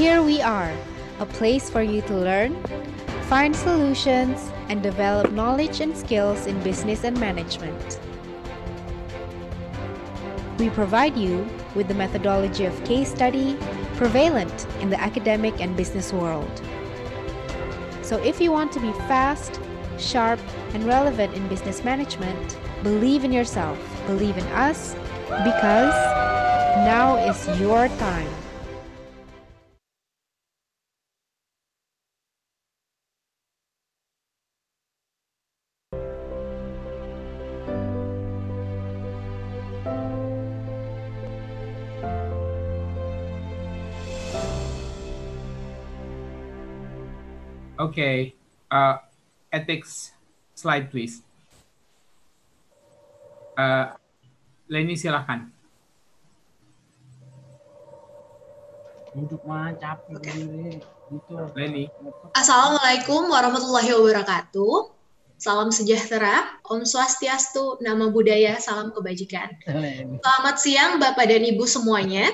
Here we are, a place for you to learn, find solutions, and develop knowledge and skills in business and management. We provide you with the methodology of case study prevalent in the academic and business world. So if you want to be fast, sharp, and relevant in business management, believe in yourself, believe in us, because now is your time. Okay. Uh, ethics slide, please. Uh, Leni, silakan. Duduk mah capek. Okay. Gitu. Leni. Assalamualaikum warahmatullahi wabarakatuh. Salam sejahtera, Om Swastiastu, Nama Budaya, Salam Kebajikan. Selamat siang Bapak dan Ibu semuanya.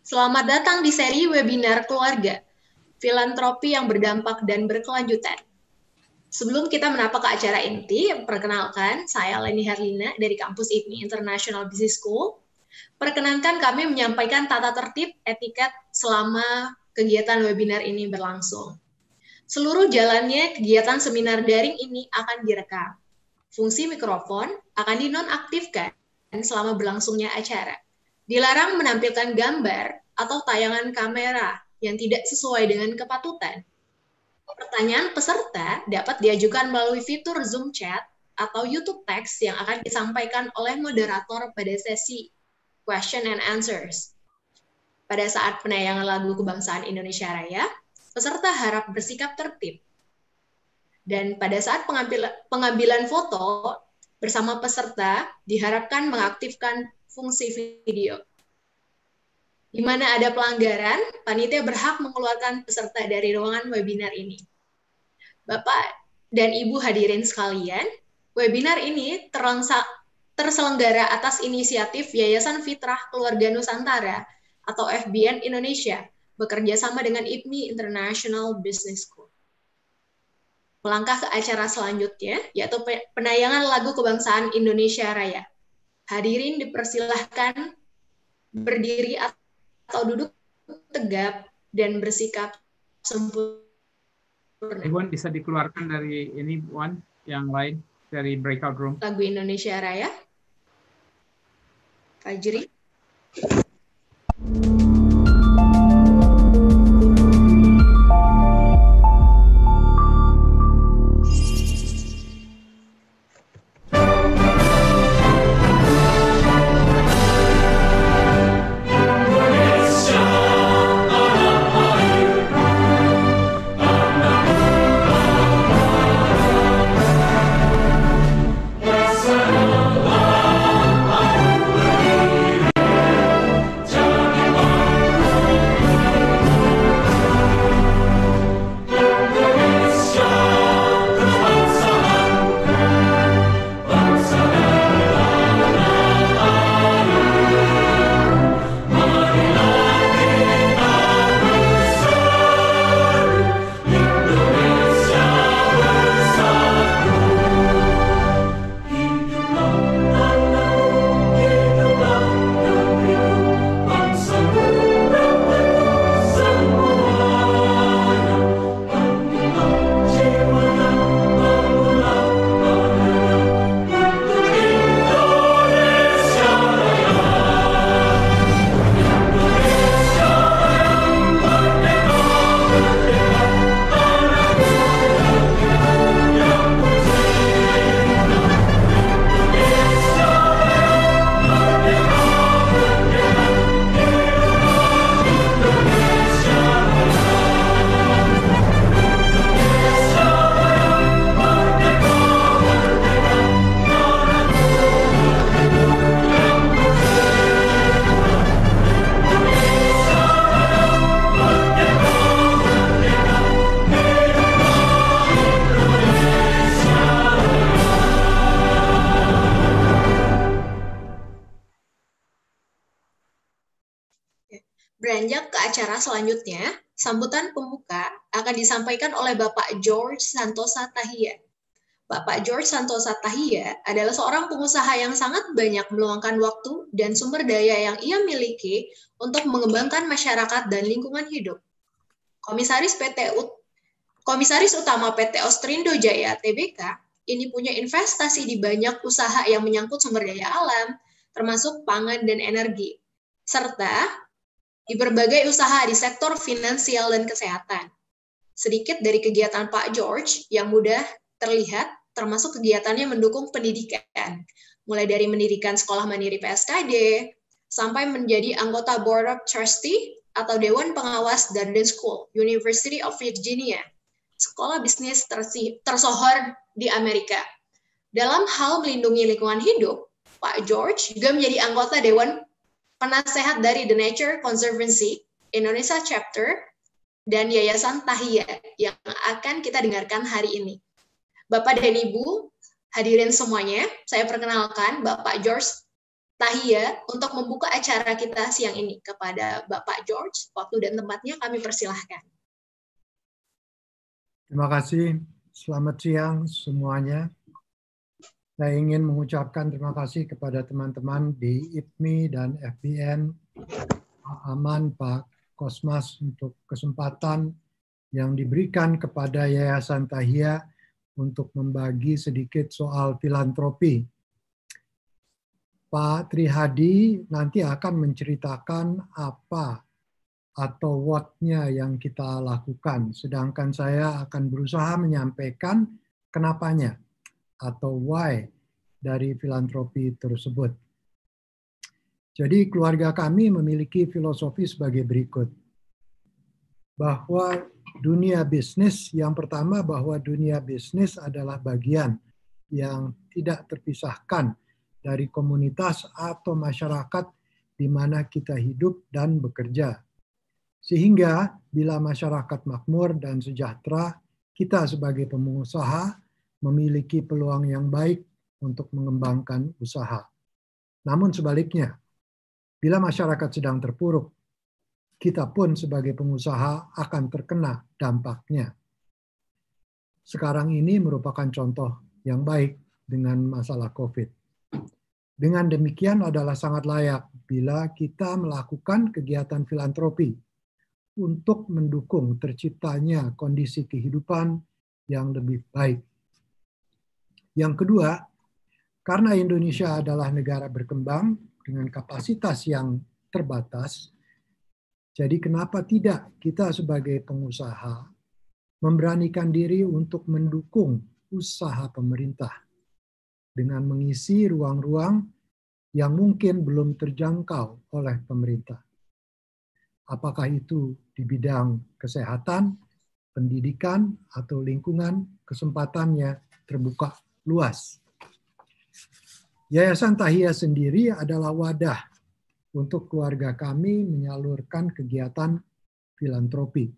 Selamat datang di seri webinar keluarga filantropi yang berdampak dan berkelanjutan. Sebelum kita menapak ke acara inti, perkenalkan saya Leni Herlina dari kampus IPMI International Business School. Perkenankan kami menyampaikan tata tertib etiket selama kegiatan webinar ini berlangsung. Seluruh jalannya kegiatan seminar daring ini akan direkam. Fungsi mikrofon akan dinonaktifkan selama berlangsungnya acara. Dilarang menampilkan gambar atau tayangan kamera yang tidak sesuai dengan kepatutan. Pertanyaan peserta dapat diajukan melalui fitur Zoom Chat atau YouTube Text yang akan disampaikan oleh moderator pada sesi Question and Answers. Pada saat penayangan lagu kebangsaan Indonesia Raya, peserta harap bersikap tertib. Dan pada saat pengambil, pengambilan foto bersama peserta diharapkan mengaktifkan fungsi video di mana ada pelanggaran, panitia berhak mengeluarkan peserta dari ruangan webinar ini. Bapak dan Ibu hadirin sekalian, webinar ini terselenggara atas inisiatif Yayasan Fitrah Keluarga Nusantara atau FBN Indonesia bekerja sama dengan IPMI International Business School. Melangkah ke acara selanjutnya, yaitu penayangan lagu kebangsaan Indonesia Raya. Hadirin dipersilahkan berdiri atau atau duduk tegap dan bersikap sempurna. Iwan eh, bisa dikeluarkan dari ini Wan yang lain dari breakout room. Lagu Indonesia Raya. Fajri. thank you George Santosa Tahia. Bapak George Santosa Tahia adalah seorang pengusaha yang sangat banyak meluangkan waktu dan sumber daya yang ia miliki untuk mengembangkan masyarakat dan lingkungan hidup. Komisaris PT U Komisaris Utama PT Ostrindo Jaya Tbk ini punya investasi di banyak usaha yang menyangkut sumber daya alam, termasuk pangan dan energi, serta di berbagai usaha di sektor finansial dan kesehatan sedikit dari kegiatan Pak George yang mudah terlihat termasuk kegiatannya mendukung pendidikan, mulai dari mendirikan sekolah mandiri PSKD, sampai menjadi anggota Board of Trustee atau Dewan Pengawas Darden School, University of Virginia, sekolah bisnis tersohor di Amerika. Dalam hal melindungi lingkungan hidup, Pak George juga menjadi anggota Dewan Penasehat dari The Nature Conservancy Indonesia Chapter dan Yayasan Tahia yang akan kita dengarkan hari ini. Bapak dan Ibu, hadirin semuanya, saya perkenalkan Bapak George Tahia untuk membuka acara kita siang ini. Kepada Bapak George, waktu dan tempatnya kami persilahkan. Terima kasih. Selamat siang semuanya. Saya ingin mengucapkan terima kasih kepada teman-teman di IPMI dan FBN, Pak Aman, Pak Kosmas untuk kesempatan yang diberikan kepada Yayasan Tahia untuk membagi sedikit soal filantropi. Pak Trihadi nanti akan menceritakan apa atau what yang kita lakukan, sedangkan saya akan berusaha menyampaikan kenapanya atau why dari filantropi tersebut. Jadi keluarga kami memiliki filosofi sebagai berikut. Bahwa dunia bisnis, yang pertama bahwa dunia bisnis adalah bagian yang tidak terpisahkan dari komunitas atau masyarakat di mana kita hidup dan bekerja. Sehingga bila masyarakat makmur dan sejahtera, kita sebagai pengusaha memiliki peluang yang baik untuk mengembangkan usaha. Namun sebaliknya, Bila masyarakat sedang terpuruk, kita pun sebagai pengusaha akan terkena dampaknya. Sekarang ini merupakan contoh yang baik dengan masalah COVID. Dengan demikian adalah sangat layak bila kita melakukan kegiatan filantropi untuk mendukung terciptanya kondisi kehidupan yang lebih baik. Yang kedua, karena Indonesia adalah negara berkembang, dengan kapasitas yang terbatas. Jadi kenapa tidak kita sebagai pengusaha memberanikan diri untuk mendukung usaha pemerintah dengan mengisi ruang-ruang yang mungkin belum terjangkau oleh pemerintah. Apakah itu di bidang kesehatan, pendidikan, atau lingkungan, kesempatannya terbuka luas. Yayasan Tahia sendiri adalah wadah untuk keluarga kami menyalurkan kegiatan filantropi.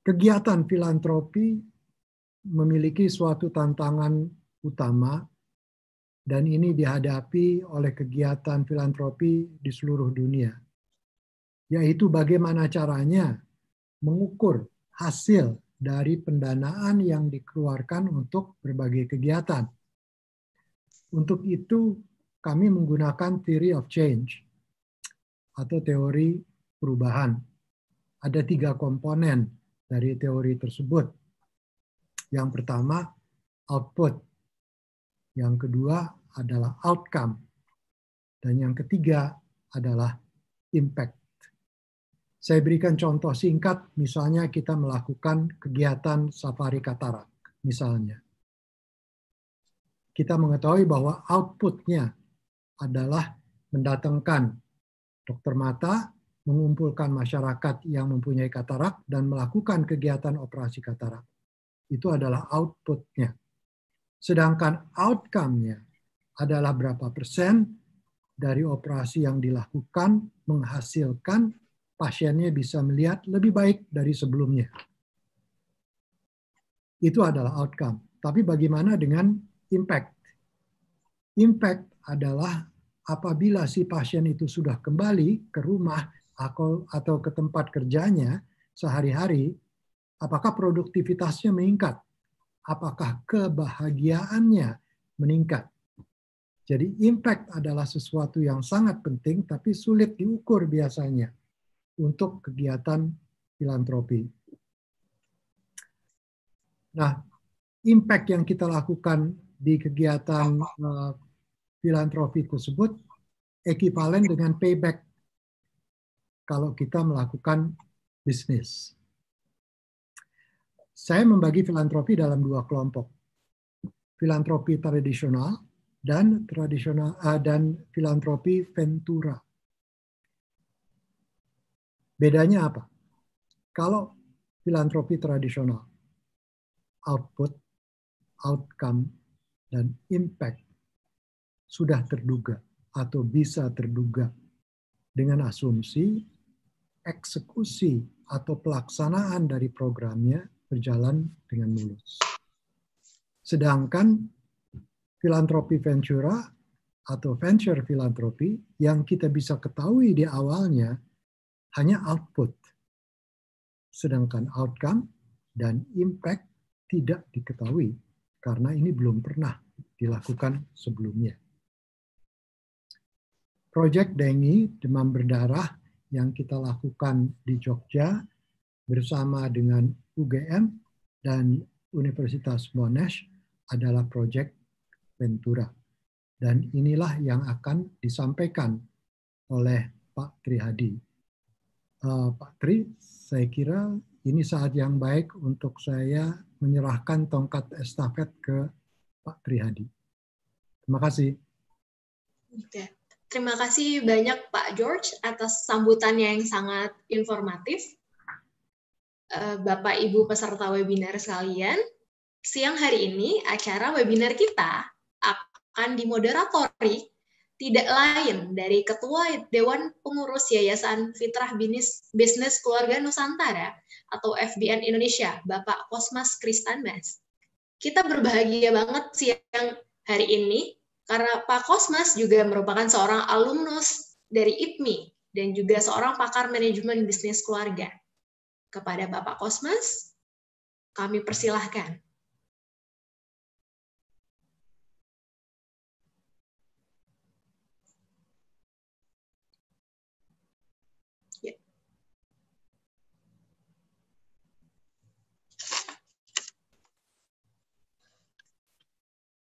Kegiatan filantropi memiliki suatu tantangan utama dan ini dihadapi oleh kegiatan filantropi di seluruh dunia, yaitu bagaimana caranya mengukur hasil dari pendanaan yang dikeluarkan untuk berbagai kegiatan. Untuk itu, kami menggunakan theory of change atau teori perubahan. Ada tiga komponen dari teori tersebut. Yang pertama, output. Yang kedua adalah outcome. Dan yang ketiga adalah impact. Saya berikan contoh singkat, misalnya kita melakukan kegiatan safari katarak, misalnya. Kita mengetahui bahwa outputnya adalah mendatangkan dokter mata, mengumpulkan masyarakat yang mempunyai katarak, dan melakukan kegiatan operasi katarak. Itu adalah outputnya. Sedangkan outcome-nya adalah berapa persen dari operasi yang dilakukan menghasilkan pasiennya bisa melihat lebih baik dari sebelumnya. Itu adalah outcome. Tapi bagaimana dengan impact? Impact adalah apabila si pasien itu sudah kembali ke rumah atau ke tempat kerjanya sehari-hari, apakah produktivitasnya meningkat? Apakah kebahagiaannya meningkat? Jadi impact adalah sesuatu yang sangat penting tapi sulit diukur biasanya untuk kegiatan filantropi. Nah, impact yang kita lakukan di kegiatan uh, filantropi tersebut ekivalen dengan payback kalau kita melakukan bisnis. Saya membagi filantropi dalam dua kelompok. Filantropi tradisional dan tradisional uh, dan filantropi ventura Bedanya apa? Kalau filantropi tradisional, output, outcome, dan impact sudah terduga atau bisa terduga dengan asumsi eksekusi atau pelaksanaan dari programnya berjalan dengan mulus. Sedangkan filantropi ventura atau venture filantropi yang kita bisa ketahui di awalnya hanya output. Sedangkan outcome dan impact tidak diketahui karena ini belum pernah dilakukan sebelumnya. Proyek Dengi demam berdarah yang kita lakukan di Jogja bersama dengan UGM dan Universitas Monash adalah proyek Ventura. Dan inilah yang akan disampaikan oleh Pak Trihadi Eh, Pak Tri, saya kira ini saat yang baik untuk saya menyerahkan tongkat estafet ke Pak Tri Hadi. Terima kasih. Oke. Terima kasih banyak Pak George atas sambutannya yang sangat informatif. Eh, Bapak Ibu peserta webinar sekalian, siang hari ini acara webinar kita akan dimoderatori tidak lain dari Ketua Dewan Pengurus Yayasan Fitrah Bisnis, Bisnis Keluarga Nusantara atau FBN Indonesia, Bapak Kosmas Kristanmas. Kita berbahagia banget siang hari ini karena Pak Kosmas juga merupakan seorang alumnus dari IPMI dan juga seorang pakar manajemen bisnis keluarga. Kepada Bapak Kosmas, kami persilahkan.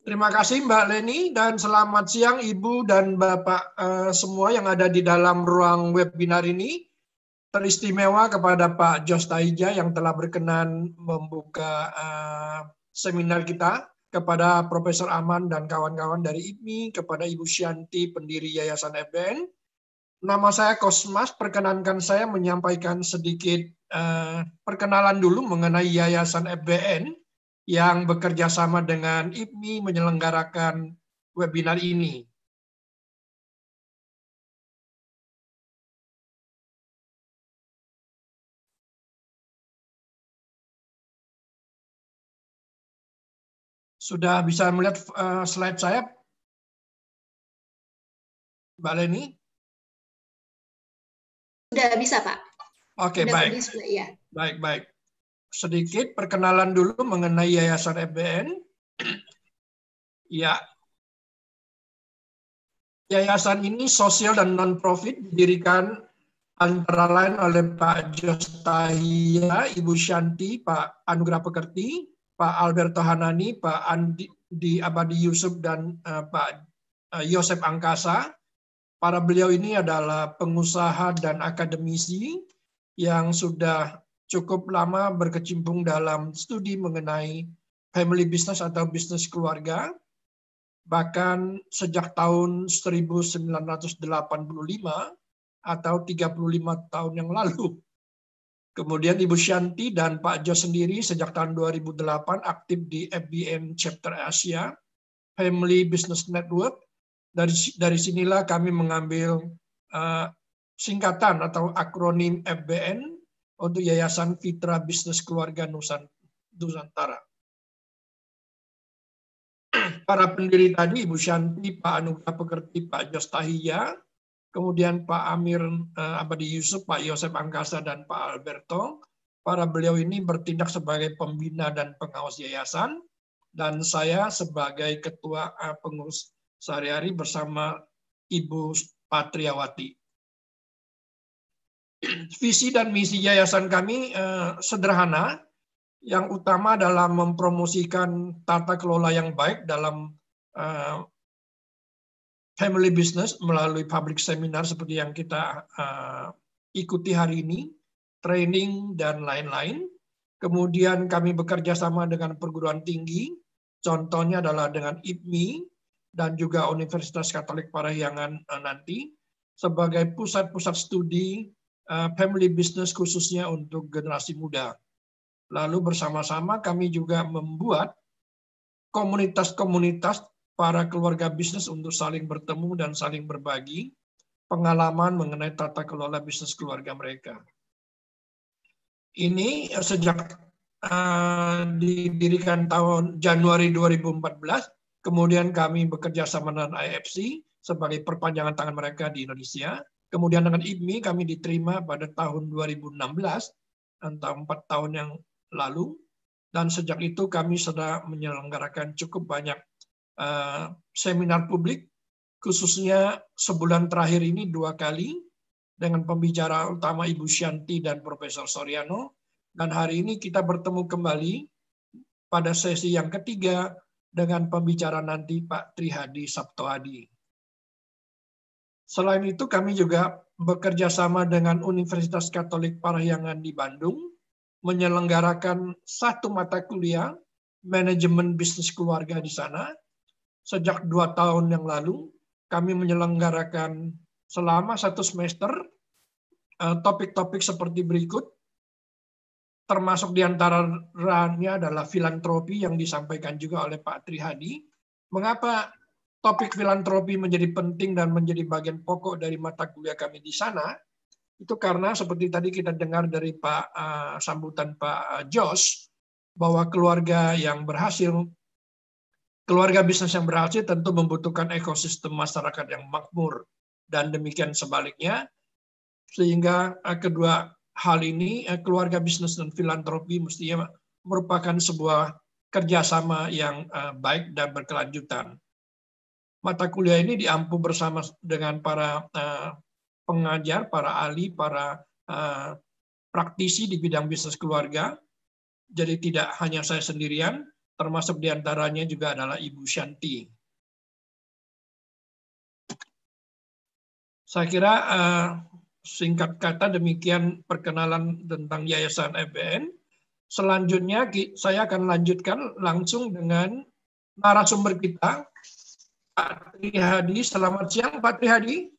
Terima kasih Mbak Leni dan selamat siang Ibu dan Bapak uh, semua yang ada di dalam ruang webinar ini. Teristimewa kepada Pak Jos Taija yang telah berkenan membuka uh, seminar kita kepada Profesor Aman dan kawan-kawan dari IPMI, kepada Ibu Shanti, pendiri Yayasan FBN. Nama saya Kosmas, perkenankan saya menyampaikan sedikit uh, perkenalan dulu mengenai Yayasan FBN yang bekerja sama dengan IPMI menyelenggarakan webinar ini. Sudah bisa melihat eh, slide saya, Mbak Leni? Sudah bisa, Pak. Oke, okay, baik. Display, ya. Baik, baik sedikit perkenalan dulu mengenai Yayasan FBN. Ya, Yayasan ini sosial dan non-profit didirikan antara lain oleh Pak Jostahia, Ibu Shanti, Pak Anugrah Pekerti, Pak Alberto Hanani, Pak Andi di Abadi Yusuf dan uh, Pak uh, eh, Yosef Angkasa. Para beliau ini adalah pengusaha dan akademisi yang sudah cukup lama berkecimpung dalam studi mengenai family business atau bisnis keluarga. Bahkan sejak tahun 1985 atau 35 tahun yang lalu. Kemudian Ibu Shanti dan Pak Jo sendiri sejak tahun 2008 aktif di FBN Chapter Asia, Family Business Network. Dari, dari sinilah kami mengambil uh, singkatan atau akronim FBN untuk Yayasan Fitra Bisnis Keluarga Nusantara. Para pendiri tadi, Ibu Shanti, Pak Anugrah Pekerti, Pak Jos Tahiya, kemudian Pak Amir eh, Abadi Yusuf, Pak Yosef Angkasa, dan Pak Alberto. Para beliau ini bertindak sebagai pembina dan pengawas yayasan, dan saya sebagai ketua eh, pengurus sehari-hari bersama Ibu Patriawati visi dan misi yayasan kami eh, sederhana, yang utama dalam mempromosikan tata kelola yang baik dalam eh, family business melalui public seminar seperti yang kita eh, ikuti hari ini, training dan lain-lain. Kemudian kami bekerja sama dengan perguruan tinggi, contohnya adalah dengan IPMI dan juga Universitas Katolik Parahyangan eh, nanti sebagai pusat-pusat studi Eh, family business khususnya untuk generasi muda. Lalu bersama-sama kami juga membuat komunitas-komunitas para keluarga bisnis untuk saling bertemu dan saling berbagi pengalaman mengenai tata kelola bisnis keluarga mereka. Ini eh, sejak uh, didirikan tahun Januari 2014, kemudian kami bekerja sama dengan IFC sebagai perpanjangan tangan mereka di Indonesia Kemudian dengan IBMI kami diterima pada tahun 2016, antara empat tahun yang lalu, dan sejak itu kami sudah menyelenggarakan cukup banyak uh, seminar publik, khususnya sebulan terakhir ini dua kali, dengan pembicara utama Ibu Shanti dan Profesor Soriano, dan hari ini kita bertemu kembali pada sesi yang ketiga dengan pembicara nanti Pak Trihadi Sabtoadi. Selain itu kami juga bekerja sama dengan Universitas Katolik Parahyangan di Bandung menyelenggarakan satu mata kuliah manajemen bisnis keluarga di sana. Sejak dua tahun yang lalu, kami menyelenggarakan selama satu semester eh, topik-topik seperti berikut, termasuk di diantaranya adalah filantropi yang disampaikan juga oleh Pak Trihadi. Mengapa topik filantropi menjadi penting dan menjadi bagian pokok dari mata kuliah kami di sana itu karena seperti tadi kita dengar dari Pak uh, sambutan Pak eh, Jos bahwa keluarga yang berhasil keluarga bisnis yang berhasil tentu membutuhkan ekosistem masyarakat yang makmur dan demikian sebaliknya sehingga uh, kedua hal ini uh, keluarga bisnis dan filantropi mestinya merupakan sebuah kerjasama yang uh, baik dan berkelanjutan mata kuliah ini diampu bersama dengan para eh, pengajar, para ahli, para eh, praktisi di bidang bisnis keluarga. Jadi tidak hanya saya sendirian, termasuk diantaranya juga adalah Ibu Shanti. Saya kira eh, singkat kata demikian perkenalan tentang Yayasan FBN. Selanjutnya saya akan lanjutkan langsung dengan narasumber kita, Pak Trihadi. Selamat siang Pak Trihadi.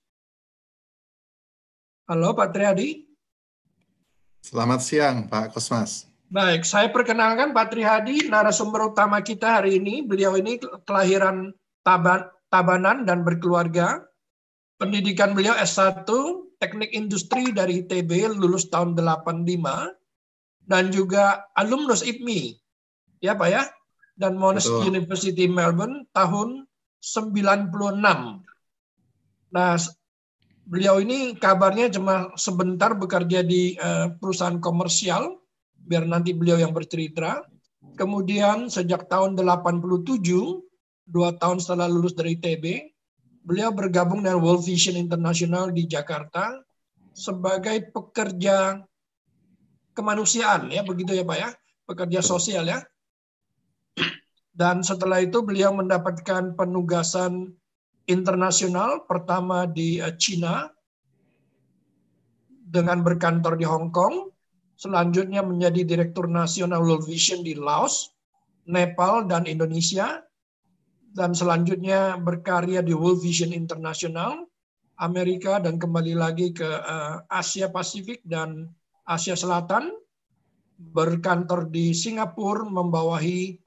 Halo Pak Trihadi. Selamat siang Pak Kosmas. Baik, saya perkenalkan Pak Trihadi, narasumber utama kita hari ini. Beliau ini kelahiran Taban, Tabanan dan berkeluarga. Pendidikan beliau S1, Teknik Industri dari ITB, lulus tahun 85, dan juga alumnus IPMI, ya Pak ya, dan Monash University Melbourne tahun 96. Nah, beliau ini kabarnya cuma sebentar bekerja di uh, perusahaan komersial, biar nanti beliau yang bercerita. Kemudian sejak tahun 87, dua tahun setelah lulus dari TB, beliau bergabung dengan World Vision International di Jakarta sebagai pekerja kemanusiaan ya begitu ya Pak ya, pekerja sosial ya. Dan setelah itu beliau mendapatkan penugasan internasional pertama di eh, Cina dengan berkantor di Hong Kong, selanjutnya menjadi direktur nasional World Vision di Laos, Nepal dan Indonesia, dan selanjutnya berkarya di World Vision Internasional Amerika dan kembali lagi ke eh, Asia Pasifik dan Asia Selatan, berkantor di Singapura membawahi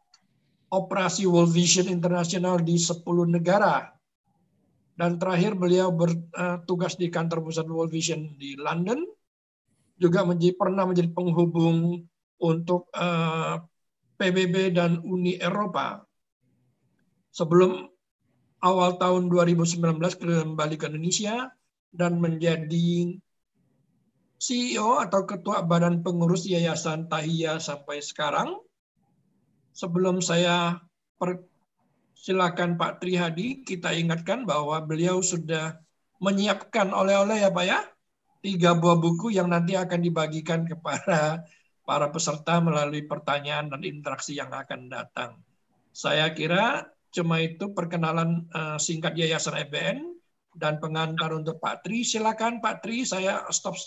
operasi World Vision Internasional di 10 negara. Dan terakhir beliau bertugas eh, di kantor pusat World Vision di London, juga menjadi, pernah menjadi penghubung untuk eh, PBB dan Uni Eropa. Sebelum awal tahun 2019 kembali ke Indonesia dan menjadi CEO atau ketua badan pengurus Yayasan Tahiyah sampai sekarang sebelum saya persilakan Pak Trihadi kita ingatkan bahwa beliau sudah menyiapkan oleh-oleh ya Pak ya, tiga buah buku yang nanti akan dibagikan kepada para peserta melalui pertanyaan dan interaksi yang akan datang. Saya kira cuma itu perkenalan eh, singkat Yayasan EBN dan pengantar untuk Pak Tri. Silakan Pak Tri, saya stop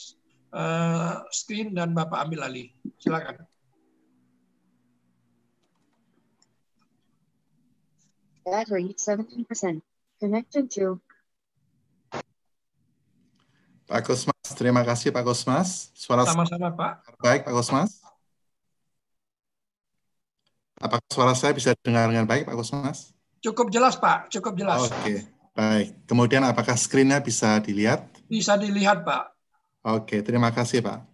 eh, screen dan Bapak ambil alih. Silakan. Battery 17%. Connected to. Pak Kosmas, terima kasih Pak Kosmas. Suara sama-sama Pak. Baik Pak Kosmas. Apakah suara saya bisa dengar dengan baik Pak Kosmas? Cukup jelas Pak, cukup jelas. Oke, okay. baik. Kemudian apakah screen-nya bisa dilihat? Bisa dilihat Pak. Oke, okay. terima kasih Pak.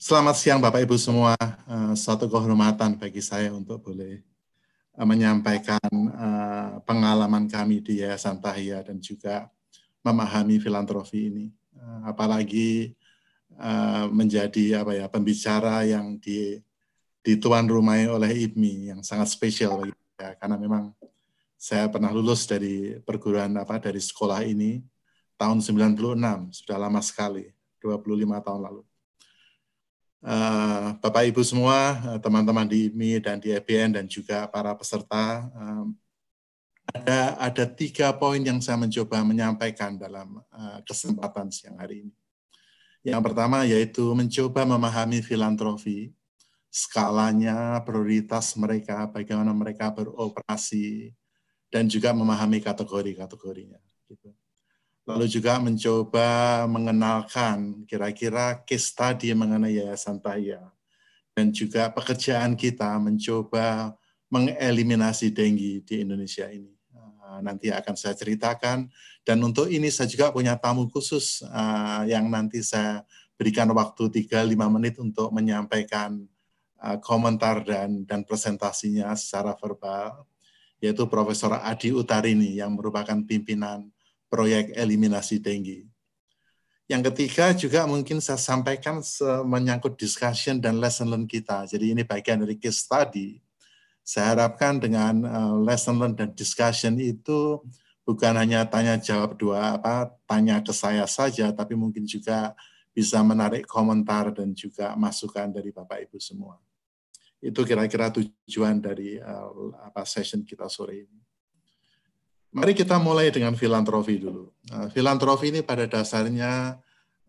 Selamat siang Bapak Ibu semua. Eh, Suatu kehormatan bagi saya untuk boleh Eh, menyampaikan uh, pengalaman kami di Yayasan Tahia dan juga memahami filantrofi ini. Uh, apalagi uh, menjadi apa ya pembicara yang di dituan rumai oleh IBMI yang sangat spesial bagi saya karena memang saya pernah lulus dari perguruan apa dari sekolah ini tahun 96 sudah lama sekali 25 tahun lalu Eh, Bapak Ibu semua, eh, teman-teman di IMI dan di EBN dan juga para peserta, eh, ada ada tiga poin yang saya mencoba menyampaikan dalam kesempatan siang hari ini. Yang pertama yaitu mencoba memahami filantrofi, skalanya, prioritas mereka, bagaimana mereka beroperasi, dan juga memahami kategori-kategorinya. Gitu lalu juga mencoba mengenalkan kira-kira case study mengenai Yayasan Taya dan juga pekerjaan kita mencoba mengeliminasi denggi di Indonesia ini. Ah, nanti akan saya ceritakan dan untuk ini saya juga punya tamu khusus ah, yang nanti saya berikan waktu 3-5 menit untuk menyampaikan ah, komentar dan dan presentasinya secara verbal yaitu Profesor Adi Utarini yang merupakan pimpinan proyek eliminasi tinggi. Yang ketiga juga mungkin saya sampaikan menyangkut discussion dan lesson learn kita. Jadi ini bagian dari case study. Saya harapkan dengan eh, lesson learn dan discussion itu bukan hanya tanya jawab dua apa tanya ke saya saja, tapi mungkin juga bisa menarik komentar dan juga masukan dari Bapak Ibu semua. Itu kira-kira tujuan dari eh, apa session kita sore ini. Mari kita mulai dengan filantrofi dulu. Uh, eh, filantrofi ini pada dasarnya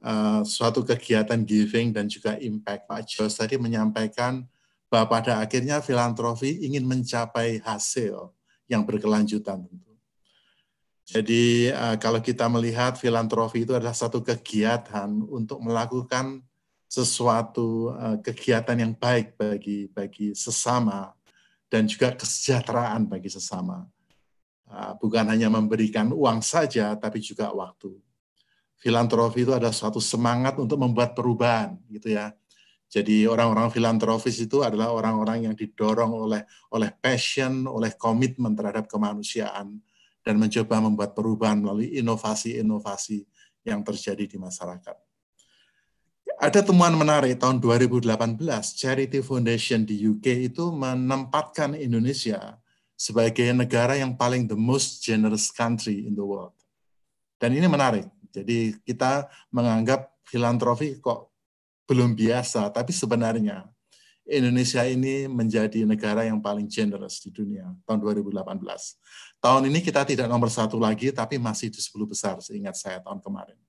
eh, suatu kegiatan giving dan juga impact. Pak Jos tadi menyampaikan bahwa pada akhirnya filantrofi ingin mencapai hasil yang berkelanjutan Jadi eh, kalau kita melihat filantrofi itu adalah satu kegiatan untuk melakukan sesuatu kegiatan yang baik bagi bagi sesama dan juga kesejahteraan bagi sesama Ah, bukan hanya memberikan uang saja, tapi juga waktu. Filantrofi itu ada suatu semangat untuk membuat perubahan, gitu ya. Jadi orang-orang filantrofis itu adalah orang-orang yang didorong oleh oleh passion, oleh komitmen terhadap kemanusiaan dan mencoba membuat perubahan melalui inovasi-inovasi yang terjadi di masyarakat. Ada temuan menarik tahun 2018, Charity Foundation di UK itu menempatkan Indonesia sebagai negara yang paling the most generous country in the world. Dan ini menarik. Jadi kita menganggap filantropi kok belum biasa, tapi sebenarnya Indonesia ini menjadi negara yang paling generous di dunia tahun 2018. Tahun ini kita tidak nomor satu lagi, tapi masih di 10 besar, seingat saya tahun kemarin.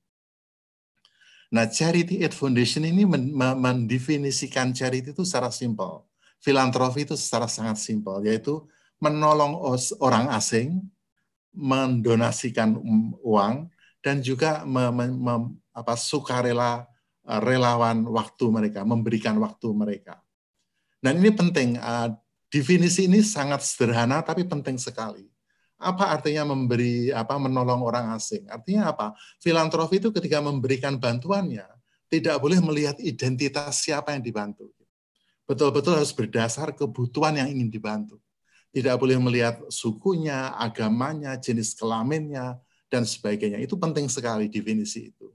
Nah, Charity Aid Foundation ini mendefinisikan charity itu secara simpel. Filantropi itu secara sangat simpel, yaitu menolong orang asing, mendonasikan uang, dan juga me, sukarela eh, relawan waktu mereka, memberikan waktu mereka. Dan ini penting, eh, definisi ini sangat sederhana tapi penting sekali. Apa artinya memberi apa menolong orang asing? Artinya apa? Filantrofi itu ketika memberikan bantuannya tidak boleh melihat identitas siapa yang dibantu. Betul-betul harus berdasar kebutuhan yang ingin dibantu tidak boleh melihat sukunya, agamanya, jenis kelaminnya, dan sebagainya. Itu penting sekali definisi itu.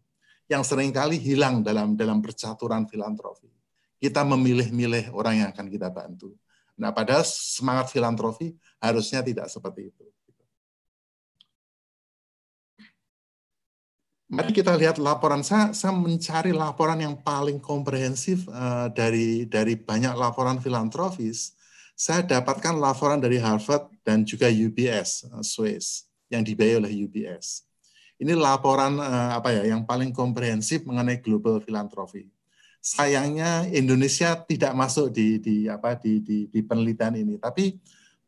Yang seringkali hilang dalam dalam percaturan filantropi. Kita memilih-milih orang yang akan kita bantu. Nah, padahal semangat filantropi harusnya tidak seperti itu. Mari kita lihat laporan saya. Saya mencari laporan yang paling komprehensif uh, dari dari banyak laporan filantropis saya dapatkan laporan dari Harvard dan juga UBS, eh, Swiss, yang dibayar oleh UBS. Ini laporan eh, apa ya yang paling komprehensif mengenai global filantropi. Sayangnya Indonesia tidak masuk di, di apa di, di, di penelitian ini, tapi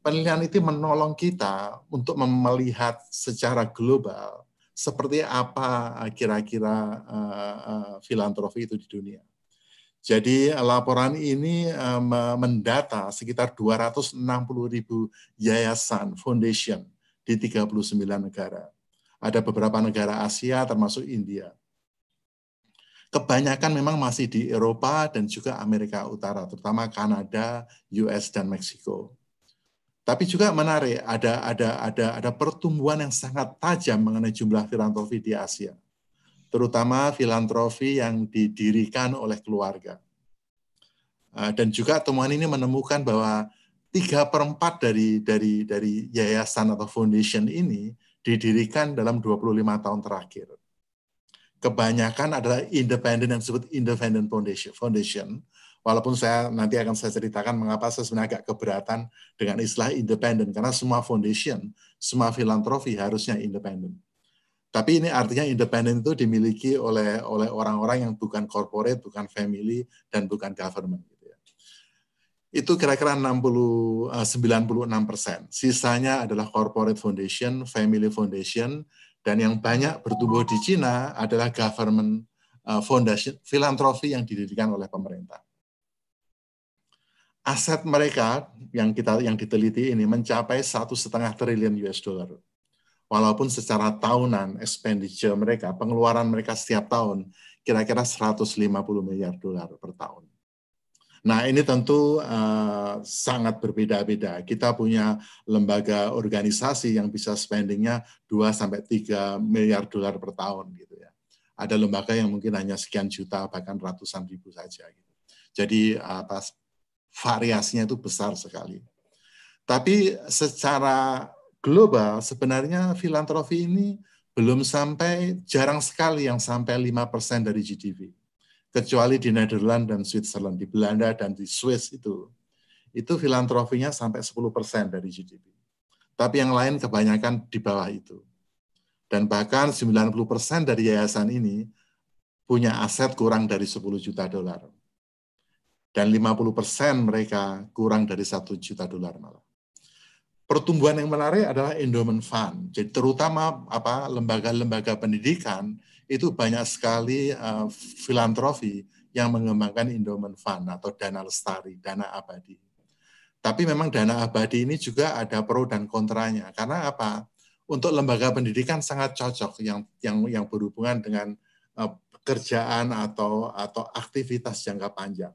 penelitian itu menolong kita untuk melihat secara global seperti apa eh, kira-kira uh, uh, filantropi itu di dunia. Jadi laporan ini eh, mendata sekitar 260 ribu yayasan, foundation di 39 negara. Ada beberapa negara Asia termasuk India. Kebanyakan memang masih di Eropa dan juga Amerika Utara, terutama Kanada, US dan Meksiko. Tapi juga menarik ada ada ada ada pertumbuhan yang sangat tajam mengenai jumlah filantropi di Asia terutama filantrofi yang didirikan oleh keluarga. Ah, dan juga temuan ini menemukan bahwa tiga perempat dari dari dari yayasan atau foundation ini didirikan dalam 25 tahun terakhir. Kebanyakan adalah independen yang disebut independent foundation, foundation walaupun saya nanti akan saya ceritakan mengapa saya sebenarnya agak keberatan dengan istilah independen karena semua foundation, semua filantrofi harusnya independen. Tapi ini artinya independen itu dimiliki oleh oleh orang-orang yang bukan corporate, bukan family, dan bukan government. Gitu ya. Itu kira-kira 60 96 eh, persen. Sisanya adalah corporate foundation, family foundation, dan yang banyak bertumbuh di Cina adalah government eh, foundation, filantropi yang didirikan oleh pemerintah aset mereka yang kita yang diteliti ini mencapai satu setengah triliun US dollar walaupun secara tahunan expenditure mereka, pengeluaran mereka setiap tahun kira-kira 150 miliar dolar per tahun. Nah, ini tentu uh, sangat berbeda-beda. Kita punya lembaga organisasi yang bisa spendingnya 2 sampai 3 miliar dolar per tahun gitu ya. Ada lembaga yang mungkin hanya sekian juta bahkan ratusan ribu saja gitu. Jadi atas variasinya itu besar sekali. Tapi secara global, sebenarnya filantropi ini belum sampai, jarang sekali yang sampai lima persen dari GDP. Kecuali di Netherlands dan Switzerland, di Belanda dan di Swiss itu. Itu filantropinya sampai 10% dari GDP. Tapi yang lain kebanyakan di bawah itu. Dan bahkan 90% dari yayasan ini punya aset kurang dari 10 juta dolar. Dan 50% mereka kurang dari satu juta dolar malah pertumbuhan yang menarik adalah endowment fund. Jadi terutama apa lembaga-lembaga pendidikan itu banyak sekali uh, yang mengembangkan endowment fund atau dana lestari, dana abadi. Tapi memang dana abadi ini juga ada pro dan kontranya. Karena apa? Untuk lembaga pendidikan sangat cocok yang yang yang berhubungan dengan uh, pekerjaan atau atau aktivitas jangka panjang.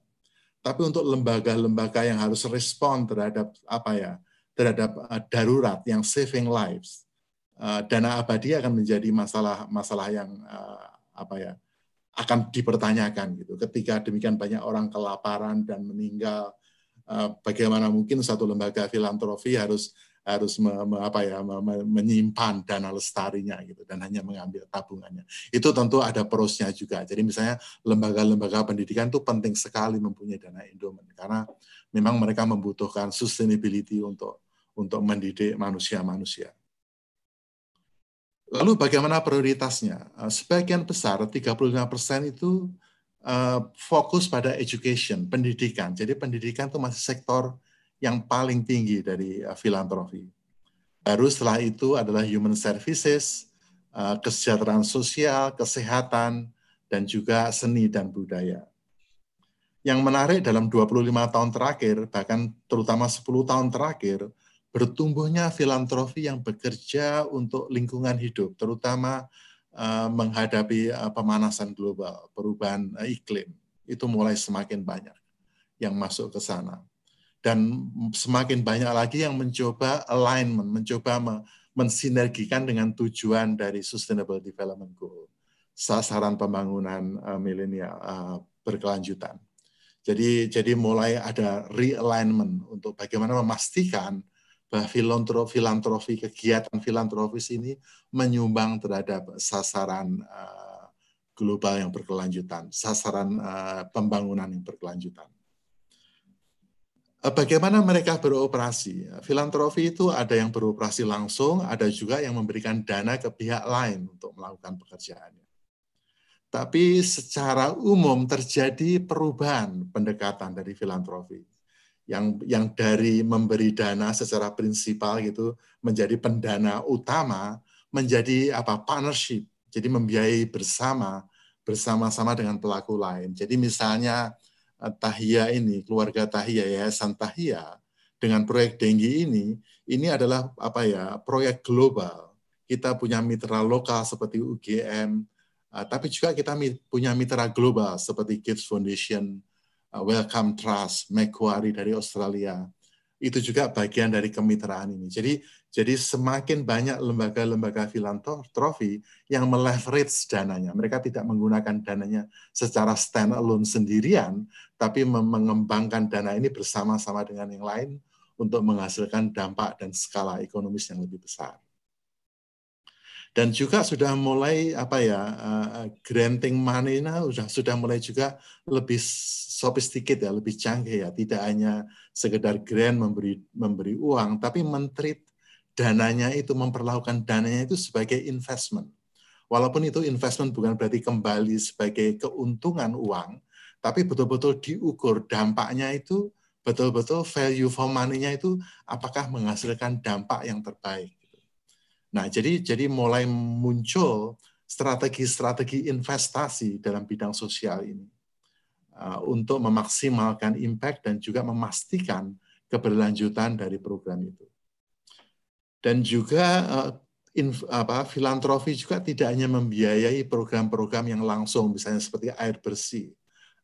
Tapi untuk lembaga-lembaga yang harus respon terhadap apa ya terhadap eh, darurat yang saving lives, eh, dana abadi akan menjadi masalah-masalah yang eh, apa ya akan dipertanyakan gitu. Ketika demikian banyak orang kelaparan dan meninggal, bagaimana mungkin satu lembaga filantropi harus harus me, me, apa ya me, me, menyimpan dana lestarinya gitu dan hanya mengambil tabungannya. Itu tentu ada prosnya juga. Jadi misalnya lembaga-lembaga pendidikan itu penting sekali mempunyai dana endowment karena memang mereka membutuhkan sustainability untuk untuk mendidik manusia-manusia. Lalu bagaimana prioritasnya? Eh, sebagian besar, 35% itu eh, fokus pada education, pendidikan. Jadi pendidikan itu masih sektor yang paling tinggi dari eh, filantropi. Baru setelah itu adalah human services, kesejahteraan sosial, kesehatan, dan juga seni dan budaya. Yang menarik dalam 25 tahun terakhir, bahkan terutama 10 tahun terakhir, bertumbuhnya filantrofi yang bekerja untuk lingkungan hidup, terutama eh, menghadapi eh, pemanasan global, perubahan eh, iklim, itu mulai semakin banyak yang masuk ke sana. Dan semakin banyak lagi yang mencoba alignment, mencoba mensinergikan dengan tujuan dari Sustainable Development Goal, sasaran pembangunan milenial berkelanjutan. Jadi, jadi mulai ada realignment untuk bagaimana memastikan bahwa filantrofi, filantrofi kegiatan filantropis ini menyumbang terhadap sasaran uh, global yang berkelanjutan, sasaran uh, pembangunan yang berkelanjutan. Eh, bagaimana mereka beroperasi? Filantrofi itu ada yang beroperasi langsung, ada juga yang memberikan dana ke pihak lain untuk melakukan pekerjaannya. Tapi secara umum terjadi perubahan pendekatan dari filantrofi yang yang dari memberi dana secara prinsipal gitu menjadi pendana utama menjadi apa partnership jadi membiayai bersama bersama-sama dengan pelaku lain jadi misalnya eh, Tahia ini keluarga Tahia ya Tahia dengan proyek Denggi ini ini adalah apa ya proyek global kita punya mitra lokal seperti UGM eh, tapi juga kita punya mitra global seperti Gates Foundation Uh, welcome Trust, Macquarie dari Australia. Itu juga bagian dari kemitraan ini. Jadi jadi semakin banyak lembaga-lembaga filantropi yang meleverage dananya. Mereka tidak menggunakan dananya secara stand alone sendirian, tapi mengembangkan dana ini bersama-sama dengan yang lain untuk menghasilkan dampak dan skala ekonomis yang lebih besar. Dan juga sudah mulai apa ya uh, uh granting money sudah sudah mulai juga lebih sophisticated ya, lebih canggih ya, tidak hanya sekedar grand memberi memberi uang, tapi menteri dananya itu memperlakukan dananya itu sebagai investment. Walaupun itu investment bukan berarti kembali sebagai keuntungan uang, tapi betul-betul diukur dampaknya itu betul-betul value for money-nya itu apakah menghasilkan dampak yang terbaik. Nah, jadi jadi mulai muncul strategi-strategi investasi dalam bidang sosial ini. Eh, untuk memaksimalkan impact dan juga memastikan keberlanjutan dari program itu. Dan juga eh, inf, apa, filantrofi juga tidak hanya membiayai program-program yang langsung, misalnya seperti air bersih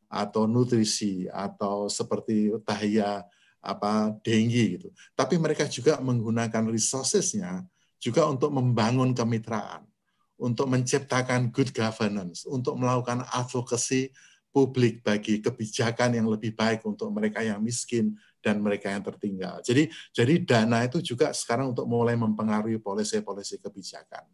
atau nutrisi atau seperti tahya apa denggi gitu. Tapi mereka juga menggunakan resourcesnya juga untuk membangun kemitraan, untuk menciptakan good governance, untuk melakukan advokasi publik bagi kebijakan yang lebih baik untuk mereka yang miskin dan mereka yang tertinggal. Jadi jadi dana itu juga sekarang untuk mulai mempengaruhi polisi-polisi kebijakan.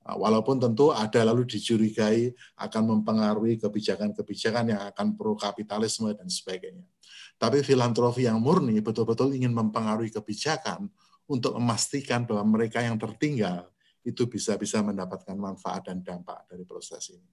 Ah, walaupun tentu ada lalu dicurigai akan mempengaruhi kebijakan-kebijakan yang akan pro kapitalisme dan sebagainya. Tapi filantrofi yang murni betul-betul ingin mempengaruhi kebijakan untuk memastikan bahwa mereka yang tertinggal itu bisa-bisa mendapatkan manfaat dan dampak dari proses ini.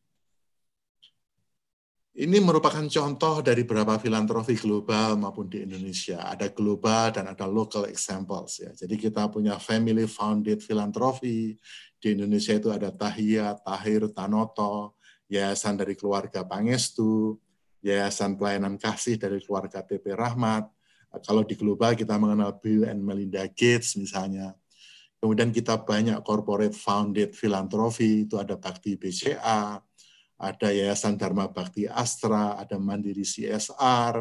Ini merupakan contoh dari beberapa filantropi global maupun di Indonesia. Ada global dan ada local examples. Ya. Jadi kita punya family founded filantropi. Di Indonesia itu ada Tahia, Tahir, Tanoto, Yayasan dari Keluarga Pangestu, Yayasan Pelayanan Kasih dari Keluarga TP Rahmat. Kalau di global kita mengenal Bill and Melinda Gates misalnya. Kemudian kita banyak corporate founded filantropi, itu ada Bakti BCA, ada Yayasan Dharma Bakti Astra, ada Mandiri CSR,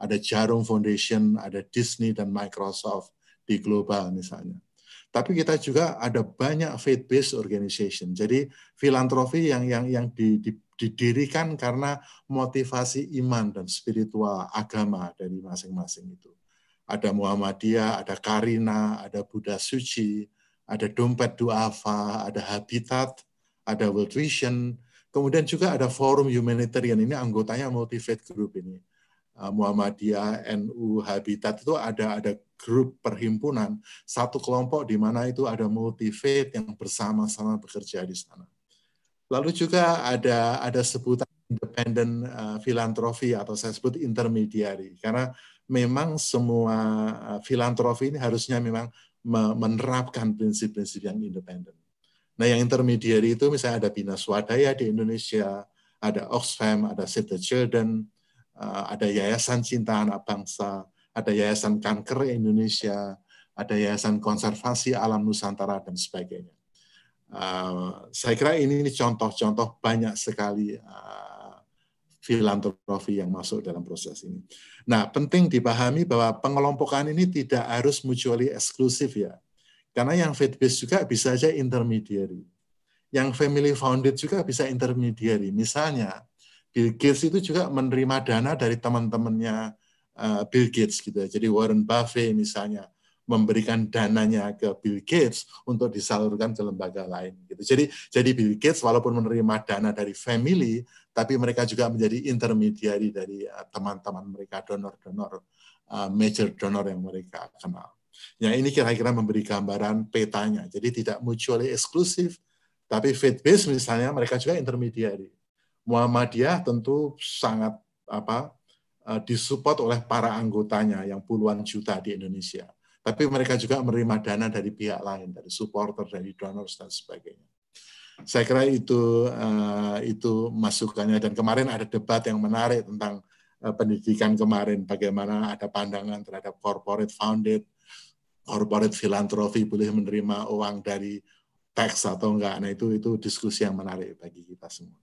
ada Jarum Foundation, ada Disney dan Microsoft di global misalnya. Tapi kita juga ada banyak faith-based organization. Jadi filantropi yang yang yang didirikan karena motivasi iman dan spiritual agama dari masing-masing itu. Ada Muhammadiyah, ada Karina, ada Buddha Suci, ada Dompet Duafa, ada Habitat, ada World Vision, Kemudian juga ada forum humanitarian ini anggotanya faith Group ini. Uh, Muhammadiyah, NU, Habitat itu ada ada grup perhimpunan, satu kelompok di mana itu ada faith yang bersama-sama bekerja di sana. Lalu juga ada ada sebutan independent uh, atau saya sebut intermediary karena memang semua uh, ini harusnya memang menerapkan prinsip-prinsip yang independen. Nah, yang intermediary itu misalnya ada Bina Swadaya di Indonesia, ada Oxfam, ada Save the Children, eh, ada Yayasan Cinta Anak Bangsa, ada Yayasan Kanker Indonesia, ada Yayasan Konservasi Alam Nusantara, dan sebagainya. Eh, saya kira ini contoh-contoh banyak sekali eh, filantropi yang masuk dalam proses ini. Nah, penting dipahami bahwa pengelompokan ini tidak harus mutually eksklusif ya karena yang faith-based juga bisa aja intermediary. Yang family founded juga bisa intermediary. Misalnya, Bill Gates itu juga menerima dana dari teman-temannya eh, Bill Gates gitu. Ya. Jadi Warren Buffett misalnya memberikan dananya ke Bill Gates untuk disalurkan ke lembaga lain gitu. Jadi jadi Bill Gates walaupun menerima dana dari family tapi mereka juga menjadi intermediary dari eh, teman-teman mereka donor-donor eh, major donor yang mereka kenal. Yang ini kira-kira memberi gambaran petanya. Jadi tidak mutually eksklusif, tapi faith-based misalnya mereka juga intermediary. Muhammadiyah tentu sangat apa eh, disupport oleh para anggotanya yang puluhan juta di Indonesia. Tapi mereka juga menerima dana dari pihak lain, dari supporter, dari donors dan sebagainya. Saya kira itu eh, itu masukannya dan kemarin ada debat yang menarik tentang eh, pendidikan kemarin bagaimana ada pandangan terhadap corporate founded corporate filantropi boleh menerima uang dari tax atau enggak. Nah, itu itu diskusi yang menarik bagi kita semua.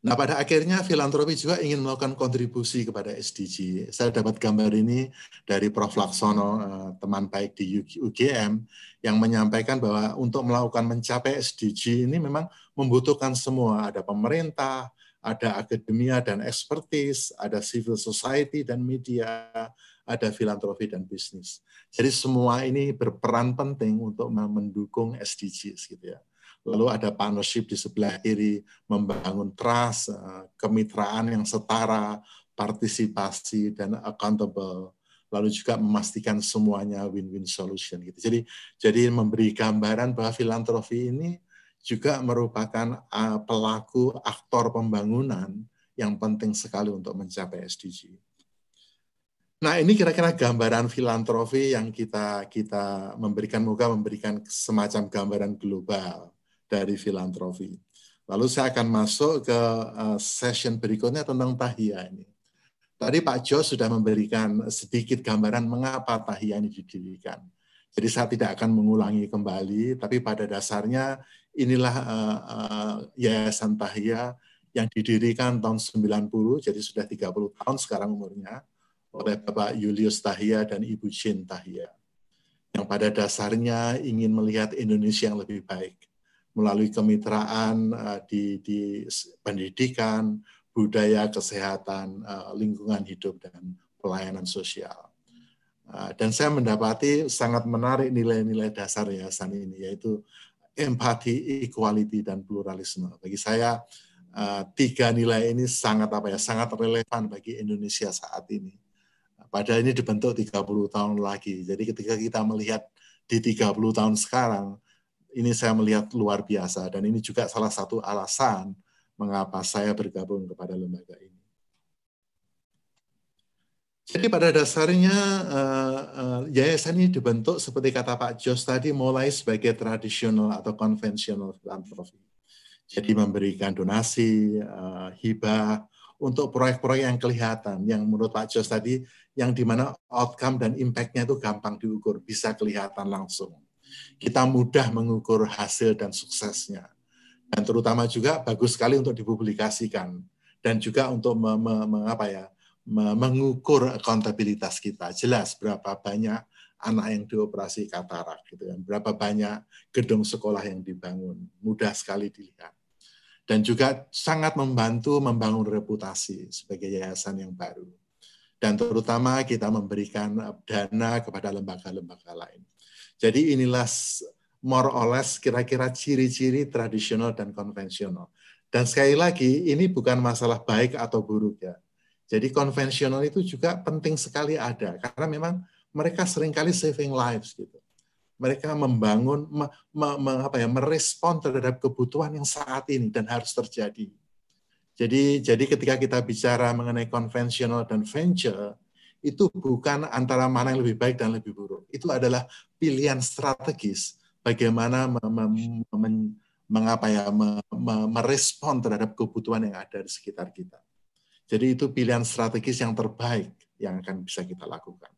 Nah, pada akhirnya filantropi juga ingin melakukan kontribusi kepada SDG. Saya dapat gambar ini dari Prof. Laksono, eh, teman baik di UGM, yang menyampaikan bahwa untuk melakukan mencapai SDG ini memang membutuhkan semua. Ada pemerintah, ada akademia dan ekspertis, ada civil society dan media, ada filantropi dan bisnis. Jadi semua ini berperan penting untuk mendukung SDGs gitu ya. Lalu ada partnership di sebelah kiri, membangun trust, eh, kemitraan yang setara, partisipasi dan accountable lalu juga memastikan semuanya win-win solution gitu. Jadi jadi memberi gambaran bahwa filantropi ini juga merupakan eh, pelaku aktor pembangunan yang penting sekali untuk mencapai SDGs. Nah, ini kira-kira gambaran filantrofi yang kita kita memberikan moga memberikan semacam gambaran global dari filantrofi. Lalu saya akan masuk ke eh, session berikutnya tentang tahia ini. Tadi Pak Jo sudah memberikan sedikit gambaran mengapa tahia ini didirikan. Jadi saya tidak akan mengulangi kembali, tapi pada dasarnya inilah eh, eh, Yayasan Tahia yang didirikan tahun 90, jadi sudah 30 tahun sekarang umurnya oleh Bapak Julius Tahia dan Ibu Jin Tahia, yang pada dasarnya ingin melihat Indonesia yang lebih baik melalui kemitraan eh, di, di pendidikan, budaya, kesehatan, eh, lingkungan hidup, dan pelayanan sosial. Eh, dan saya mendapati sangat menarik nilai-nilai dasar yayasan ini, yaitu empati, equality, dan pluralisme. Bagi saya, tiga nilai ini sangat apa ya sangat relevan bagi Indonesia saat ini padahal ini dibentuk 30 tahun lagi. Jadi ketika kita melihat di 30 tahun sekarang, ini saya melihat luar biasa dan ini juga salah satu alasan mengapa saya bergabung kepada lembaga ini. Jadi pada dasarnya eh, eh, yayasan ini dibentuk seperti kata Pak Jos tadi mulai sebagai tradisional atau konvensional filantropi. Jadi memberikan donasi, eh, hibah, untuk proyek-proyek yang kelihatan, yang menurut Pak Jos tadi, yang dimana outcome dan impact-nya itu gampang diukur, bisa kelihatan langsung. Kita mudah mengukur hasil dan suksesnya. Dan terutama juga bagus sekali untuk dipublikasikan. Dan juga untuk me, me, me, apa ya, me, mengukur kontabilitas kita. Jelas berapa banyak anak yang dioperasi katarak, gitu kan. berapa banyak gedung sekolah yang dibangun. Mudah sekali dilihat dan juga sangat membantu membangun reputasi sebagai yayasan yang baru. Dan terutama kita memberikan dana kepada lembaga-lembaga lain. Jadi inilah more or less kira-kira ciri-ciri tradisional dan konvensional. Dan sekali lagi, ini bukan masalah baik atau buruk ya. Jadi konvensional itu juga penting sekali ada, karena memang mereka seringkali saving lives gitu mereka membangun me, me, me, apa ya merespon terhadap kebutuhan yang saat ini dan harus terjadi. Jadi jadi ketika kita bicara mengenai konvensional dan venture itu bukan antara mana yang lebih baik dan lebih buruk. Itu adalah pilihan strategis bagaimana me, me, me, mengapa ya me, me, merespon terhadap kebutuhan yang ada di sekitar kita. Jadi itu pilihan strategis yang terbaik yang akan bisa kita lakukan.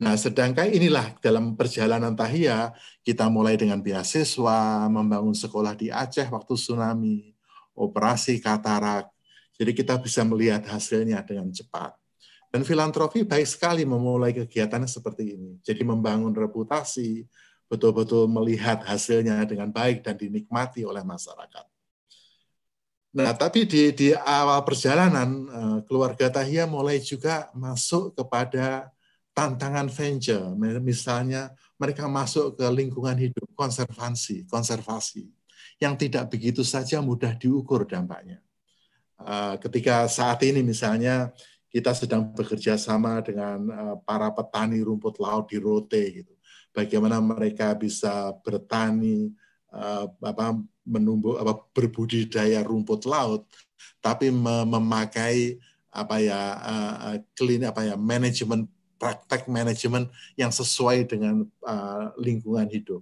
Nah, sedangkan inilah dalam perjalanan Tahia, kita mulai dengan beasiswa, membangun sekolah di Aceh waktu tsunami, operasi katarak. Jadi kita bisa melihat hasilnya dengan cepat. Dan filantropi baik sekali memulai kegiatan seperti ini. Jadi membangun reputasi, betul-betul melihat hasilnya dengan baik dan dinikmati oleh masyarakat. Nah, tapi di, di awal perjalanan, eh, keluarga Tahia mulai juga masuk kepada tantangan venture, misalnya mereka masuk ke lingkungan hidup konservasi, konservasi yang tidak begitu saja mudah diukur dampaknya. Eh, ketika saat ini misalnya kita sedang bekerja sama dengan eh, para petani rumput laut di Rote, gitu. bagaimana mereka bisa bertani, eh, apa, menumbuh, apa, berbudidaya rumput laut, tapi memakai apa ya, clean apa ya, manajemen praktek manajemen yang sesuai dengan uh, lingkungan hidup.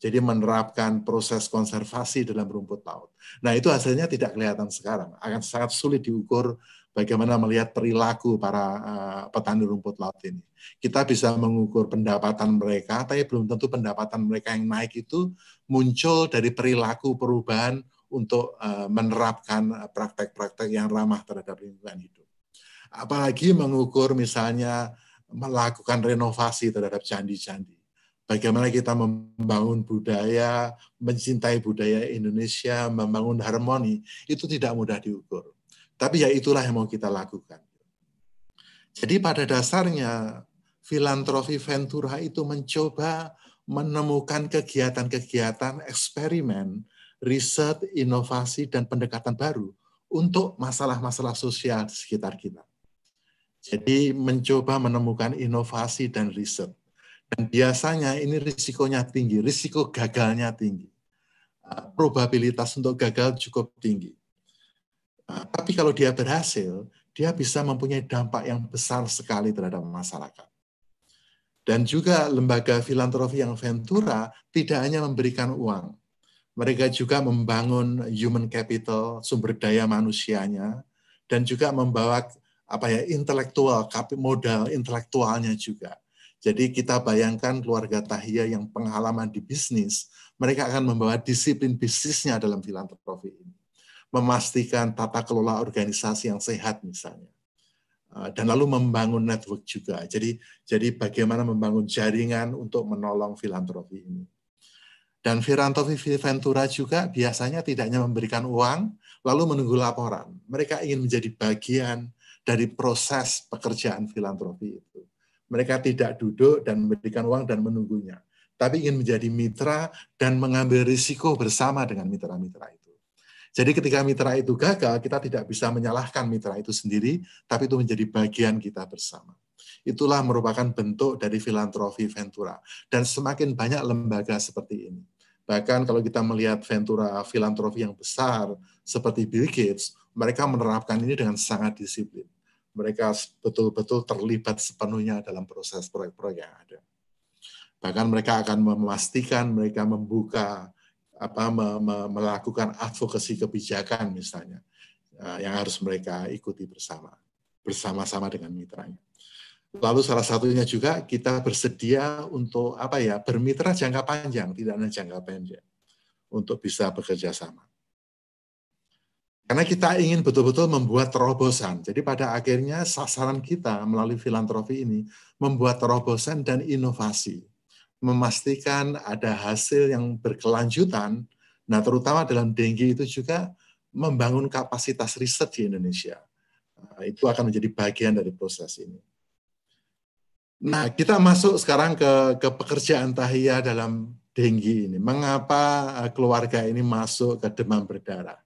Jadi menerapkan proses konservasi dalam rumput laut. Nah itu hasilnya tidak kelihatan sekarang. Akan sangat sulit diukur bagaimana melihat perilaku para uh, petani rumput laut ini. Kita bisa mengukur pendapatan mereka, tapi belum tentu pendapatan mereka yang naik itu muncul dari perilaku perubahan untuk uh, menerapkan uh, praktek-praktek yang ramah terhadap lingkungan hidup. Apalagi mengukur misalnya melakukan renovasi terhadap candi-candi. Bagaimana kita membangun budaya, mencintai budaya Indonesia, membangun harmoni, itu tidak mudah diukur. Tapi ya itulah yang mau kita lakukan. Jadi pada dasarnya filantrofi Ventura itu mencoba menemukan kegiatan-kegiatan eksperimen, riset, inovasi, dan pendekatan baru untuk masalah-masalah sosial di sekitar kita. Jadi mencoba menemukan inovasi dan riset. Dan biasanya ini risikonya tinggi, risiko gagalnya tinggi. Ah, probabilitas untuk gagal cukup tinggi. Ah, tapi kalau dia berhasil, dia bisa mempunyai dampak yang besar sekali terhadap masyarakat. Dan juga lembaga filantropi yang Ventura tidak hanya memberikan uang, mereka juga membangun human capital, sumber daya manusianya, dan juga membawa apa ya intelektual, modal intelektualnya juga. Jadi kita bayangkan keluarga Tahia yang pengalaman di bisnis, mereka akan membawa disiplin bisnisnya dalam filantropi ini. Memastikan tata kelola organisasi yang sehat misalnya. Eh, dan lalu membangun network juga. Jadi jadi bagaimana membangun jaringan untuk menolong filantropi ini. Dan filantropi Ventura juga biasanya tidaknya memberikan uang, lalu menunggu laporan. Mereka ingin menjadi bagian dari proses pekerjaan filantropi itu. Mereka tidak duduk dan memberikan uang dan menunggunya, tapi ingin menjadi mitra dan mengambil risiko bersama dengan mitra-mitra itu. Jadi ketika mitra itu gagal, kita tidak bisa menyalahkan mitra itu sendiri, tapi itu menjadi bagian kita bersama. Itulah merupakan bentuk dari filantropi Ventura. Dan semakin banyak lembaga seperti ini. Bahkan kalau kita melihat Ventura filantropi yang besar seperti Bill Gates, mereka menerapkan ini dengan sangat disiplin. Mereka betul-betul terlibat sepenuhnya dalam proses proyek-proyek yang ada. Bahkan mereka akan memastikan mereka membuka apa me, me, melakukan advokasi kebijakan misalnya eh, yang harus mereka ikuti bersama bersama-sama dengan mitranya. Lalu salah satunya juga kita bersedia untuk apa ya bermitra jangka panjang tidak hanya jangka pendek untuk bisa bekerja sama. Karena kita ingin betul-betul membuat terobosan. Jadi pada akhirnya sasaran kita melalui filantropi ini membuat terobosan dan inovasi. Memastikan ada hasil yang berkelanjutan. Nah terutama dalam dengue itu juga membangun kapasitas riset di Indonesia. Nah, itu akan menjadi bagian dari proses ini. Nah, kita masuk sekarang ke, ke pekerjaan tahiyah dalam dengue ini. Mengapa eh, keluarga ini masuk ke demam berdarah?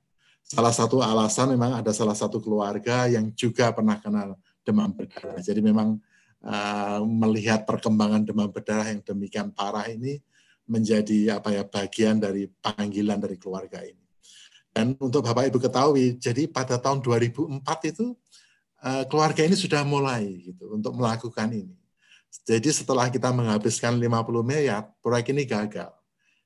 salah satu alasan memang ada salah satu keluarga yang juga pernah kenal demam berdarah. Jadi memang uh, melihat perkembangan demam berdarah yang demikian parah ini menjadi apa ya bagian dari panggilan dari keluarga ini. Dan untuk Bapak Ibu ketahui, jadi pada tahun 2004 itu uh, keluarga ini sudah mulai gitu untuk melakukan ini. Jadi setelah kita menghabiskan 50 miliar, proyek ini gagal.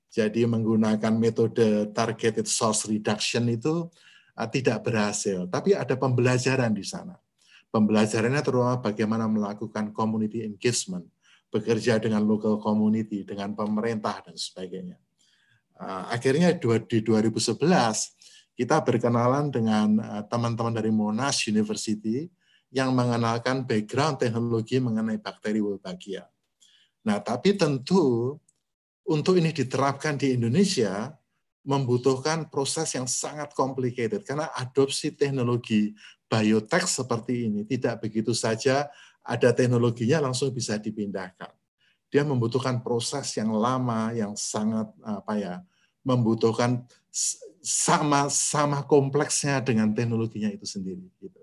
Jadi menggunakan metode targeted source reduction itu eh, tidak berhasil. Tapi ada pembelajaran di sana. Pembelajarannya terutama bagaimana melakukan community engagement, bekerja dengan local community, dengan pemerintah, dan sebagainya. Eh, akhirnya di 2011, kita berkenalan dengan eh, teman-teman dari Monash University yang mengenalkan background teknologi mengenai bakteri Wolbachia. Nah, tapi tentu untuk ini diterapkan di Indonesia membutuhkan proses yang sangat complicated karena adopsi teknologi biotek seperti ini tidak begitu saja ada teknologinya langsung bisa dipindahkan. Dia membutuhkan proses yang lama yang sangat apa ya membutuhkan sama sama kompleksnya dengan teknologinya itu sendiri gitu.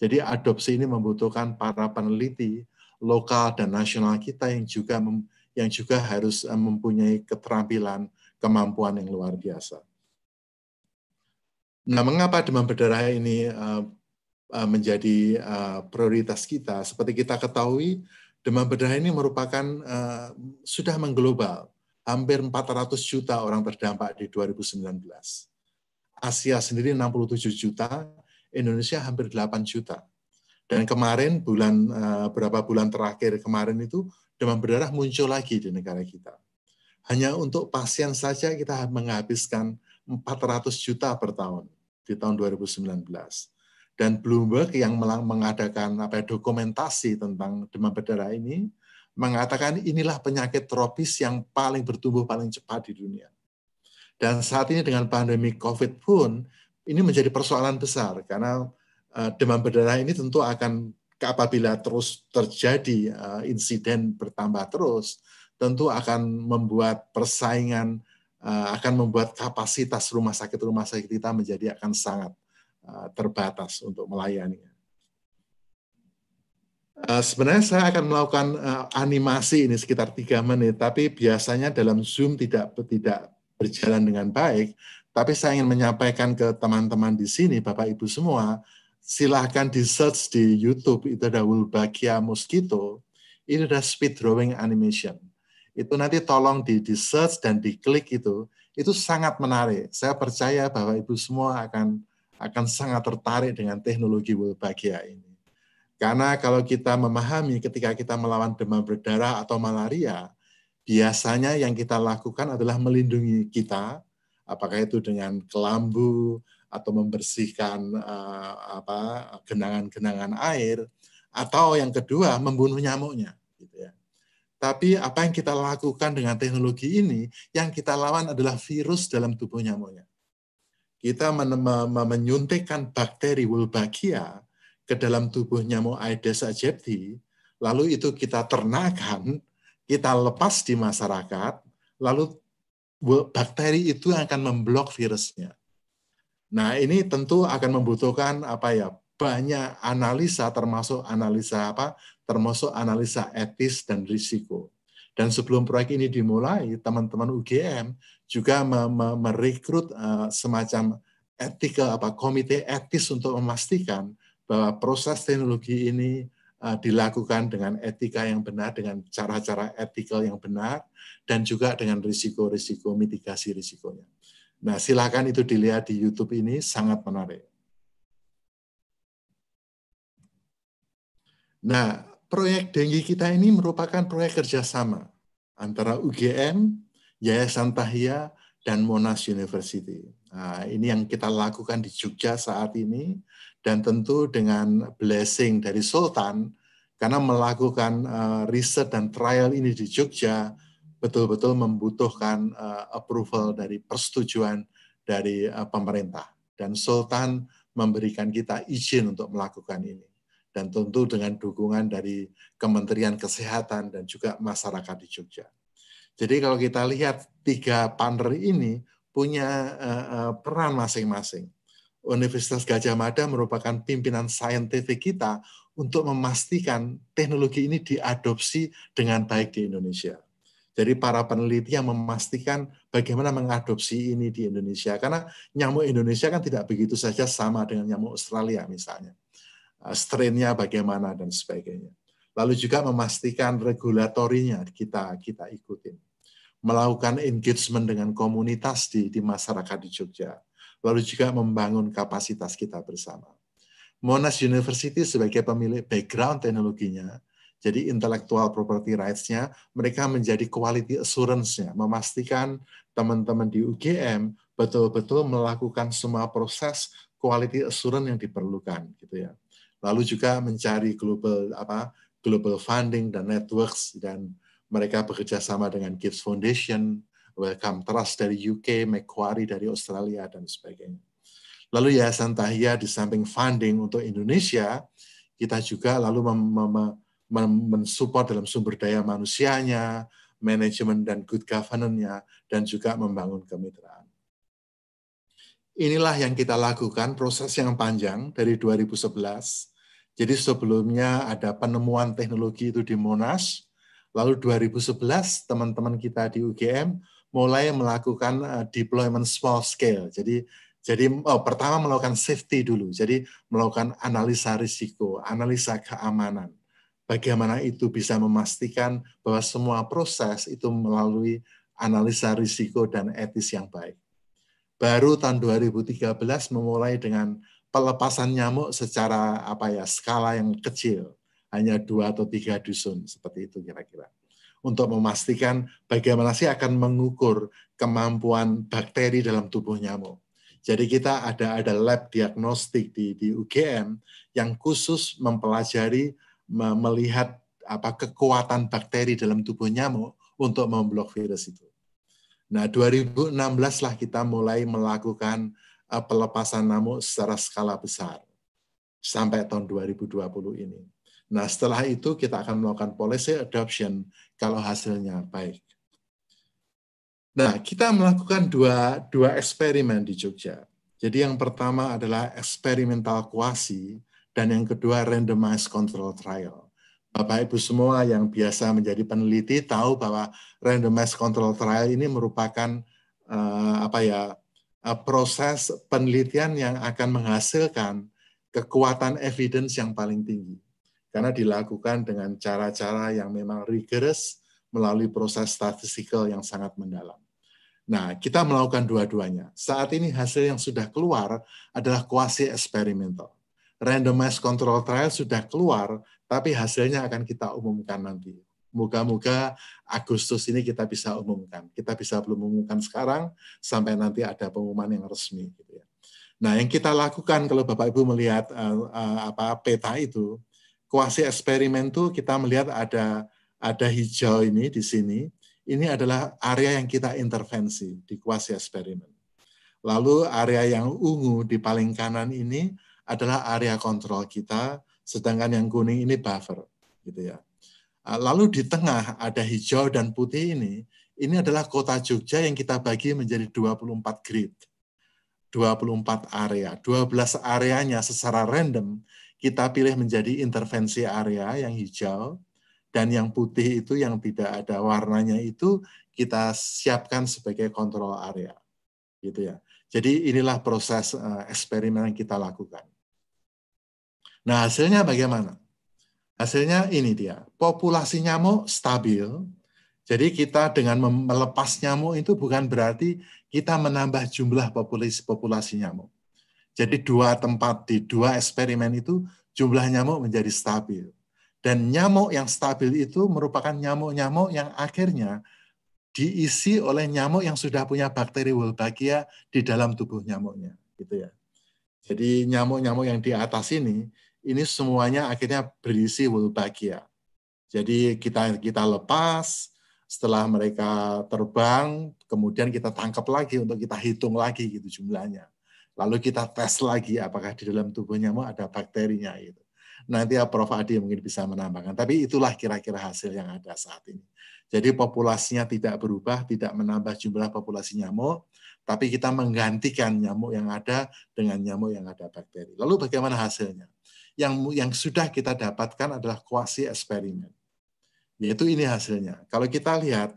Jadi adopsi ini membutuhkan para peneliti lokal dan nasional kita yang juga mem, yang juga harus eh, mempunyai keterampilan, kemampuan yang luar biasa. Nah, mengapa demam berdarah ini eh, eh, menjadi prioritas kita? Seperti kita ketahui, demam berdarah ini merupakan sudah mengglobal. Hampir 400 juta orang terdampak di 2019. Asia sendiri 67 juta, Indonesia hampir 8 juta. Dan kemarin bulan berapa bulan terakhir kemarin itu demam berdarah muncul lagi di negara kita. Hanya untuk pasien saja kita menghabiskan 400 juta per tahun di tahun 2019. Dan Bloomberg yang mengadakan apa ya, dokumentasi tentang demam berdarah ini mengatakan inilah penyakit tropis yang paling bertumbuh paling cepat di dunia. Dan saat ini dengan pandemi COVID pun ini menjadi persoalan besar karena eh, demam berdarah ini tentu akan apabila terus terjadi uh, insiden bertambah terus, tentu akan membuat persaingan uh, akan membuat kapasitas rumah sakit rumah sakit kita menjadi akan sangat uh, terbatas untuk melayani. Uh, sebenarnya saya akan melakukan uh, animasi ini sekitar tiga menit, tapi biasanya dalam Zoom tidak tidak berjalan dengan baik. Tapi saya ingin menyampaikan ke teman-teman di sini, Bapak Ibu semua, silahkan di search di YouTube itu ada Wolbachia mosquito, ini ada speed drawing animation. Itu nanti tolong di, di search dan diklik itu, itu sangat menarik. Saya percaya bahwa ibu semua akan akan sangat tertarik dengan teknologi Wolbachia ini. Karena kalau kita memahami ketika kita melawan demam berdarah atau malaria, biasanya yang kita lakukan adalah melindungi kita, apakah itu dengan kelambu atau membersihkan uh, apa genangan-genangan air atau yang kedua membunuh nyamuknya gitu ya. Tapi apa yang kita lakukan dengan teknologi ini yang kita lawan adalah virus dalam tubuh nyamuknya. Kita men menyuntikkan bakteri Wolbachia ke dalam tubuh nyamuk Aedes aegypti, lalu itu kita ternakan, kita lepas di masyarakat, lalu bakteri itu akan memblok virusnya Nah, ini tentu akan membutuhkan apa ya? banyak analisa termasuk analisa apa? termasuk analisa etis dan risiko. Dan sebelum proyek ini dimulai, teman-teman UGM juga merekrut eh, semacam etika apa komite etis untuk memastikan bahwa proses teknologi ini eh, dilakukan dengan etika yang benar, dengan cara-cara etikal yang benar, dan juga dengan risiko-risiko mitigasi risikonya. Nah, silahkan itu dilihat di YouTube ini sangat menarik. Nah, proyek Denggi kita ini merupakan proyek kerjasama antara UGM, Yayasan Tahia, dan Monash University. Nah, ini yang kita lakukan di Jogja saat ini, dan tentu dengan blessing dari Sultan, karena melakukan eh, riset dan trial ini di Jogja, betul-betul membutuhkan uh, approval dari persetujuan dari uh, pemerintah dan Sultan memberikan kita izin untuk melakukan ini dan tentu dengan dukungan dari Kementerian Kesehatan dan juga masyarakat di Jogja. Jadi kalau kita lihat tiga partner ini punya uh, peran masing-masing. Universitas Gajah Mada merupakan pimpinan saintifik kita untuk memastikan teknologi ini diadopsi dengan baik di Indonesia dari para peneliti yang memastikan bagaimana mengadopsi ini di Indonesia. Karena nyamuk Indonesia kan tidak begitu saja sama dengan nyamuk Australia misalnya. Eh, strainnya bagaimana dan sebagainya. Lalu juga memastikan regulatorinya kita kita ikutin. Melakukan engagement dengan komunitas di, di masyarakat di Jogja. Lalu juga membangun kapasitas kita bersama. Monash University sebagai pemilik background teknologinya, jadi intellectual property rights-nya mereka menjadi quality assurance-nya, memastikan teman-teman di UGM betul-betul melakukan semua proses quality assurance yang diperlukan gitu ya. Lalu juga mencari global apa global funding dan networks dan mereka bekerja sama dengan Gibbs Foundation, Welcome Trust dari UK, Macquarie dari Australia dan sebagainya. Lalu Yayasan Tahia di samping funding untuk Indonesia, kita juga lalu mem- mem- mensupport dalam sumber daya manusianya, manajemen dan good governance-nya, dan juga membangun kemitraan. Inilah yang kita lakukan, proses yang panjang dari 2011. Jadi sebelumnya ada penemuan teknologi itu di Monash, lalu 2011 teman-teman kita di UGM mulai melakukan eh, deployment small scale. Jadi jadi oh, pertama melakukan safety dulu, jadi melakukan analisa risiko, analisa keamanan bagaimana itu bisa memastikan bahwa semua proses itu melalui analisa risiko dan etis yang baik. Baru tahun 2013 memulai dengan pelepasan nyamuk secara apa ya skala yang kecil, hanya dua atau tiga dusun seperti itu kira-kira. Untuk memastikan bagaimana sih akan mengukur kemampuan bakteri dalam tubuh nyamuk. Jadi kita ada ada lab diagnostik di di UGM yang khusus mempelajari melihat apa kekuatan bakteri dalam tubuh nyamuk untuk memblok virus itu. Nah, 2016 lah kita mulai melakukan eh, pelepasan nyamuk secara skala besar sampai tahun 2020 ini. Nah, setelah itu kita akan melakukan policy adoption kalau hasilnya baik. Nah, kita melakukan dua, dua eksperimen di Jogja. Jadi yang pertama adalah eksperimental kuasi dan yang kedua, randomized control trial. Bapak Ibu semua yang biasa menjadi peneliti tahu bahwa randomized control trial ini merupakan uh, apa ya uh, proses penelitian yang akan menghasilkan kekuatan evidence yang paling tinggi karena dilakukan dengan cara-cara yang memang rigorous melalui proses statistical yang sangat mendalam. Nah, kita melakukan dua-duanya. Saat ini hasil yang sudah keluar adalah quasi eksperimental randomized control trial sudah keluar, tapi hasilnya akan kita umumkan nanti. Moga-moga Agustus ini kita bisa umumkan. Kita bisa belum umumkan sekarang sampai nanti ada pengumuman yang resmi. Gitu ya. Nah, yang kita lakukan kalau Bapak Ibu melihat uh, uh, apa peta itu, kuasi eksperimen itu kita melihat ada ada hijau ini di sini. Ini adalah area yang kita intervensi di kuasi eksperimen. Lalu area yang ungu di paling kanan ini adalah area kontrol kita, sedangkan yang kuning ini buffer, gitu ya. Ah, lalu di tengah ada hijau dan putih ini, ini adalah kota Jogja yang kita bagi menjadi 24 grid. 24 area, 12 areanya secara random kita pilih menjadi intervensi area yang hijau dan yang putih itu yang tidak ada warnanya itu kita siapkan sebagai kontrol area. Gitu ya. Jadi inilah proses eh, eksperimen yang kita lakukan. Nah hasilnya bagaimana? Hasilnya ini dia, populasi nyamuk stabil. Jadi kita dengan melepas nyamuk itu bukan berarti kita menambah jumlah populasi populasi nyamuk. Jadi dua tempat di dua eksperimen itu jumlah nyamuk menjadi stabil. Dan nyamuk yang stabil itu merupakan nyamuk-nyamuk yang akhirnya diisi oleh nyamuk yang sudah punya bakteri Wolbachia di dalam tubuh nyamuknya, gitu ya. Jadi nyamuk-nyamuk yang di atas ini, ini semuanya akhirnya berisi Wolbachia. Jadi kita kita lepas, setelah mereka terbang, kemudian kita tangkap lagi untuk kita hitung lagi gitu jumlahnya. Lalu kita tes lagi apakah di dalam tubuh nyamuk ada bakterinya gitu nanti ya Prof. Adi mungkin bisa menambahkan. Tapi itulah kira-kira hasil yang ada saat ini. Jadi populasinya tidak berubah, tidak menambah jumlah populasi nyamuk, tapi kita menggantikan nyamuk yang ada dengan nyamuk yang ada bakteri. Lalu bagaimana hasilnya? Yang yang sudah kita dapatkan adalah kuasi eksperimen. Yaitu ini hasilnya. Kalau kita lihat,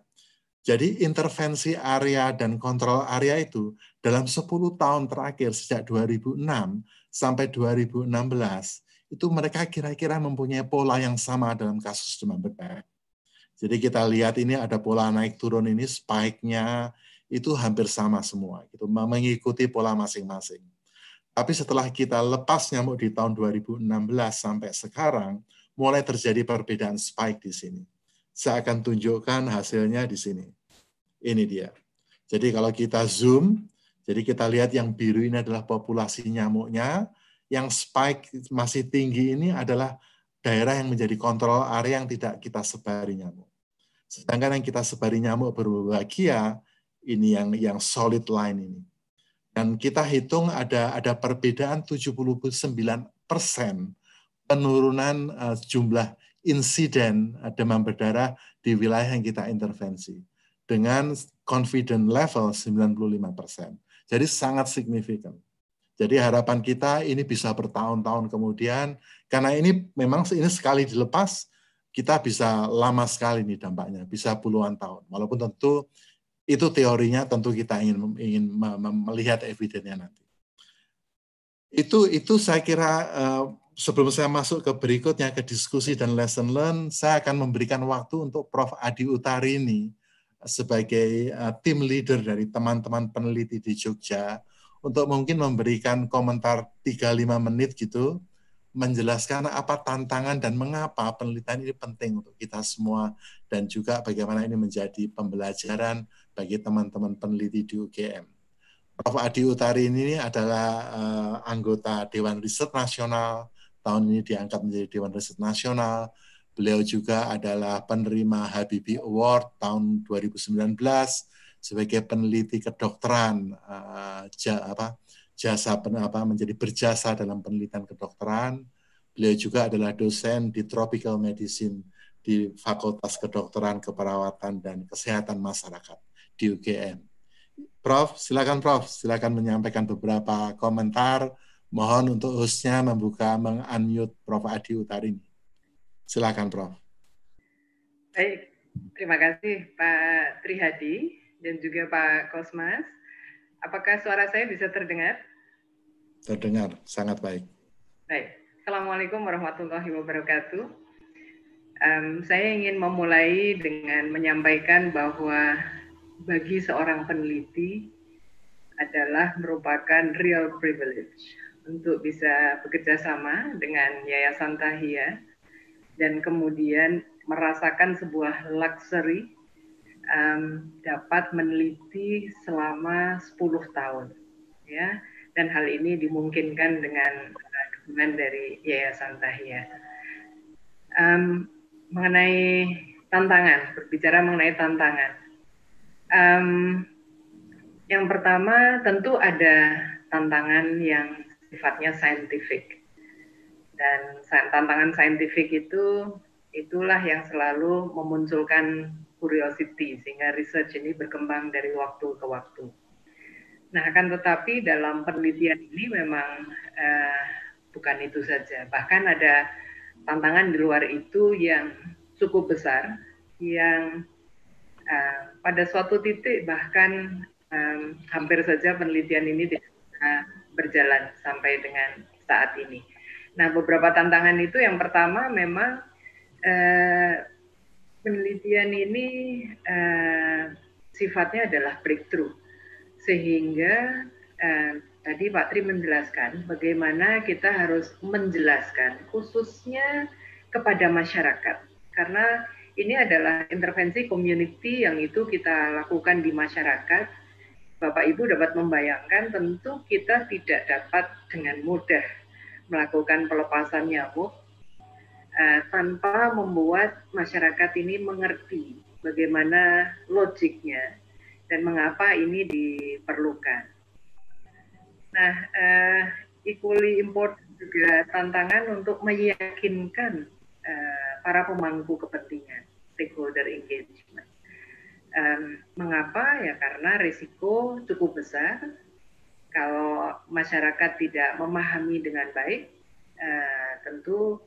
jadi intervensi area dan kontrol area itu dalam 10 tahun terakhir sejak 2006 sampai 2016 itu mereka kira-kira mempunyai pola yang sama dalam kasus demam berdarah. Jadi kita lihat ini ada pola naik turun ini spike-nya itu hampir sama semua, gitu mengikuti pola masing-masing. Tapi setelah kita lepas nyamuk di tahun 2016 sampai sekarang, mulai terjadi perbedaan spike di sini. Saya akan tunjukkan hasilnya di sini. Ini dia. Jadi kalau kita zoom, jadi kita lihat yang biru ini adalah populasi nyamuknya, yang spike masih tinggi ini adalah daerah yang menjadi kontrol area yang tidak kita sebari nyamuk. Sedangkan yang kita sebari nyamuk berbahagia ini yang yang solid line ini. Dan kita hitung ada ada perbedaan 79 persen penurunan eh, jumlah insiden eh, demam berdarah di wilayah yang kita intervensi dengan confident level 95 persen. Jadi sangat signifikan. Jadi harapan kita ini bisa bertahun-tahun kemudian, karena ini memang ini sekali dilepas, kita bisa lama sekali nih dampaknya, bisa puluhan tahun. Walaupun tentu itu teorinya tentu kita ingin ingin melihat evidennya nanti. Itu itu saya kira eh, sebelum saya masuk ke berikutnya ke diskusi dan lesson learn, saya akan memberikan waktu untuk Prof. Adi Utari ini sebagai eh, tim leader dari teman-teman peneliti di Jogja untuk mungkin memberikan komentar 3-5 menit gitu, menjelaskan apa tantangan dan mengapa penelitian ini penting untuk kita semua dan juga bagaimana ini menjadi pembelajaran bagi teman-teman peneliti di UGM. Prof. Adi Utari ini adalah uh, anggota Dewan Riset Nasional, tahun ini diangkat menjadi Dewan Riset Nasional. Beliau juga adalah penerima Habibie Award tahun 2019, sebagai peneliti kedokteran uh, ja, apa, jasa pen, apa menjadi berjasa dalam penelitian kedokteran. Beliau juga adalah dosen di tropical medicine di Fakultas Kedokteran Keperawatan dan Kesehatan Masyarakat di UGM. Prof, silakan Prof, silakan menyampaikan beberapa komentar. Mohon untuk hostnya membuka mengunmute Prof Adi Utarini. Silakan Prof. Baik, terima kasih Pak Trihadi dan juga Pak Kosmas. Apakah suara saya bisa terdengar? Terdengar, sangat baik. Baik. Assalamualaikum warahmatullahi wabarakatuh. Um, saya ingin memulai dengan menyampaikan bahwa bagi seorang peneliti adalah merupakan real privilege untuk bisa bekerja sama dengan Yayasan Tahia dan kemudian merasakan sebuah luxury um, dapat meneliti selama 10 tahun ya dan hal ini dimungkinkan dengan uh, dari Yayasan Tahia. Um, mengenai tantangan, berbicara mengenai tantangan. Um, yang pertama tentu ada tantangan yang sifatnya saintifik. Dan tantangan saintifik itu itulah yang selalu memunculkan curiosity sehingga research ini berkembang dari waktu ke waktu. Nah, akan tetapi dalam penelitian ini memang eh, bukan itu saja. Bahkan ada tantangan di luar itu yang cukup besar, yang eh, pada suatu titik bahkan eh, hampir saja penelitian ini tidak berjalan sampai dengan saat ini. Nah, beberapa tantangan itu yang pertama memang eh, penelitian ini uh, sifatnya adalah breakthrough, sehingga uh, tadi Pak Tri menjelaskan bagaimana kita harus menjelaskan, khususnya kepada masyarakat, karena ini adalah intervensi community yang itu kita lakukan di masyarakat. Bapak Ibu dapat membayangkan tentu kita tidak dapat dengan mudah melakukan pelepasan nyamuk uh, tanpa membuat masyarakat ini mengerti bagaimana logiknya dan mengapa ini diperlukan. Nah, uh, equally important juga tantangan untuk meyakinkan uh, para pemangku kepentingan, stakeholder engagement. Um, mengapa? Ya karena risiko cukup besar kalau masyarakat tidak memahami dengan baik, uh, tentu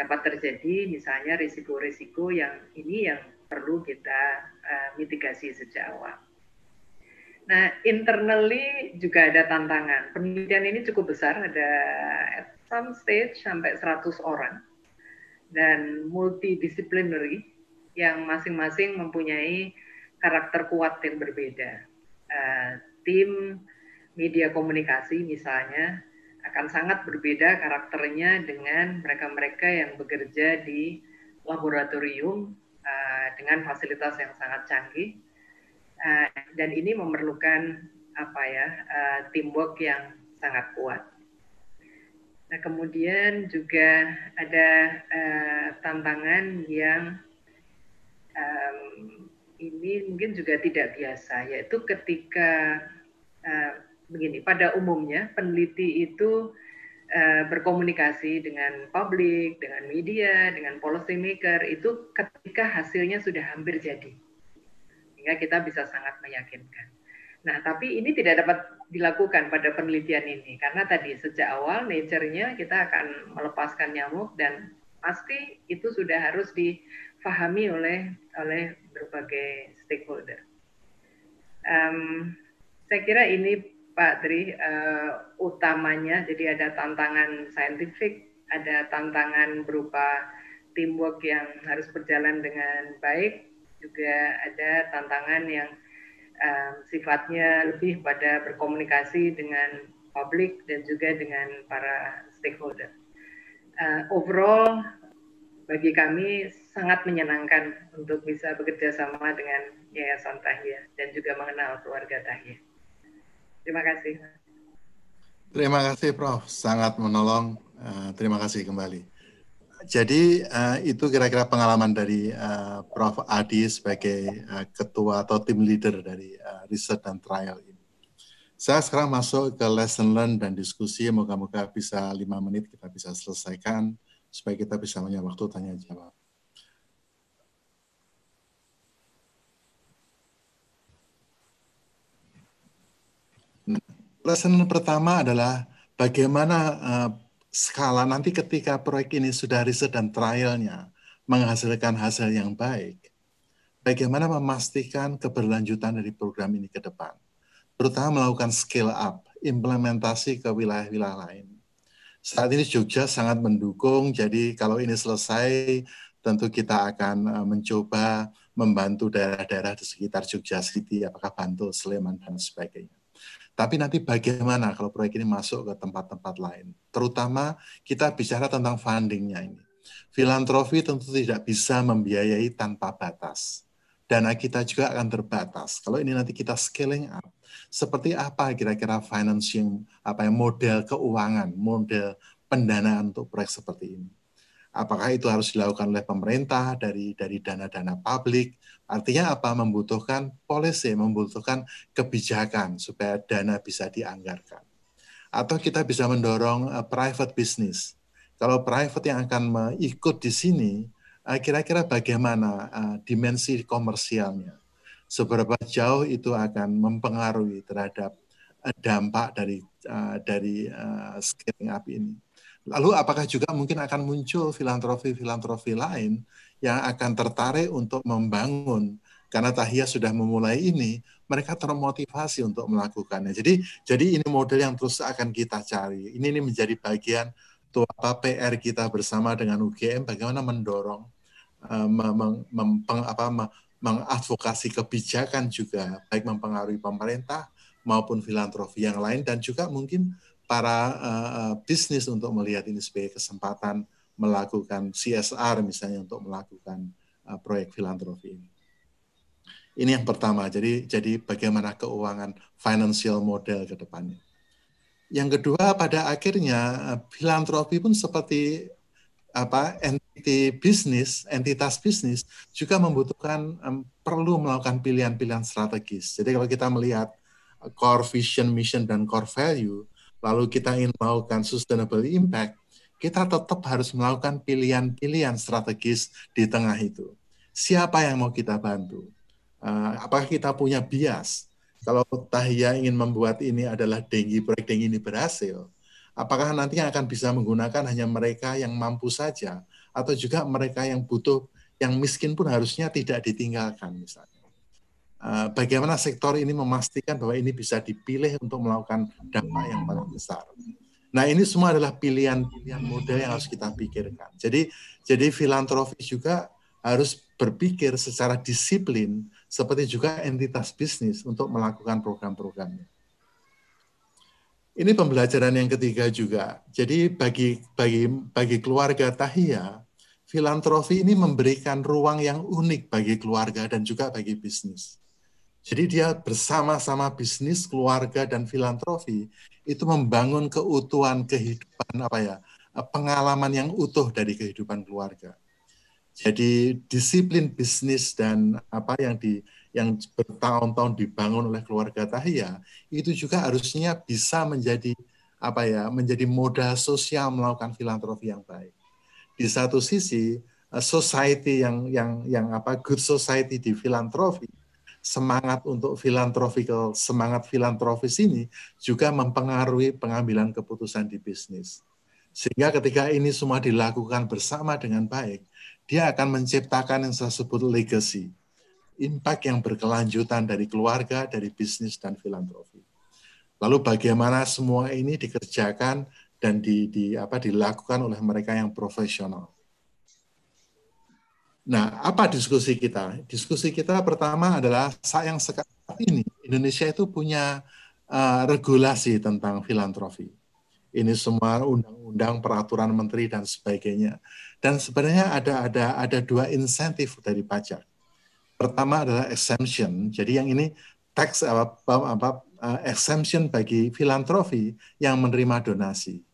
dapat terjadi misalnya risiko-risiko yang ini yang perlu kita uh, mitigasi sejak awal. Nah, internally juga ada tantangan. Penelitian ini cukup besar, ada at some stage sampai 100 orang dan multidisciplinary yang masing-masing mempunyai karakter kuat yang berbeda. Uh, tim media komunikasi misalnya akan sangat berbeda karakternya dengan mereka-mereka yang bekerja di laboratorium uh, dengan fasilitas yang sangat canggih uh, dan ini memerlukan apa ya uh, teamwork yang sangat kuat. Nah kemudian juga ada uh, tantangan yang um, ini mungkin juga tidak biasa yaitu ketika uh, begini, pada umumnya peneliti itu uh, berkomunikasi dengan publik, dengan media, dengan policy maker itu ketika hasilnya sudah hampir jadi. Sehingga kita bisa sangat meyakinkan. Nah, tapi ini tidak dapat dilakukan pada penelitian ini karena tadi sejak awal nature-nya kita akan melepaskan nyamuk dan pasti itu sudah harus difahami oleh oleh berbagai stakeholder. Um, saya kira ini Pak Tri, uh, eh, utamanya jadi ada tantangan saintifik, ada tantangan berupa teamwork yang harus berjalan dengan baik, juga ada tantangan yang um, sifatnya lebih pada berkomunikasi dengan publik dan juga dengan para stakeholder. Uh, overall, bagi kami sangat menyenangkan untuk bisa bekerja sama dengan Yayasan Tahya dan juga mengenal keluarga Tahya. Terima kasih. Terima kasih Prof, sangat menolong. Eh, terima kasih kembali. Jadi eh, itu kira-kira pengalaman dari eh, Prof. Adi sebagai ketua atau tim leader dari riset dan trial ini. Saya sekarang masuk ke lesson learn dan diskusi. Moga-moga bisa lima menit kita bisa selesaikan supaya kita bisa punya waktu tanya jawab. Lesson pertama adalah bagaimana uh, skala nanti ketika proyek ini sudah riset dan trialnya menghasilkan hasil yang baik, bagaimana memastikan keberlanjutan dari program ini ke depan, terutama melakukan scale up, implementasi ke wilayah-wilayah lain. Saat ini Jogja sangat mendukung, jadi kalau ini selesai, tentu kita akan eh, mencoba membantu daerah-daerah di sekitar Jogja City, apakah Bantul, Sleman, dan sebagainya. Tapi nanti bagaimana kalau proyek ini masuk ke tempat-tempat lain? Terutama kita bicara tentang fundingnya ini. Filantrofi tentu tidak bisa membiayai tanpa batas. Dana kita juga akan terbatas. Kalau ini nanti kita scaling up, seperti apa kira-kira financing, apa yang model keuangan, model pendanaan untuk proyek seperti ini apakah itu harus dilakukan oleh pemerintah dari dari dana-dana publik artinya apa membutuhkan policy membutuhkan kebijakan supaya dana bisa dianggarkan atau kita bisa mendorong uh, private business kalau private yang akan ikut di sini kira eh, kira-kira bagaimana uh, dimensi komersialnya seberapa jauh itu akan mempengaruhi terhadap dampak dari dari scaling up ini Lalu apakah juga mungkin akan muncul filantrofi-filantrofi lain yang akan tertarik untuk membangun karena Tahia sudah memulai ini, mereka termotivasi untuk melakukannya. Jadi jadi ini model yang terus akan kita cari. Ini ini menjadi bagian tuh apa PR kita bersama dengan UGM bagaimana mendorong uh, mem, mem, mem, mengadvokasi kebijakan juga baik mempengaruhi pemerintah maupun filantrofi yang lain dan juga mungkin para uh, bisnis untuk melihat ini sebagai kesempatan melakukan CSR misalnya untuk melakukan uh, proyek filantropi ini. Ini yang pertama. Jadi jadi bagaimana keuangan financial model ke depannya. Yang kedua pada akhirnya filantropi pun seperti apa entity bisnis, entitas bisnis juga membutuhkan um, perlu melakukan pilihan-pilihan strategis. Jadi kalau kita melihat core vision, mission dan core value, lalu kita ingin melakukan sustainable impact, kita tetap harus melakukan pilihan-pilihan strategis di tengah itu. Siapa yang mau kita bantu? Uh, apakah kita punya bias? Kalau Tahia ingin membuat ini adalah denggi, proyek denggi ini berhasil, apakah nantinya akan bisa menggunakan hanya mereka yang mampu saja, atau juga mereka yang butuh, yang miskin pun harusnya tidak ditinggalkan misalnya. Eh, bagaimana sektor ini memastikan bahwa ini bisa dipilih untuk melakukan dampak yang paling besar. Nah ini semua adalah pilihan-pilihan model yang harus kita pikirkan. Jadi jadi filantropis juga harus berpikir secara disiplin seperti juga entitas bisnis untuk melakukan program-programnya. Ini pembelajaran yang ketiga juga. Jadi bagi bagi bagi keluarga Tahia, filantropi ini memberikan ruang yang unik bagi keluarga dan juga bagi bisnis. Jadi dia bersama-sama bisnis, keluarga dan filantrofi itu membangun keutuhan kehidupan apa ya pengalaman yang utuh dari kehidupan keluarga. Jadi disiplin bisnis dan apa yang di yang bertahun-tahun dibangun oleh keluarga Tahia itu juga harusnya bisa menjadi apa ya menjadi modal sosial melakukan filantrofi yang baik. Di satu sisi eh, society yang yang yang apa good society di filantrofi semangat untuk filantrofikal, semangat filantropis ini juga mempengaruhi pengambilan keputusan di bisnis. Sehingga ketika ini semua dilakukan bersama dengan baik, dia akan menciptakan yang saya sebut legacy, impact yang berkelanjutan dari keluarga, dari bisnis, dan filantropi. Lalu bagaimana semua ini dikerjakan dan di, di, apa, dilakukan oleh mereka yang profesional. Nah, apa diskusi kita? Diskusi kita pertama adalah sayang sekali ini Indonesia itu punya uh, regulasi tentang filantropi Ini semua undang-undang, peraturan menteri dan sebagainya. Dan sebenarnya ada ada ada dua insentif dari pajak. Pertama adalah exemption. Jadi yang ini tax apa, apa, apa eh, exemption bagi filantropi yang menerima donasi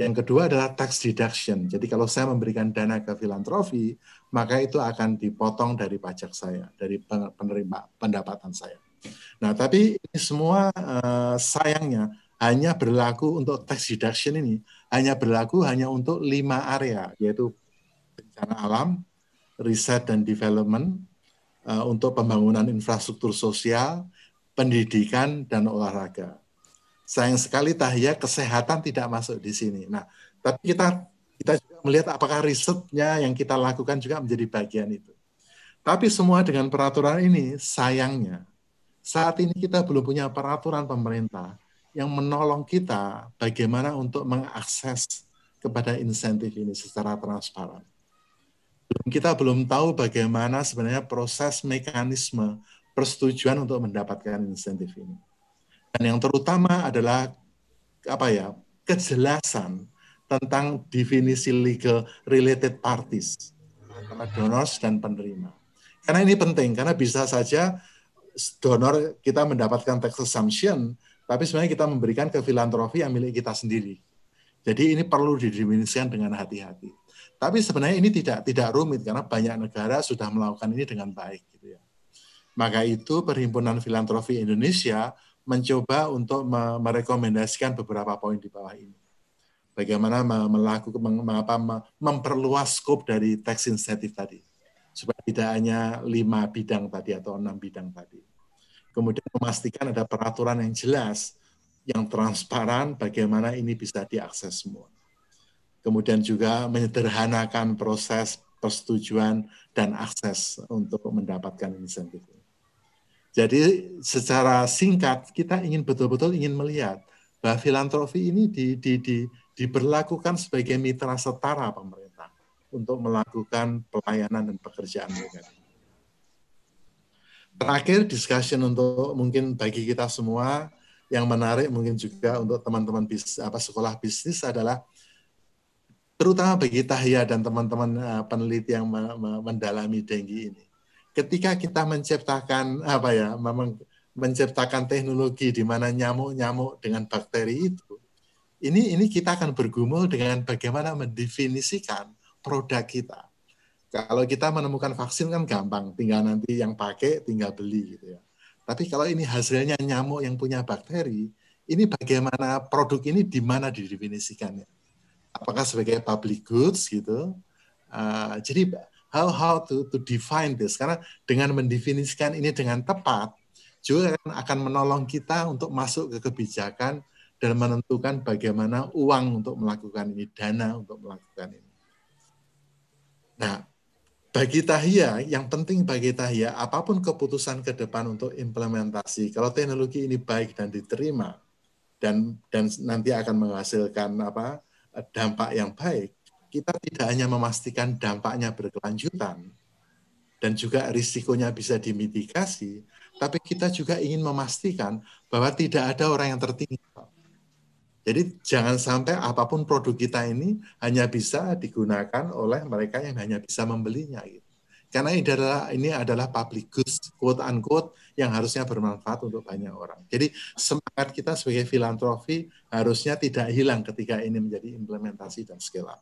yang kedua adalah tax deduction. Jadi kalau saya memberikan dana ke filantropi, maka itu akan dipotong dari pajak saya, dari penerima pendapatan saya. Nah, tapi ini semua uh, sayangnya hanya berlaku untuk tax deduction ini hanya berlaku hanya untuk lima area yaitu bencana alam, riset dan development uh, untuk pembangunan infrastruktur sosial, pendidikan dan olahraga sayang sekali tahya kesehatan tidak masuk di sini. Nah, tapi kita kita juga melihat apakah risetnya yang kita lakukan juga menjadi bagian itu. Tapi semua dengan peraturan ini, sayangnya saat ini kita belum punya peraturan pemerintah yang menolong kita bagaimana untuk mengakses kepada insentif ini secara transparan. kita belum tahu bagaimana sebenarnya proses mekanisme persetujuan untuk mendapatkan insentif ini. Dan yang terutama adalah apa ya kejelasan tentang definisi legal related parties antara donor dan penerima. Karena ini penting karena bisa saja donor kita mendapatkan tax assumption tapi sebenarnya kita memberikan ke filantrofi yang milik kita sendiri. Jadi ini perlu didefinisikan dengan hati-hati. Tapi sebenarnya ini tidak tidak rumit karena banyak negara sudah melakukan ini dengan baik gitu ya. Maka itu Perhimpunan Filantrofi Indonesia mencoba untuk merekomendasikan beberapa poin di bawah ini. Bagaimana melakukan mengapa memperluas skop dari tax incentive tadi supaya tidak hanya lima bidang tadi atau enam bidang tadi. Kemudian memastikan ada peraturan yang jelas, yang transparan, bagaimana ini bisa diakses semua. Kemudian juga menyederhanakan proses persetujuan dan akses untuk mendapatkan insentif ini. Jadi secara singkat kita ingin betul-betul ingin melihat bahwa filantropi ini di, di, di, diberlakukan sebagai mitra setara pemerintah untuk melakukan pelayanan dan pekerjaan mereka. Terakhir discussion untuk mungkin bagi kita semua yang menarik mungkin juga untuk teman-teman bis, apa sekolah bisnis adalah terutama bagi Tahya dan teman-teman eh, peneliti yang mendalami denggi ini ketika kita menciptakan apa ya memang menciptakan teknologi di mana nyamuk-nyamuk dengan bakteri itu ini ini kita akan bergumul dengan bagaimana mendefinisikan produk kita. Kalau kita menemukan vaksin kan gampang, tinggal nanti yang pakai tinggal beli gitu ya. Tapi kalau ini hasilnya nyamuk yang punya bakteri, ini bagaimana produk ini di mana didefinisikannya? Apakah sebagai public goods gitu? Uh, jadi how how to to define this karena dengan mendefinisikan ini dengan tepat juga kan akan menolong kita untuk masuk ke kebijakan dan menentukan bagaimana uang untuk melakukan ini, dana untuk melakukan ini. Nah, bagi Tahia, yang penting bagi Tahia, apapun keputusan ke depan untuk implementasi, kalau teknologi ini baik dan diterima, dan dan nanti akan menghasilkan apa dampak yang baik, kita tidak hanya memastikan dampaknya berkelanjutan dan juga risikonya bisa dimitigasi, tapi kita juga ingin memastikan bahwa tidak ada orang yang tertinggal. Jadi jangan sampai apapun produk kita ini hanya bisa digunakan oleh mereka yang hanya bisa membelinya. Gitu. Karena ini adalah, ini adalah public goods, quote unquote, yang harusnya bermanfaat untuk banyak orang. Jadi semangat kita sebagai filantrofi harusnya tidak hilang ketika ini menjadi implementasi dan scale up.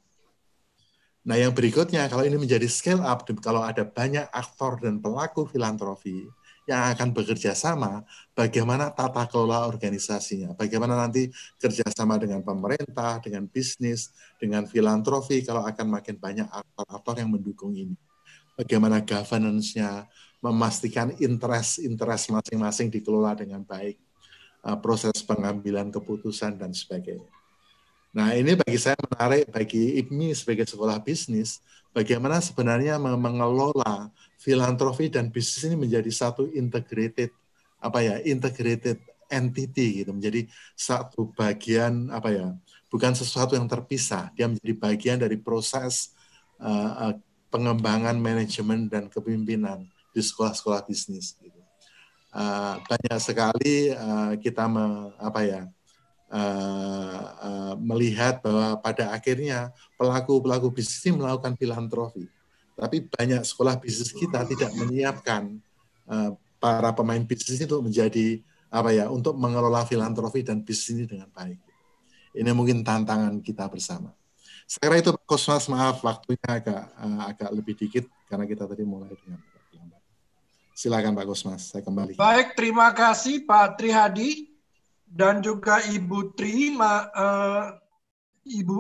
Nah, yang berikutnya, kalau ini menjadi scale up, kalau ada banyak aktor dan pelaku filantropi yang akan bekerja sama, bagaimana tata kelola organisasinya, bagaimana nanti kerjasama dengan pemerintah, dengan bisnis, dengan filantropi kalau akan makin banyak aktor-aktor yang mendukung ini. Bagaimana governance-nya, memastikan interest-interest masing-masing dikelola dengan baik, eh, proses pengambilan keputusan, dan sebagainya. Nah, ini bagi saya menarik bagi IPMI sebagai sekolah bisnis, bagaimana sebenarnya mengelola filantropi dan bisnis ini menjadi satu integrated apa ya, integrated entity gitu, menjadi satu bagian apa ya, bukan sesuatu yang terpisah, dia menjadi bagian dari proses uh, uh, pengembangan manajemen dan kepemimpinan di sekolah-sekolah bisnis gitu. Uh, banyak sekali uh, kita me, apa ya uh, uh, melihat bahwa pada akhirnya pelaku-pelaku bisnis ini melakukan filantropi. Tapi banyak sekolah bisnis kita tidak menyiapkan uh, para pemain bisnis itu menjadi apa ya untuk mengelola filantropi dan bisnis ini dengan baik. Ini mungkin tantangan kita bersama. Saya kira itu Kosmas, maaf waktunya agak uh, agak lebih dikit karena kita tadi mulai dengan Silakan Pak Kosmas, saya kembali. Baik, terima kasih Pak Trihadi dan juga Ibu Tri, ma, uh, eh, Ibu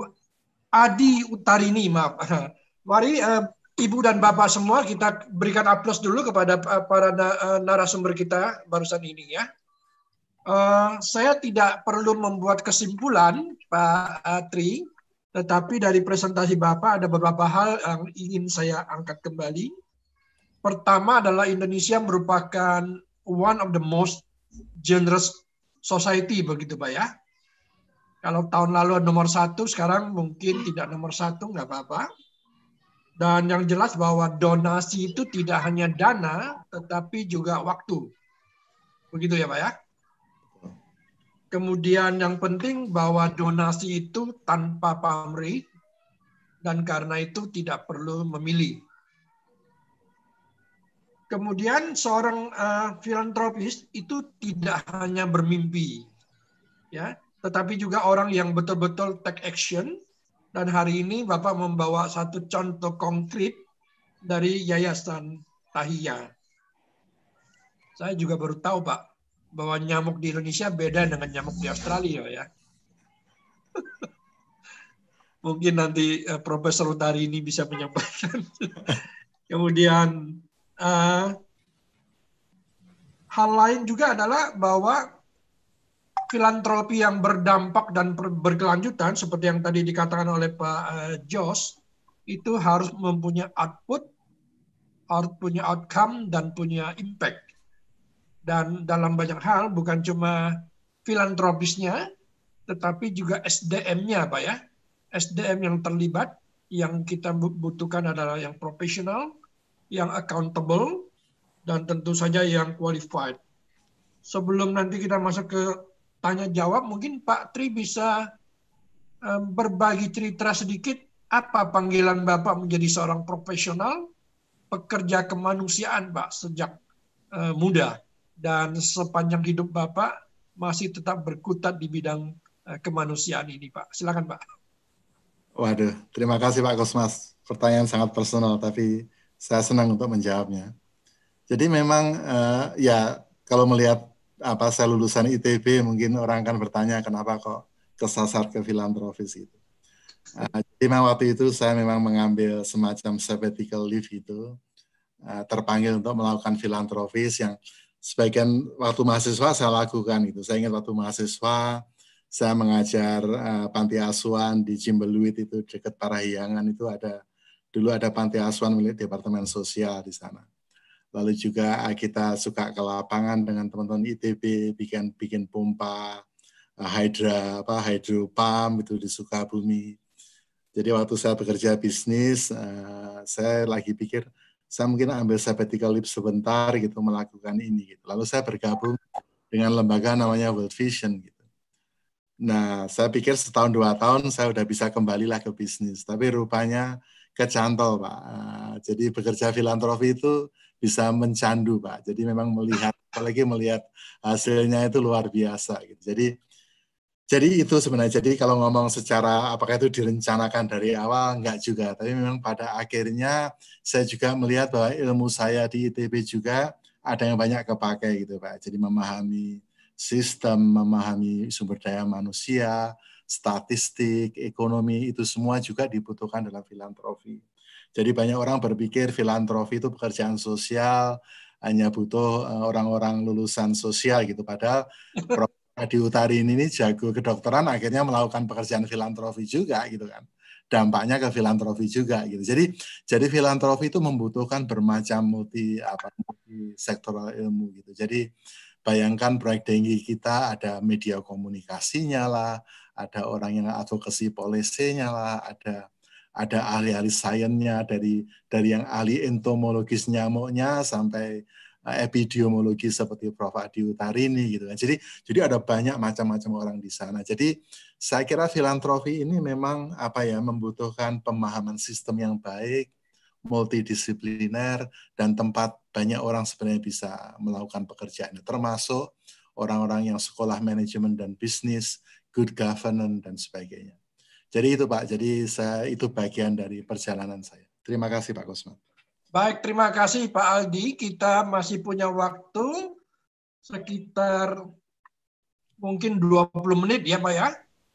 Adi Utarini, maaf. Mari uh, Ibu dan Bapak semua kita berikan aplaus dulu kepada uh, para na, uh, narasumber kita barusan ini ya. Uh, saya tidak perlu membuat kesimpulan Pak uh, Tri, tetapi dari presentasi Bapak ada beberapa hal yang ingin saya angkat kembali. Pertama adalah Indonesia merupakan one of the most generous society begitu Pak ya. Kalau tahun lalu nomor satu, sekarang mungkin tidak nomor satu, nggak apa-apa. Dan yang jelas bahwa donasi itu tidak hanya dana, tetapi juga waktu. Begitu ya Pak ya. Kemudian yang penting bahwa donasi itu tanpa pamrih, dan karena itu tidak perlu memilih. Kemudian seorang uh, filantropis itu tidak hanya bermimpi, ya, tetapi juga orang yang betul-betul take action. Dan hari ini Bapak membawa satu contoh konkret dari Yayasan Tahia. Saya juga baru tahu Pak bahwa nyamuk di Indonesia beda dengan nyamuk di Australia ya. Mungkin nanti eh, Profesor Utari ini bisa menyampaikan. Kemudian Uh, hal lain juga adalah bahwa filantropi yang berdampak dan berkelanjutan seperti yang tadi dikatakan oleh Pak eh, Jos itu harus mempunyai output, harus punya outcome dan punya impact. Dan dalam banyak hal bukan cuma filantropisnya, tetapi juga SDM-nya, Pak ya. SDM yang terlibat, yang kita butuhkan adalah yang profesional, yang accountable, dan tentu saja yang qualified. Sebelum nanti kita masuk ke tanya jawab, mungkin Pak Tri bisa berbagi cerita sedikit apa panggilan Bapak menjadi seorang profesional pekerja kemanusiaan, Pak, sejak eh, muda dan sepanjang hidup Bapak masih tetap berkutat di bidang eh, kemanusiaan ini, Pak. Silakan, Pak. Waduh, terima kasih Pak Kosmas. Pertanyaan sangat personal, tapi saya senang untuk menjawabnya. Jadi memang uh, ya kalau melihat apa saya lulusan ITB mungkin orang akan bertanya kenapa kok kesasar ke filantropis itu. Uh, nah, jadi memang waktu itu saya memang mengambil semacam sabbatical leave itu uh, eh, terpanggil untuk melakukan filantropis yang sebagian waktu mahasiswa saya lakukan itu. Saya ingat waktu mahasiswa saya mengajar uh, panti asuhan di Cimbeluit itu dekat Parahyangan itu ada Dulu ada panti asuhan milik Departemen Sosial di sana. Lalu juga eh, kita suka ke lapangan dengan teman-teman ITB bikin bikin pompa eh, hydra apa hydro pump itu di Sukabumi. Jadi waktu saya bekerja bisnis, eh, saya lagi pikir saya mungkin ambil sabbatical leave sebentar gitu melakukan ini gitu. Lalu saya bergabung dengan lembaga namanya World Vision gitu. Nah, saya pikir setahun dua tahun saya udah bisa kembalilah ke bisnis, tapi rupanya kecantol Pak. Eh, jadi bekerja filantropi itu bisa mencandu Pak. Jadi memang melihat apalagi melihat hasilnya itu luar biasa gitu. Jadi jadi itu sebenarnya. Jadi kalau ngomong secara apakah itu direncanakan dari awal enggak juga, tapi memang pada akhirnya saya juga melihat bahwa ilmu saya di ITB juga ada yang banyak kepakai gitu Pak. Jadi memahami sistem, memahami sumber daya manusia, statistik, ekonomi itu semua juga dibutuhkan dalam filantropi. Jadi banyak orang berpikir filantropi itu pekerjaan sosial, hanya butuh eh, orang-orang lulusan sosial gitu. Padahal Prof. Adi Utari ini jago kedokteran akhirnya melakukan pekerjaan filantropi juga gitu kan. Dampaknya ke filantropi juga gitu. Jadi jadi filantropi itu membutuhkan bermacam multi apa multi sektoral ilmu gitu. Jadi bayangkan proyek dengi kita ada media komunikasinya lah, ada orang yang advokasi polisinya lah, ada ada ahli-ahli sainsnya dari dari yang ahli entomologis nyamuknya sampai eh, epidemiologi seperti Prof. Adi Utarini gitu kan. Jadi jadi ada banyak macam-macam orang di sana. Jadi saya kira filantropi ini memang apa ya membutuhkan pemahaman sistem yang baik, multidisipliner dan tempat banyak orang sebenarnya bisa melakukan pekerjaan termasuk orang-orang yang sekolah manajemen dan bisnis good governance dan sebagainya. Jadi itu Pak, jadi saya itu bagian dari perjalanan saya. Terima kasih Pak Kusman. Baik, terima kasih Pak Aldi. Kita masih punya waktu sekitar mungkin 20 menit ya Pak ya.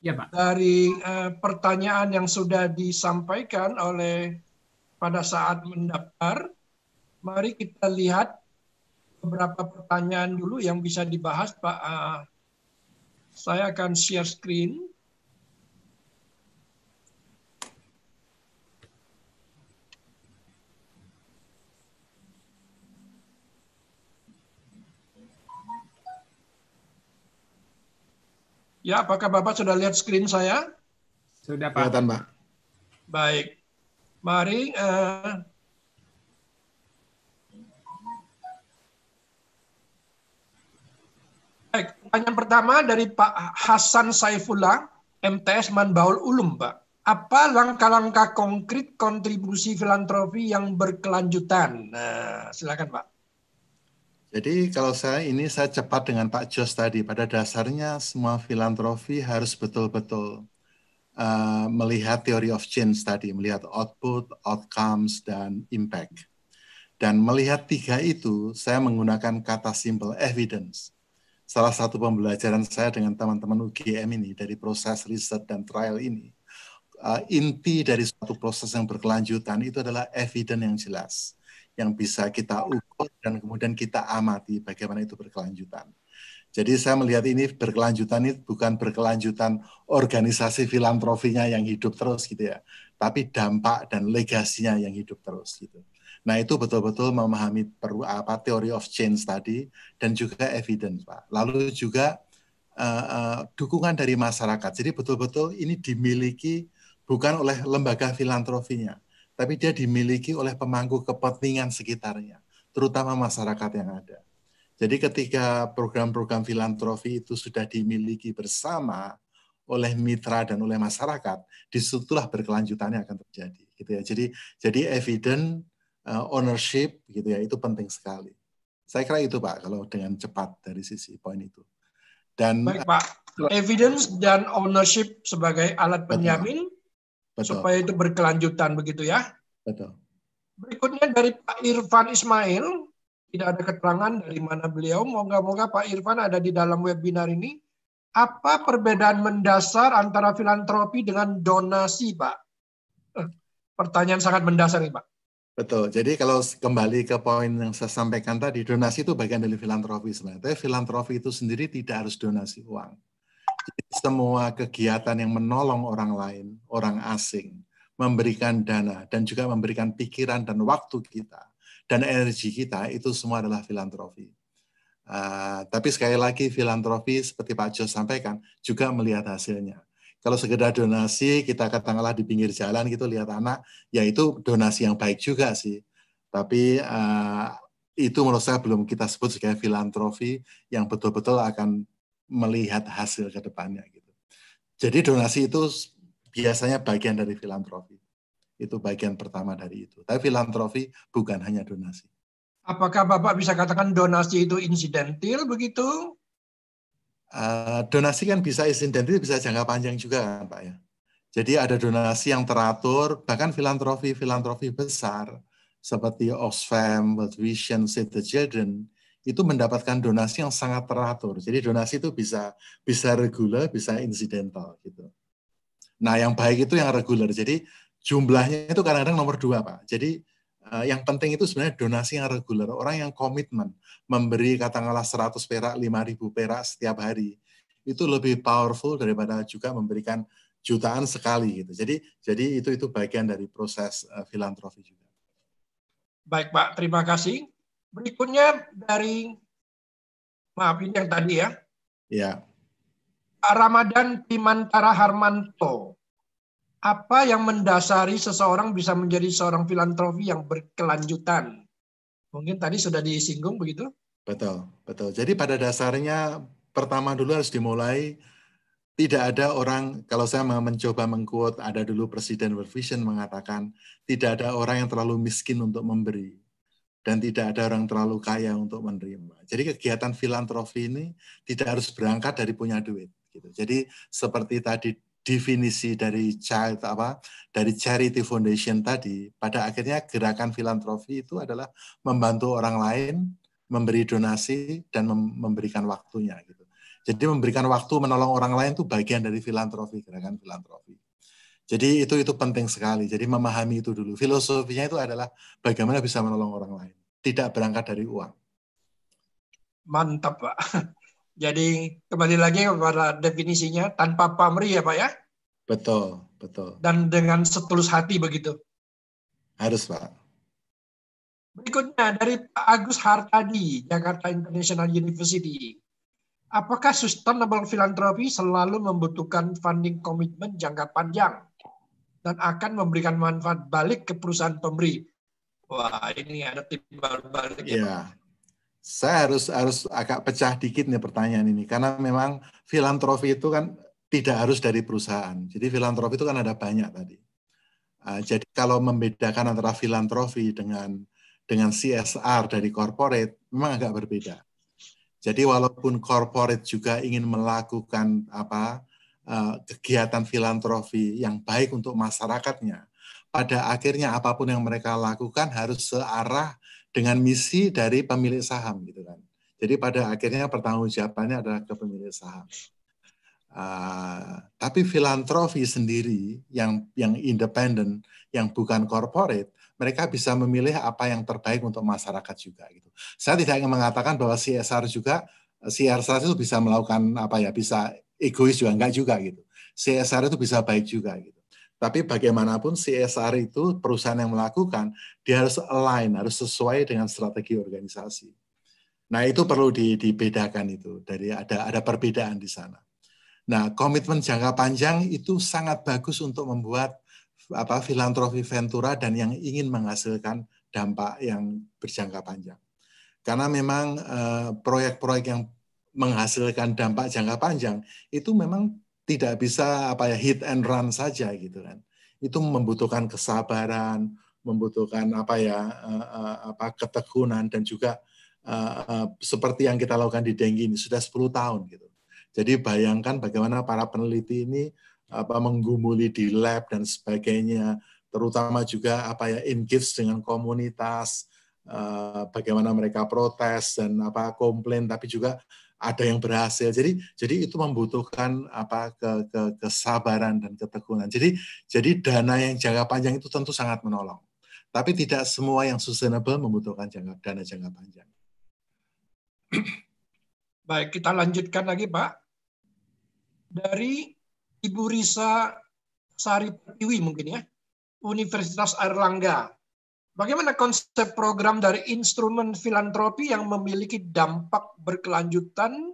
Ya Pak. Dari uh, pertanyaan yang sudah disampaikan oleh pada saat mendaftar, mari kita lihat beberapa pertanyaan dulu yang bisa dibahas Pak uh, saya akan share screen. Ya, apakah Bapak sudah lihat screen saya? Sudah, Pak. Kelihatan, Baik. Mari uh, Baik, pertanyaan pertama dari Pak Hasan Saifullah, MTS Manbaul Ulum, Pak. Apa langkah-langkah konkret kontribusi filantropi yang berkelanjutan? Nah, silakan Pak. Jadi kalau saya ini saya cepat dengan Pak Jos tadi. Pada dasarnya semua filantropi harus betul-betul uh, melihat Theory of change tadi, melihat output, outcomes, dan impact. Dan melihat tiga itu, saya menggunakan kata simple evidence salah satu pembelajaran saya dengan teman-teman UGM ini dari proses riset dan trial ini uh, inti dari suatu proses yang berkelanjutan itu adalah evidence yang jelas yang bisa kita ukur dan kemudian kita amati bagaimana itu berkelanjutan. Jadi saya melihat ini berkelanjutan itu bukan berkelanjutan organisasi filantrofinya yang hidup terus gitu ya, tapi dampak dan legasinya yang hidup terus gitu. Nah itu betul-betul memahami perlu apa teori of change tadi dan juga evidence pak. Lalu juga uh, uh, dukungan dari masyarakat. Jadi betul-betul ini dimiliki bukan oleh lembaga filantropinya tapi dia dimiliki oleh pemangku kepentingan sekitarnya, terutama masyarakat yang ada. Jadi ketika program-program filantropi itu sudah dimiliki bersama oleh mitra dan oleh masyarakat, disitulah berkelanjutannya akan terjadi. Gitu ya. Jadi jadi evident Eh, ownership gitu ya itu penting sekali. Saya kira itu Pak kalau dengan cepat dari sisi poin itu. Dan Baik Pak, eh, evidence dan ownership sebagai alat penjamin supaya itu berkelanjutan begitu ya. Betul. Berikutnya dari Pak Irfan Ismail, tidak ada keterangan dari mana beliau. Moga-moga Pak Irfan ada di dalam webinar ini. Apa perbedaan mendasar antara filantropi dengan donasi, Pak? Eh, pertanyaan sangat mendasar nih, Pak. Betul. Jadi kalau kembali ke poin yang saya sampaikan tadi, donasi itu bagian dari filantropi sebenarnya. Tapi filantropi itu sendiri tidak harus donasi uang. Jadi semua kegiatan yang menolong orang lain, orang asing, memberikan dana dan juga memberikan pikiran dan waktu kita dan energi kita itu semua adalah filantropi. Uh, tapi sekali lagi filantropi seperti Pak Jo sampaikan juga melihat hasilnya kalau sekedar donasi, kita katakanlah di pinggir jalan gitu lihat anak, ya itu donasi yang baik juga sih. Tapi uh, itu menurut saya belum kita sebut sebagai filantropi yang betul-betul akan melihat hasil ke depannya gitu. Jadi donasi itu biasanya bagian dari filantropi. Itu bagian pertama dari itu. Tapi filantropi bukan hanya donasi. Apakah Bapak bisa katakan donasi itu insidentil begitu? Eh, donasi kan bisa izin bisa jangka panjang juga kan Pak ya. Jadi ada donasi yang teratur, bahkan filantropi filantropi besar seperti Oxfam, World Vision, Save the Children itu mendapatkan donasi yang sangat teratur. Jadi donasi itu bisa bisa reguler, bisa insidental gitu. Nah yang baik itu yang reguler. Jadi jumlahnya itu kadang-kadang nomor dua pak. Jadi Eh, yang penting itu sebenarnya donasi yang reguler, orang yang komitmen memberi katakanlah 100 perak, 5000 perak setiap hari. Itu lebih powerful daripada juga memberikan jutaan sekali gitu. Jadi jadi itu itu bagian dari proses uh, eh, filantrofi juga. Baik, Pak. Terima kasih. Berikutnya dari maaf ini yang tadi ya. Ya. Pak Ramadan pimantara Harmanto apa yang mendasari seseorang bisa menjadi seorang filantropi yang berkelanjutan? Mungkin tadi sudah disinggung begitu? Betul, betul. Jadi pada dasarnya pertama dulu harus dimulai tidak ada orang kalau saya mencoba mengkuat ada dulu Presiden World Vision mengatakan tidak ada orang yang terlalu miskin untuk memberi dan tidak ada orang terlalu kaya untuk menerima. Jadi kegiatan filantropi ini tidak harus berangkat dari punya duit gitu. Jadi seperti tadi definisi dari child apa dari charity foundation tadi pada akhirnya gerakan filantropi itu adalah membantu orang lain memberi donasi dan memberikan waktunya gitu jadi memberikan waktu menolong orang lain itu bagian dari filantropi gerakan filantropi jadi itu itu penting sekali jadi memahami itu dulu filosofinya itu adalah bagaimana bisa menolong orang lain tidak berangkat dari uang mantap pak jadi kembali lagi kepada definisinya tanpa pamrih ya Pak ya? Betul, betul. Dan dengan setulus hati begitu. Harus Pak. Berikutnya dari Pak Agus Hartadi, Jakarta International University. Apakah sustainable philanthropy selalu membutuhkan funding komitmen jangka panjang dan akan memberikan manfaat balik ke perusahaan pemberi? Wah, ini ada baru balik. Yeah. Ya, saya harus harus agak pecah dikit nih pertanyaan ini karena memang filantropi itu kan tidak harus dari perusahaan. Jadi filantropi itu kan ada banyak tadi. Uh, jadi kalau membedakan antara filantropi dengan dengan CSR dari corporate memang agak berbeda. Jadi walaupun corporate juga ingin melakukan apa uh, kegiatan filantropi yang baik untuk masyarakatnya, pada akhirnya apapun yang mereka lakukan harus searah dengan misi dari pemilik saham gitu kan. Jadi pada akhirnya pertanggungjawabannya adalah ke pemilik saham. Uh, tapi filantropi sendiri yang yang independen, yang bukan corporate, mereka bisa memilih apa yang terbaik untuk masyarakat juga gitu. Saya tidak ingin mengatakan bahwa CSR juga CSR itu bisa melakukan apa ya, bisa egois juga enggak juga gitu. CSR itu bisa baik juga gitu. Tapi bagaimanapun CSR itu perusahaan yang melakukan, dia harus align, harus sesuai dengan strategi organisasi. Nah itu perlu dibedakan itu, dari ada ada perbedaan di sana. Nah komitmen jangka panjang itu sangat bagus untuk membuat apa filantropi Ventura dan yang ingin menghasilkan dampak yang berjangka panjang. Karena memang eh, proyek-proyek eh, yang menghasilkan dampak jangka panjang itu memang tidak bisa apa ya hit and run saja gitu kan. Itu membutuhkan kesabaran, membutuhkan apa ya eh, eh, apa ketekunan dan juga eh, seperti yang kita lakukan di dengue ini sudah 10 tahun gitu. Jadi bayangkan bagaimana para peneliti ini apa menggumuli di lab dan sebagainya, terutama juga apa ya engage dengan komunitas, bagaimana mereka protes dan apa komplain tapi juga ada yang berhasil. Jadi jadi itu membutuhkan apa ke, ke, kesabaran dan ketekunan. Jadi jadi dana yang jangka panjang itu tentu sangat menolong. Tapi tidak semua yang sustainable membutuhkan jangka dana jangka panjang. Baik, kita lanjutkan lagi, Pak. Dari Ibu Risa Sari Pertiwi mungkin ya, Universitas Erlangga. Bagaimana konsep program dari instrumen filantropi yang memiliki dampak berkelanjutan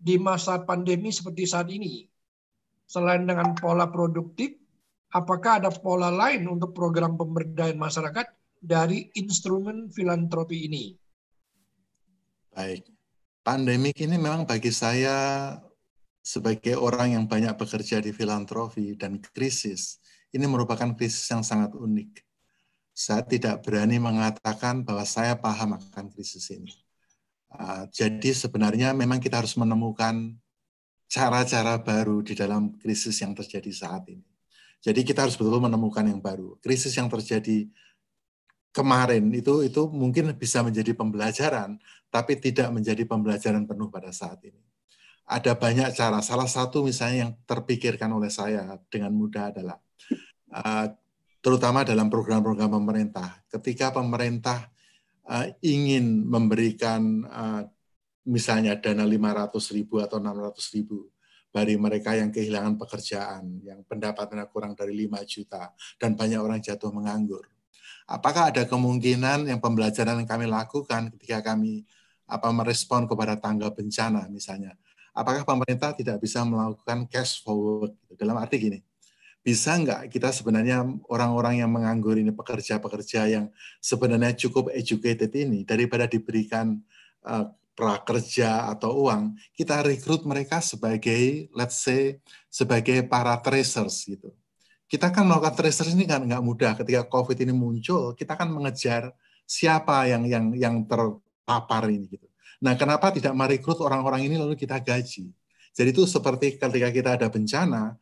di masa pandemi seperti saat ini? Selain dengan pola produktif, apakah ada pola lain untuk program pemberdayaan masyarakat dari instrumen filantropi ini? Baik. Pandemik ini memang bagi saya sebagai orang yang banyak bekerja di filantropi dan krisis, ini merupakan krisis yang sangat unik saya tidak berani mengatakan bahwa saya paham akan krisis ini. Uh, jadi sebenarnya memang kita harus menemukan cara-cara baru di dalam krisis yang terjadi saat ini. Jadi kita harus betul-betul menemukan yang baru. Krisis yang terjadi kemarin itu itu mungkin bisa menjadi pembelajaran, tapi tidak menjadi pembelajaran penuh pada saat ini. Ada banyak cara. Salah satu misalnya yang terpikirkan oleh saya dengan mudah adalah uh, terutama dalam program-program pemerintah. Ketika pemerintah uh, ingin memberikan uh, misalnya dana 500 ribu atau 600 ribu bagi mereka yang kehilangan pekerjaan, yang pendapatannya kurang dari 5 juta, dan banyak orang jatuh menganggur. Apakah ada kemungkinan yang pembelajaran yang kami lakukan ketika kami apa merespon kepada tangga bencana misalnya, apakah pemerintah tidak bisa melakukan cash forward? Dalam arti gini, bisa nggak kita sebenarnya orang-orang yang menganggur ini pekerja-pekerja yang sebenarnya cukup educated ini daripada diberikan uh, prakerja atau uang kita rekrut mereka sebagai let's say sebagai para tracers gitu kita kan melakukan tracers ini kan nggak mudah ketika covid ini muncul kita kan mengejar siapa yang yang yang terpapar ini gitu nah kenapa tidak merekrut orang-orang ini lalu kita gaji jadi itu seperti ketika kita ada bencana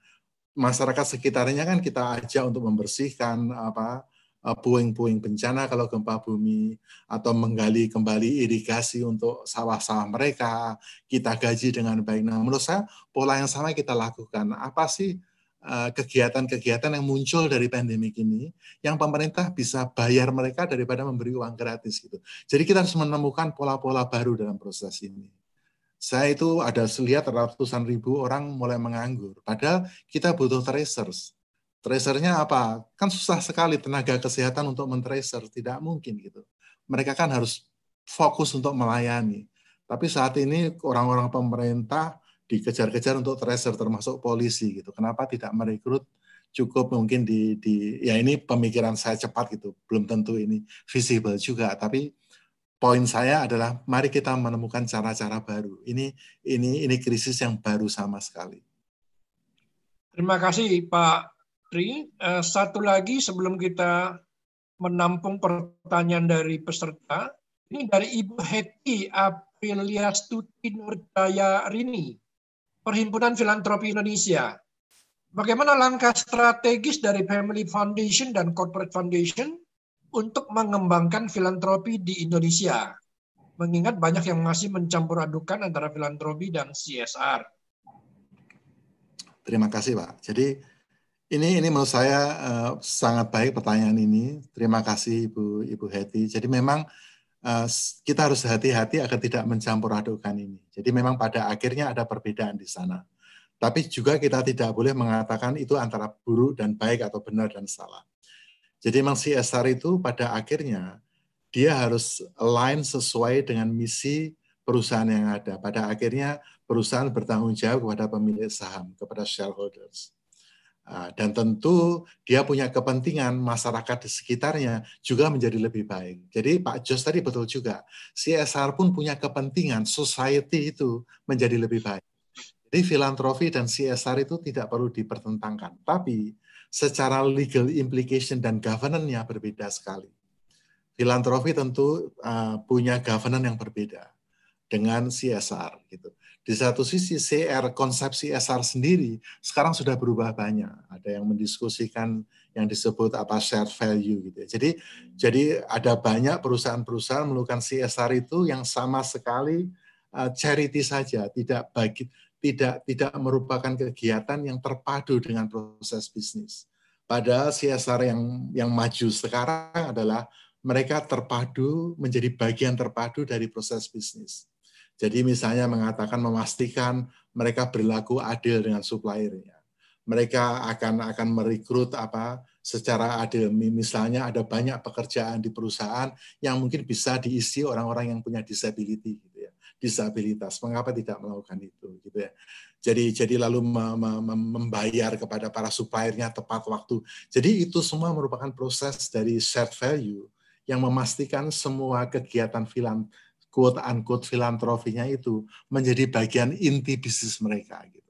masyarakat sekitarnya kan kita ajak untuk membersihkan apa eh, puing-puing bencana kalau gempa bumi atau menggali kembali irigasi untuk sawah-sawah mereka, kita gaji dengan baik. Nah, menurut saya pola yang sama kita lakukan. Apa sih eh, kegiatan-kegiatan yang muncul dari pandemi ini yang pemerintah bisa bayar mereka daripada memberi uang gratis gitu. Jadi kita harus menemukan pola-pola baru dalam proses ini. Saya itu ada lihat ratusan ribu orang mulai menganggur. Padahal kita butuh tracers. Tracernya apa? Kan susah sekali tenaga kesehatan untuk mentracer, tidak mungkin gitu. Mereka kan harus fokus untuk melayani. Tapi saat ini orang-orang pemerintah dikejar-kejar untuk tracer termasuk polisi gitu. Kenapa tidak merekrut cukup mungkin di, di ya ini pemikiran saya cepat gitu belum tentu ini visible juga tapi poin saya adalah mari kita menemukan cara-cara baru. Ini ini ini krisis yang baru sama sekali. Terima kasih Pak Tri. Eh, satu lagi sebelum kita menampung pertanyaan dari peserta, ini dari Ibu Heti Aprilia Stuti Nurdaya Rini, Perhimpunan Filantropi Indonesia. Bagaimana langkah strategis dari Family Foundation dan Corporate Foundation untuk mengembangkan filantropi di Indonesia, mengingat banyak yang masih mencampur adukan antara filantropi dan CSR. Terima kasih Pak. Jadi ini ini menurut saya uh, sangat baik pertanyaan ini. Terima kasih Ibu Ibu Heti. Jadi memang uh, kita harus hati-hati agar tidak mencampur adukan ini. Jadi memang pada akhirnya ada perbedaan di sana. Tapi juga kita tidak boleh mengatakan itu antara buruk dan baik atau benar dan salah. Jadi memang CSR itu pada akhirnya dia harus align sesuai dengan misi perusahaan yang ada. Pada akhirnya perusahaan bertanggung jawab kepada pemilik saham, kepada shareholders. Ah, dan tentu dia punya kepentingan masyarakat di sekitarnya juga menjadi lebih baik. Jadi Pak Jos tadi betul juga, CSR pun punya kepentingan society itu menjadi lebih baik. Jadi filantrofi dan CSR itu tidak perlu dipertentangkan. Tapi secara legal implication dan governance-nya berbeda sekali. Filantropi tentu eh, punya governance yang berbeda dengan CSR gitu. Di satu sisi CR konsep CSR sendiri sekarang sudah berubah banyak. Ada yang mendiskusikan yang disebut apa share value gitu. Ya. Jadi jadi ada banyak perusahaan-perusahaan melakukan CSR itu yang sama sekali eh, charity saja, tidak bagi tidak tidak merupakan kegiatan yang terpadu dengan proses bisnis. Padahal CSR yang yang maju sekarang adalah mereka terpadu menjadi bagian terpadu dari proses bisnis. Jadi misalnya mengatakan memastikan mereka berlaku adil dengan suppliernya. Mereka akan akan merekrut apa secara adil. Misalnya ada banyak pekerjaan di perusahaan yang mungkin bisa diisi orang-orang yang punya disability disabilitas. Mengapa tidak melakukan itu? Gitu ya. Jadi jadi lalu membayar kepada para supirnya tepat waktu. Jadi itu semua merupakan proses dari shared value yang memastikan semua kegiatan filan quote unquote filantrofinya itu menjadi bagian inti bisnis mereka gitu.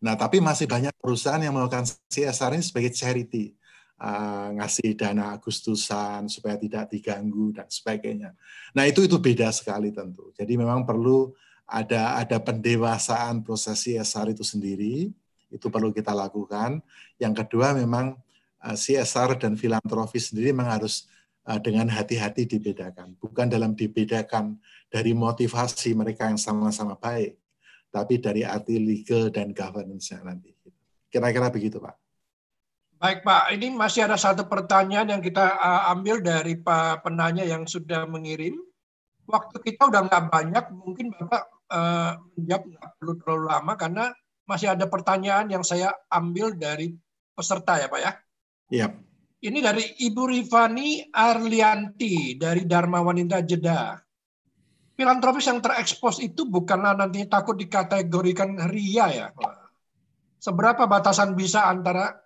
Nah, tapi masih banyak perusahaan yang melakukan CSR ini sebagai charity Eh, ngasih dana Agustusan supaya tidak diganggu dan sebagainya. Nah itu itu beda sekali tentu. Jadi memang perlu ada ada pendewasaan proses CSR itu sendiri itu perlu kita lakukan. Yang kedua memang CSR eh, dan filantropi sendiri memang harus eh, dengan hati-hati dibedakan, bukan dalam dibedakan dari motivasi mereka yang sama-sama baik, tapi dari arti legal dan governance-nya nanti. Kira-kira begitu, Pak. Baik Pak, ini masih ada satu pertanyaan yang kita eh, ambil dari Pak penanya yang sudah mengirim. Waktu kita udah nggak banyak, mungkin Bapak uh, menjawab nggak perlu terlalu lama karena masih ada pertanyaan yang saya ambil dari peserta ya Pak ya. Iya. Yep. Ini dari Ibu Rifani Arlianti dari Dharma Wanita Jeddah filantropis yang terekspos itu bukanlah nantinya takut dikategorikan ria ya. Seberapa batasan bisa antara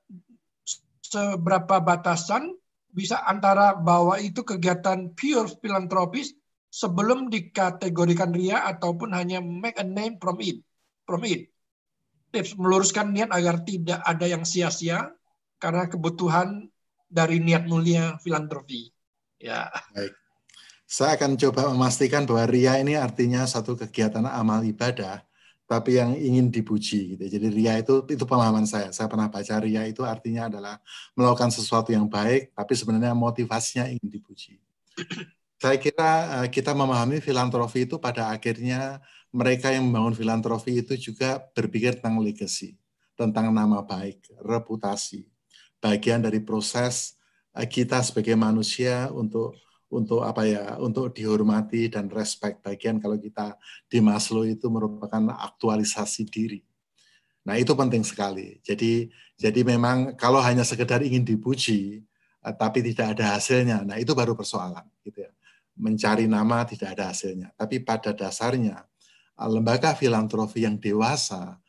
seberapa batasan bisa antara bahwa itu kegiatan pure filantropis sebelum dikategorikan ria ataupun hanya make a name from it. From it. Tips meluruskan niat agar tidak ada yang sia-sia karena kebutuhan dari niat mulia filantropi. Ya. Baik. Saya akan coba memastikan bahwa ria ini artinya satu kegiatan amal ibadah tapi yang ingin dipuji gitu. Jadi ria itu itu pemahaman saya. Saya pernah baca ria itu artinya adalah melakukan sesuatu yang baik tapi sebenarnya motivasinya ingin dipuji. Saya kira eh, kita memahami filantrofi itu pada akhirnya mereka yang membangun filantrofi itu juga berpikir tentang legacy, tentang nama baik, reputasi, bagian dari proses eh, kita sebagai manusia untuk untuk apa ya untuk dihormati dan respect bagian kalau kita di Maslow itu merupakan aktualisasi diri. Nah itu penting sekali. Jadi jadi memang kalau hanya sekedar ingin dipuji eh, tapi tidak ada hasilnya, nah itu baru persoalan gitu ya. Mencari nama tidak ada hasilnya. Tapi pada dasarnya eh, lembaga filantropi yang dewasa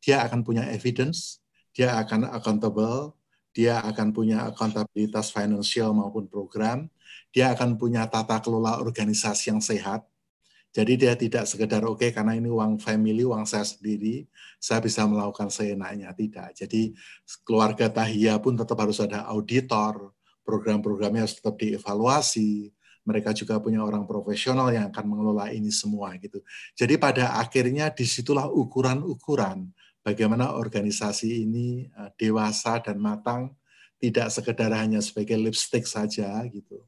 dia akan punya evidence, dia akan accountable, dia akan punya akuntabilitas finansial maupun program, dia akan punya tata kelola organisasi yang sehat. Jadi dia tidak sekedar oke okay, karena ini uang family, uang saya sendiri, saya bisa melakukan seenaknya. Tidak. Jadi keluarga Tahia pun tetap harus ada auditor, program-programnya harus tetap dievaluasi, mereka juga punya orang profesional yang akan mengelola ini semua gitu. Jadi pada akhirnya disitulah ukuran-ukuran bagaimana organisasi ini eh, dewasa dan matang, tidak sekedar hanya sebagai lipstick saja gitu.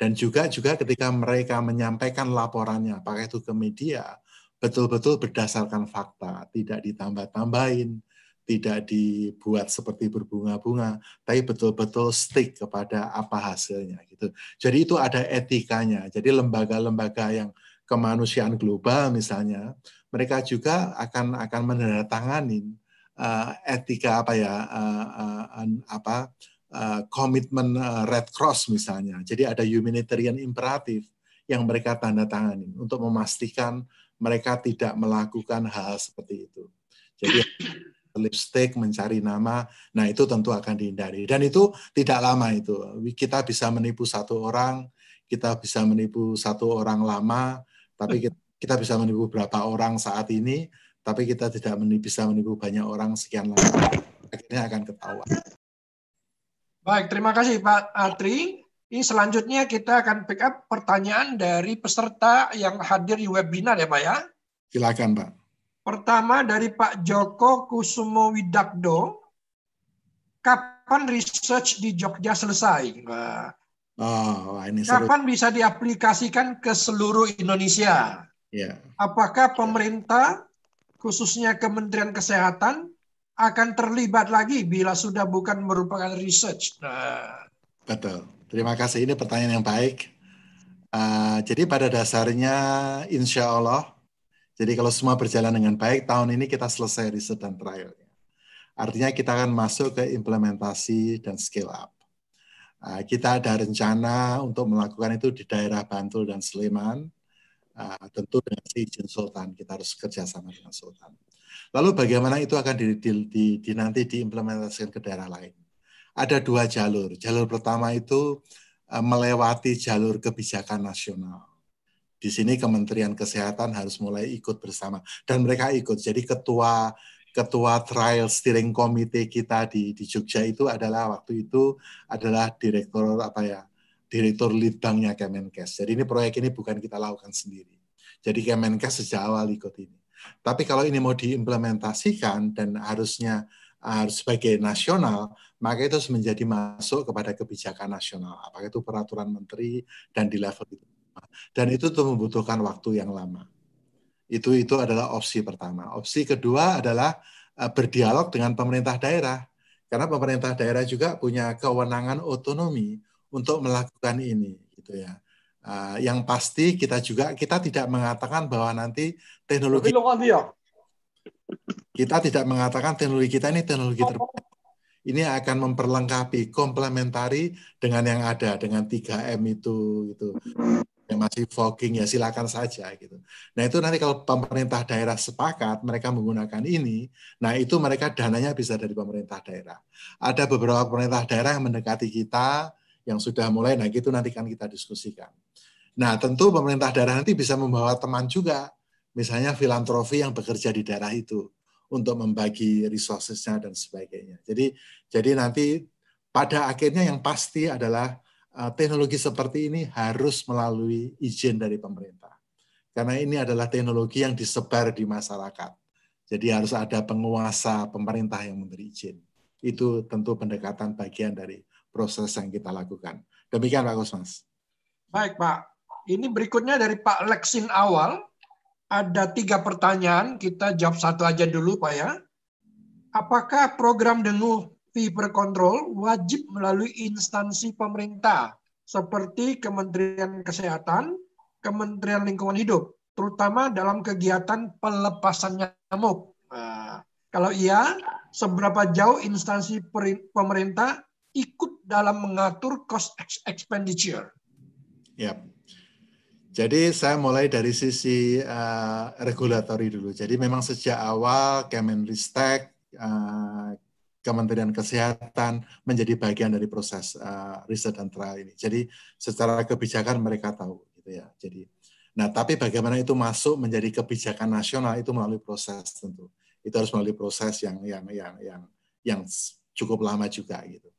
Dan juga juga ketika mereka menyampaikan laporannya pakai itu ke media, betul-betul berdasarkan fakta, tidak ditambah-tambahin, tidak dibuat seperti berbunga-bunga, tapi betul-betul stick kepada apa hasilnya gitu. Jadi itu ada etikanya. Jadi lembaga-lembaga yang kemanusiaan global misalnya, mereka juga akan akan menandatangani uh, etika apa ya uh, uh, apa Eh, komitmen eh, Red Cross misalnya. Jadi ada humanitarian imperatif yang mereka tanda tangani untuk memastikan mereka tidak melakukan hal seperti itu. Jadi lipstick, mencari nama, nah itu tentu akan dihindari. Dan itu tidak lama itu. Kita bisa menipu satu orang, kita bisa menipu satu orang lama, tapi hmm. kita, kita bisa menipu berapa orang saat ini, tapi kita tidak bisa menipu banyak orang sekian lama. Akhirnya akan ketahuan. Baik, terima kasih Pak Atri. Ini selanjutnya kita akan pick up pertanyaan dari peserta yang hadir di webinar ya Pak ya. Silakan Pak. Pertama dari Pak Joko Kusumo Widakdo. Kapan research di Jogja selesai? oh, ini seru. Kapan bisa diaplikasikan ke seluruh Indonesia? Ya. Apakah pemerintah, khususnya Kementerian Kesehatan, akan terlibat lagi bila sudah bukan merupakan research. Nah. Betul. Terima kasih. Ini pertanyaan yang baik. Uh, jadi pada dasarnya, insya Allah, jadi kalau semua berjalan dengan baik, tahun ini kita selesai riset dan trialnya. Artinya kita akan masuk ke implementasi dan scale up. Uh, kita ada rencana untuk melakukan itu di daerah Bantul dan Sleman. Uh, tentu dengan si izin Sultan, kita harus kerjasama dengan Sultan. Lalu bagaimana itu akan di, di, di, di nanti diimplementasikan ke daerah lain? Ada dua jalur. Jalur pertama itu e, melewati jalur kebijakan nasional. Di sini Kementerian Kesehatan harus mulai ikut bersama dan mereka ikut. Jadi ketua ketua trial steering committee kita di di Jogja itu adalah waktu itu adalah direktur apa ya? direktur litbangnya Kemenkes. Jadi ini proyek ini bukan kita lakukan sendiri. Jadi Kemenkes sejak awal ikut ini. Tapi kalau ini mau diimplementasikan dan harusnya harus ah, sebagai nasional, maka itu harus menjadi masuk kepada kebijakan nasional. Apakah itu peraturan menteri dan di level itu. Dan itu tuh membutuhkan waktu yang lama. Itu itu adalah opsi pertama. Opsi kedua adalah ah, berdialog dengan pemerintah daerah. Karena pemerintah daerah juga punya kewenangan otonomi untuk melakukan ini gitu ya. Nah, yang pasti kita juga kita tidak mengatakan bahwa nanti teknologi ya? kita tidak mengatakan teknologi kita ini teknologi terbaik. Ini akan memperlengkapi komplementari dengan yang ada dengan 3M itu gitu. Yang masih fogging ya silakan saja gitu. Nah, itu nanti kalau pemerintah daerah sepakat mereka menggunakan ini, nah itu mereka dananya bisa dari pemerintah daerah. Ada beberapa pemerintah daerah yang mendekati kita yang sudah mulai nah itu nanti kan kita diskusikan. Nah, tentu pemerintah daerah nanti bisa membawa teman juga, misalnya filantrofi yang bekerja di daerah itu untuk membagi resourcesnya dan sebagainya. Jadi, jadi nanti pada akhirnya yang pasti adalah uh, teknologi seperti ini harus melalui izin dari pemerintah. Karena ini adalah teknologi yang disebar di masyarakat. Jadi harus ada penguasa pemerintah yang memberi izin. Itu tentu pendekatan bagian dari proses yang kita lakukan. Demikian Pak Kosmas. Baik Pak, ini berikutnya dari Pak Lexin awal. Ada tiga pertanyaan, kita jawab satu aja dulu Pak ya. Apakah program denguh fever control wajib melalui instansi pemerintah seperti Kementerian Kesehatan, Kementerian Lingkungan Hidup, terutama dalam kegiatan pelepasan nyamuk? Nah, kalau iya, seberapa jauh instansi pemerintah ikut dalam mengatur cost expenditure? Yep. Ya, jadi saya mulai dari sisi uh, regulatory dulu. Jadi memang sejak awal Kemenristek, uh, eh, Kementerian Kesehatan menjadi bagian dari proses uh, riset dan trial ini. Jadi secara kebijakan mereka tahu, gitu ya. Jadi, nah tapi bagaimana itu masuk menjadi kebijakan nasional itu melalui proses tentu. Itu harus melalui proses yang yang yang yang yang cukup lama juga gitu.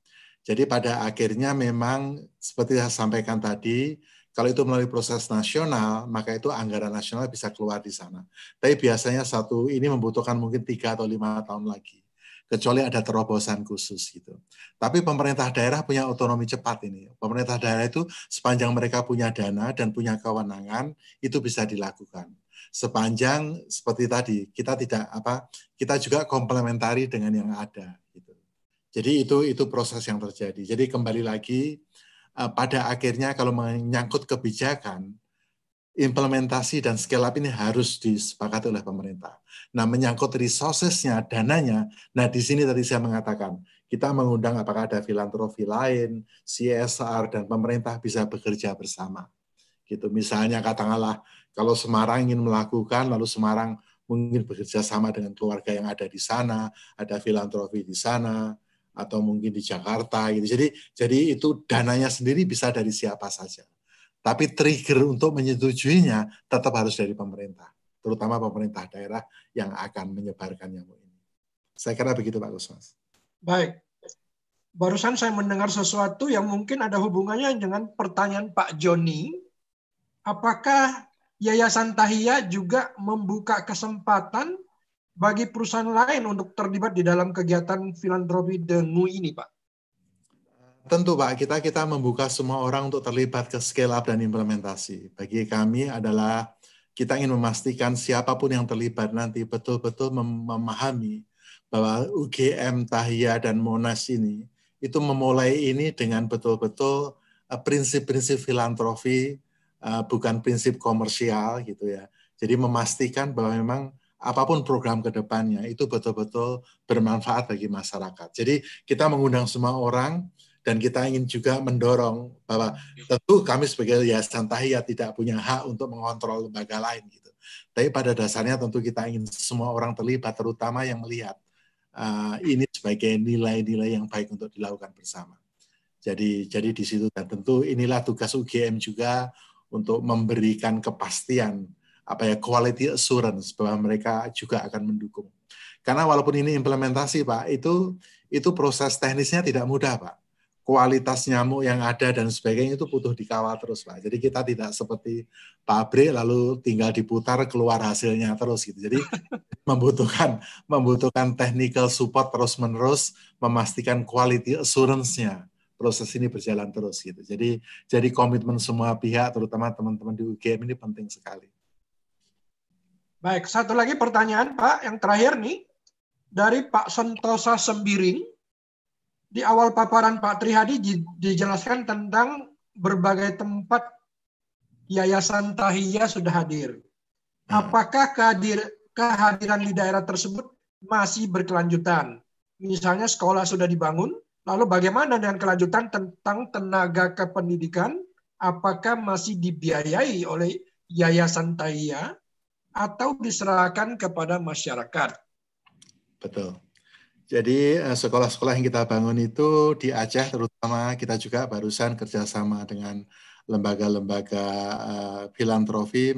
Jadi pada akhirnya memang seperti saya sampaikan tadi kalau itu melalui proses nasional, maka itu anggaran nasional bisa keluar di sana. Tapi biasanya satu ini membutuhkan mungkin tiga atau lima tahun lagi, kecuali ada terobosan khusus gitu. Tapi pemerintah daerah punya otonomi cepat ini. Pemerintah daerah itu sepanjang mereka punya dana dan punya kewenangan itu bisa dilakukan. Sepanjang seperti tadi kita tidak apa kita juga komplementari dengan yang ada gitu. Jadi itu itu proses yang terjadi. Jadi kembali lagi Eh, pada akhirnya kalau menyangkut kebijakan, implementasi dan scale up ini harus disepakati oleh pemerintah. Nah, menyangkut resourcesnya, dananya, nah di sini tadi saya mengatakan, kita mengundang apakah ada filantropi lain, CSR, dan pemerintah bisa bekerja bersama. Gitu. Misalnya katakanlah kalau Semarang ingin melakukan, lalu Semarang mungkin bekerja sama dengan keluarga yang ada di sana, ada filantropi di sana, atau mungkin di Jakarta gitu. Jadi jadi itu dananya sendiri bisa dari siapa saja. Tapi trigger untuk menyetujuinya tetap harus dari pemerintah, terutama pemerintah daerah yang akan menyebarkan nyamuk ini. Saya kira begitu Pak Kusmas. Baik. Barusan saya mendengar sesuatu yang mungkin ada hubungannya dengan pertanyaan Pak Joni. Apakah Yayasan Tahia juga membuka kesempatan bagi perusahaan lain untuk terlibat di dalam kegiatan filantropi dengu ini, Pak? Tentu Pak, kita kita membuka semua orang untuk terlibat ke scale up dan implementasi. Bagi kami adalah kita ingin memastikan siapapun yang terlibat nanti betul-betul memahami bahwa UGM Tahia dan Monas ini itu memulai ini dengan betul-betul eh, prinsip-prinsip filantropi eh, bukan prinsip komersial gitu ya. Jadi memastikan bahwa memang apapun program ke depannya itu betul-betul bermanfaat bagi masyarakat. Jadi kita mengundang semua orang dan kita ingin juga mendorong bahwa tentu kami sebagai Yayasan Tahiyat tidak punya hak untuk mengontrol lembaga lain gitu. Tapi pada dasarnya tentu kita ingin semua orang terlibat terutama yang melihat uh, ini sebagai nilai-nilai yang baik untuk dilakukan bersama. Jadi jadi di situ dan tentu inilah tugas UGM juga untuk memberikan kepastian apa ya quality assurance bahwa mereka juga akan mendukung. Karena walaupun ini implementasi Pak, itu itu proses teknisnya tidak mudah Pak. Kualitas nyamuk yang ada dan sebagainya itu butuh dikawal terus Pak. Jadi kita tidak seperti pabrik lalu tinggal diputar keluar hasilnya terus gitu. Jadi membutuhkan membutuhkan technical support terus-menerus memastikan quality assurancenya proses ini berjalan terus gitu. Jadi jadi komitmen semua pihak terutama teman-teman di UGM ini penting sekali. Baik, satu lagi pertanyaan Pak, yang terakhir nih dari Pak Sentosa Sembiring. Di awal paparan Pak Trihadi dijelaskan tentang berbagai tempat Yayasan Tahiyah sudah hadir. Hmm. Apakah kehadir, kehadiran di daerah tersebut masih berkelanjutan? Misalnya sekolah sudah dibangun, lalu bagaimana dengan kelanjutan tentang tenaga kependidikan? Apakah masih dibiayai oleh Yayasan Tahiyah? atau diserahkan kepada masyarakat. Betul. Jadi eh, sekolah-sekolah yang kita bangun itu di Aceh terutama kita juga barusan kerjasama dengan lembaga-lembaga eh, filantrofi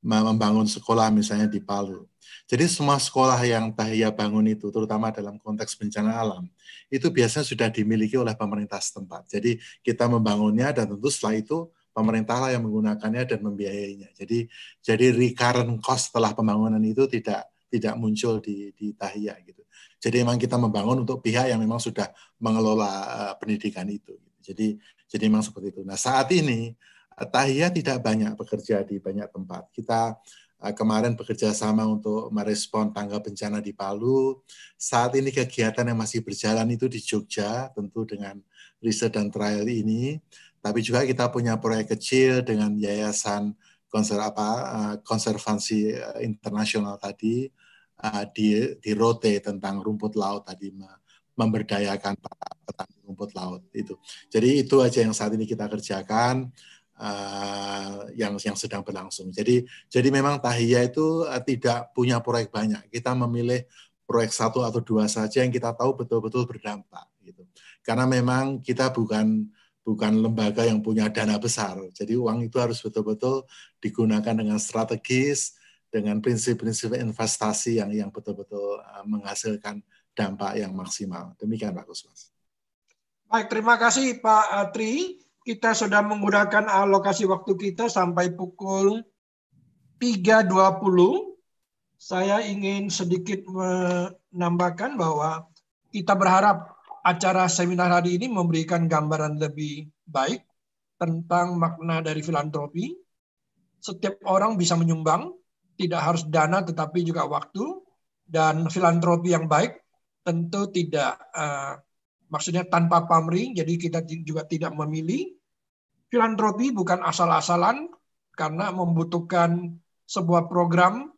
membangun sekolah misalnya di Palu. Jadi semua sekolah yang Tahia bangun itu terutama dalam konteks bencana alam itu biasanya sudah dimiliki oleh pemerintah setempat. Jadi kita membangunnya dan tentu setelah itu pemerintahlah yang menggunakannya dan membiayainya. Jadi jadi recurrent cost setelah pembangunan itu tidak tidak muncul di di tahiyah gitu. Jadi memang kita membangun untuk pihak yang memang sudah mengelola uh, pendidikan itu. Gitu. Jadi jadi memang seperti itu. Nah, saat ini eh, tahiyah tidak banyak bekerja di banyak tempat. Kita eh, kemarin bekerja sama untuk merespon tangga bencana di Palu. Saat ini kegiatan yang masih berjalan itu di Jogja tentu dengan riset dan trial ini tapi juga kita punya proyek kecil dengan yayasan konser apa eh, konservasi eh, internasional tadi eh, di di Rote tentang rumput laut tadi memberdayakan para petani rumput laut itu. Jadi itu aja yang saat ini kita kerjakan yang yang sedang berlangsung. Jadi jadi memang Tahia itu tidak punya proyek banyak. Kita memilih proyek satu atau dua saja yang kita tahu betul-betul berdampak gitu. Karena memang kita bukan bukan lembaga yang punya dana besar. Jadi uang itu harus betul-betul digunakan dengan strategis, dengan prinsip-prinsip investasi yang yang betul-betul eh, menghasilkan dampak yang maksimal. Demikian Pak Kusmas. Baik, terima kasih Pak eh, Tri. Kita sudah menggunakan alokasi waktu kita sampai pukul 3.20. Saya ingin sedikit menambahkan bahwa kita berharap acara seminar hari ini memberikan gambaran lebih baik tentang makna dari filantropi. Setiap orang bisa menyumbang, tidak harus dana tetapi juga waktu dan filantropi yang baik tentu tidak uh, maksudnya tanpa pamrih jadi kita juga tidak memilih filantropi bukan asal-asalan karena membutuhkan sebuah program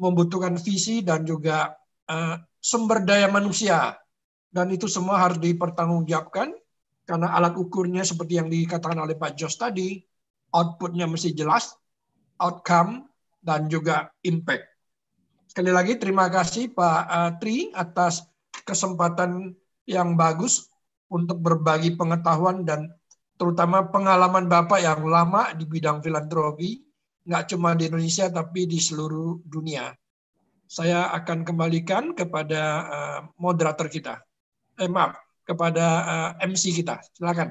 membutuhkan visi dan juga uh, sumber daya manusia dan itu semua harus dipertanggungjawabkan karena alat ukurnya seperti yang dikatakan oleh Pak Jos tadi, outputnya mesti jelas, outcome, dan juga impact. Sekali lagi terima kasih Pak eh, Tri atas kesempatan yang bagus untuk berbagi pengetahuan dan terutama pengalaman Bapak yang lama di bidang filantropi, nggak cuma di Indonesia tapi di seluruh dunia. Saya akan kembalikan kepada eh, moderator kita eh, maaf kepada uh, eh, MC kita. Silakan.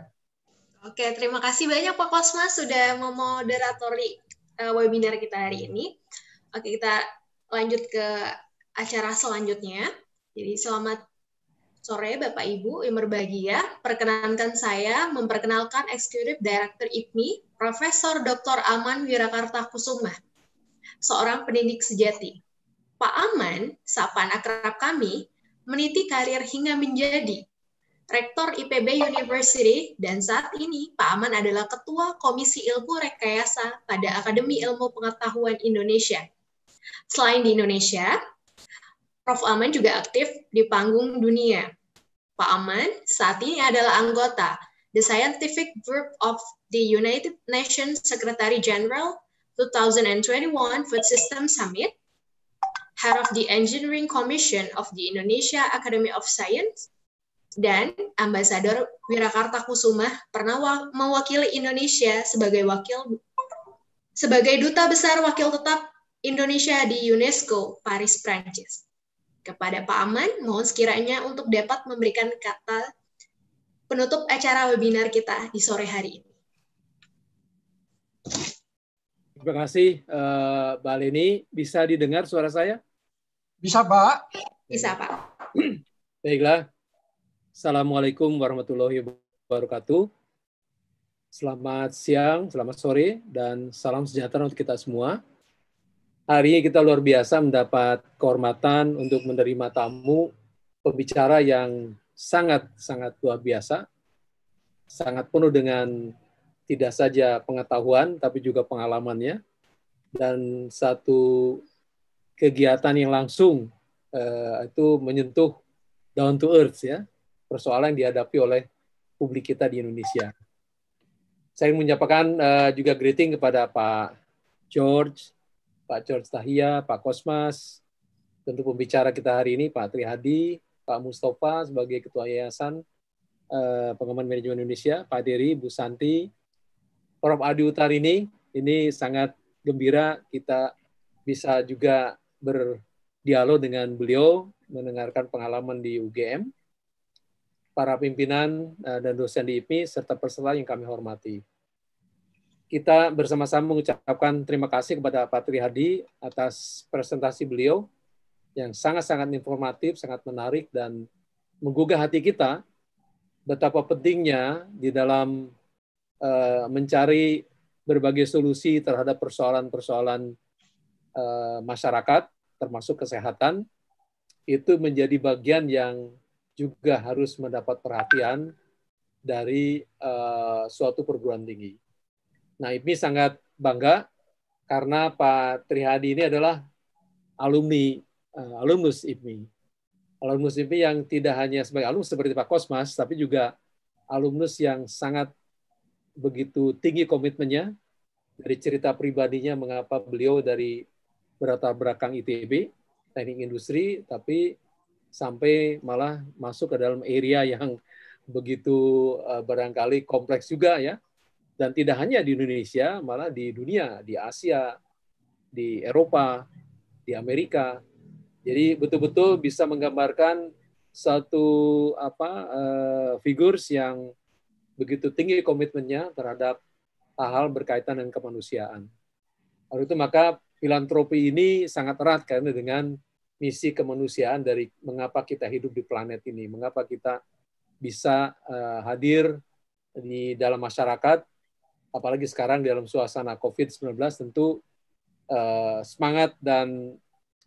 Oke, terima kasih banyak Pak Kosma sudah memoderatori uh, webinar kita hari ini. Oke, kita lanjut ke acara selanjutnya. Jadi selamat sore Bapak Ibu yang berbahagia. Perkenankan saya memperkenalkan Executive Director IPMI, Profesor Dr. Aman Wirakarta Kusuma, seorang pendidik sejati. Pak Aman, sapaan akrab kami, meniti karir hingga menjadi Rektor IPB University dan saat ini Pak Aman adalah Ketua Komisi Ilmu Rekayasa pada Akademi Ilmu Pengetahuan Indonesia. Selain di Indonesia, Prof. Aman juga aktif di panggung dunia. Pak Aman saat ini adalah anggota The Scientific Group of the United Nations Secretary General 2021 Food System Summit Head of the Engineering Commission of the Indonesia Academy of Science, dan Ambassador Wirakarta Kusumah pernah mewakili Indonesia sebagai wakil sebagai duta besar wakil tetap Indonesia di UNESCO Paris Prancis. Kepada Pak Aman, mohon sekiranya untuk dapat memberikan kata penutup acara webinar kita di sore hari ini. Terima kasih uh, Mbak Leni. Bisa didengar suara saya? Bisa Pak. Bisa Pak. Baiklah. Assalamualaikum warahmatullahi wabarakatuh. Selamat siang, selamat sore, dan salam sejahtera untuk kita semua. Hari ini kita luar biasa mendapat kehormatan untuk menerima tamu pembicara yang sangat-sangat luar biasa, sangat penuh dengan tidak saja pengetahuan tapi juga pengalamannya dan satu kegiatan yang langsung eh, itu menyentuh down to earth ya persoalan yang dihadapi oleh publik kita di Indonesia. Saya ingin menyampaikan eh, juga greeting kepada Pak George, Pak George Tahia, Pak Kosmas, tentu pembicara kita hari ini Pak Trihadi, Pak Mustafa sebagai Ketua Yayasan eh, Pengaman Manajemen Indonesia, Pak Diri, Bu Santi, Prof. Adi Utar ini, ini sangat gembira kita bisa juga berdialog dengan beliau, mendengarkan pengalaman di UGM, para pimpinan eh, dan dosen di IPMI, serta peserta yang kami hormati. Kita bersama-sama mengucapkan terima kasih kepada Pak Tri Hadi atas presentasi beliau yang sangat-sangat informatif, sangat menarik, dan menggugah hati kita betapa pentingnya di dalam Eh, mencari berbagai solusi terhadap persoalan-persoalan eh, masyarakat, termasuk kesehatan, itu menjadi bagian yang juga harus mendapat perhatian dari eh, suatu perguruan tinggi. Nah, IPMI sangat bangga karena Pak Trihadi ini adalah alumni alumnus IPMI. Alumnus IPMI yang tidak hanya sebagai alumnus seperti Pak Kosmas, tapi juga alumnus yang sangat begitu tinggi komitmennya dari cerita pribadinya mengapa beliau dari berlatar belakang ITB teknik industri tapi sampai malah masuk ke dalam area yang begitu eh, barangkali kompleks juga ya dan tidak hanya di Indonesia malah di dunia di Asia di Eropa di Amerika jadi betul-betul bisa menggambarkan satu apa uh, figures yang begitu tinggi komitmennya terhadap hal-hal berkaitan dengan kemanusiaan. Lalu itu maka filantropi ini sangat erat karena dengan misi kemanusiaan dari mengapa kita hidup di planet ini, mengapa kita bisa eh, hadir di dalam masyarakat, apalagi sekarang dalam suasana COVID-19 tentu eh, semangat dan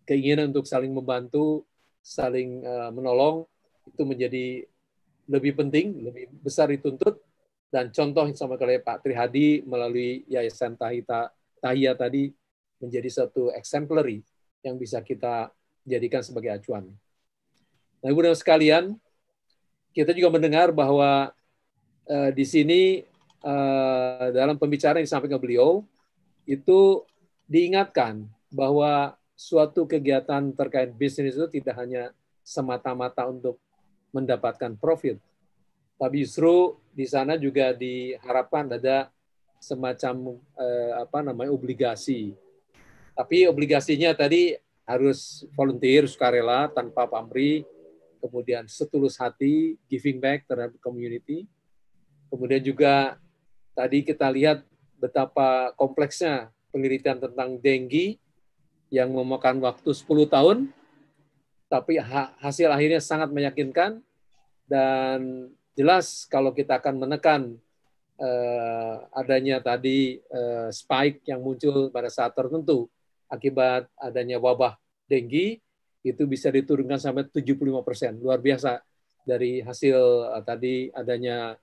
keinginan untuk saling membantu, saling eh, menolong itu menjadi lebih penting, lebih besar dituntut. Dan contoh yang sama kali Pak Trihadi melalui Yayasan Tahita, Tahia tadi menjadi satu exemplary yang bisa kita jadikan sebagai acuan. Nah, Ibu dan sekalian, kita juga mendengar bahwa eh, di sini eh, dalam pembicaraan yang disampaikan beliau itu diingatkan bahwa suatu kegiatan terkait bisnis itu tidak hanya semata-mata untuk mendapatkan profit. Tapi justru di sana juga diharapkan ada semacam eh, apa namanya obligasi. Tapi obligasinya tadi harus volunteer sukarela tanpa pamrih, kemudian setulus hati, giving back terhadap community. Kemudian juga tadi kita lihat betapa kompleksnya penelitian tentang denggi yang memakan waktu 10 tahun tapi hasil akhirnya sangat meyakinkan dan jelas kalau kita akan menekan eh, adanya tadi eh, spike yang muncul pada saat tertentu akibat adanya wabah denggi itu bisa diturunkan sampai 75 persen luar biasa dari hasil eh, tadi adanya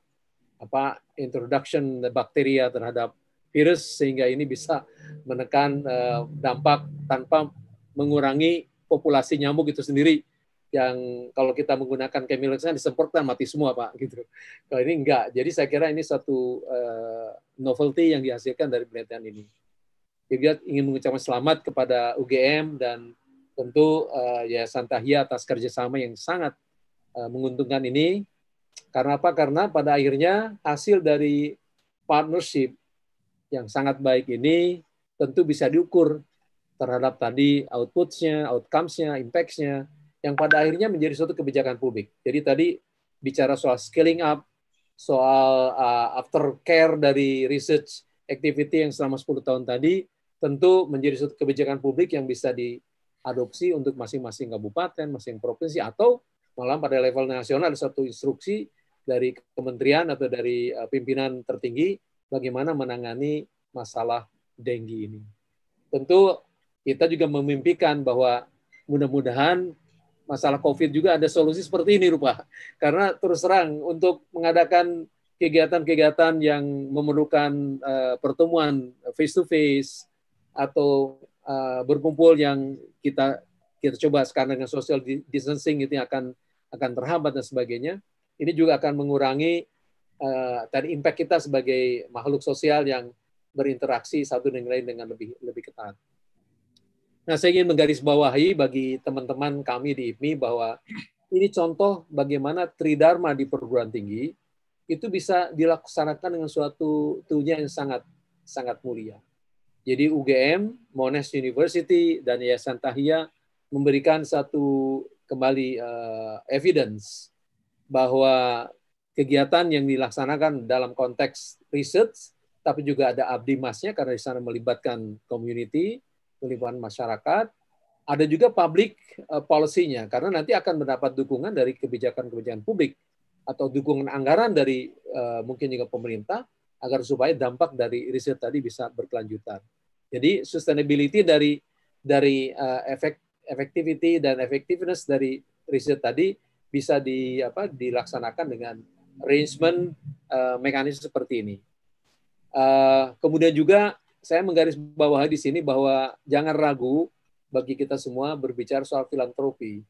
apa introduction bakteria terhadap virus sehingga ini bisa menekan eh, dampak tanpa mengurangi populasi nyamuk itu sendiri yang kalau kita menggunakan chemiluminescent kan disemprotkan mati semua pak gitu. Kalau ini enggak. Jadi saya kira ini satu uh, novelty yang dihasilkan dari penelitian ini. Juga ingin mengucapkan selamat kepada UGM dan tentu uh, Yayasan Santahia atas kerjasama yang sangat uh, menguntungkan ini. Karena apa? Karena pada akhirnya hasil dari partnership yang sangat baik ini tentu bisa diukur terhadap tadi outcomes-nya, outcomesnya, nya yang pada akhirnya menjadi suatu kebijakan publik. Jadi tadi bicara soal scaling up, soal uh, aftercare dari research activity yang selama 10 tahun tadi, tentu menjadi suatu kebijakan publik yang bisa diadopsi untuk masing-masing kabupaten, masing provinsi, atau malah pada level nasional ada satu instruksi dari kementerian atau dari uh, pimpinan tertinggi bagaimana menangani masalah denggi ini. Tentu kita juga memimpikan bahwa mudah-mudahan masalah COVID juga ada solusi seperti ini, Rupa. Karena terus terang untuk mengadakan kegiatan-kegiatan yang memerlukan uh, pertemuan face-to-face atau uh, berkumpul yang kita kita coba sekarang dengan social distancing itu akan akan terhambat dan sebagainya. Ini juga akan mengurangi uh, impact kita sebagai makhluk sosial yang berinteraksi satu dengan lain dengan lebih lebih ketat. Nah, saya ingin menggarisbawahi bagi teman-teman kami di IPMI bahwa ini contoh bagaimana tridharma di perguruan tinggi itu bisa dilaksanakan dengan suatu tujuan yang sangat sangat mulia. Jadi UGM, Monash University, dan Yayasan Tahia memberikan satu kembali uh, evidence bahwa kegiatan yang dilaksanakan dalam konteks research, tapi juga ada abdi masnya karena di sana melibatkan community, pelibatan masyarakat, ada juga public eh, policy-nya karena nanti akan mendapat dukungan dari kebijakan-kebijakan publik atau dukungan anggaran dari eh, mungkin juga pemerintah agar supaya dampak dari riset tadi bisa berkelanjutan. Jadi sustainability dari dari eh, efek efektiviti dan effectiveness dari riset tadi bisa di apa dilaksanakan dengan arrangement uh, mekanisme seperti ini. Uh, kemudian juga saya menggaris bawah di sini bahwa jangan ragu bagi kita semua berbicara soal filantropi.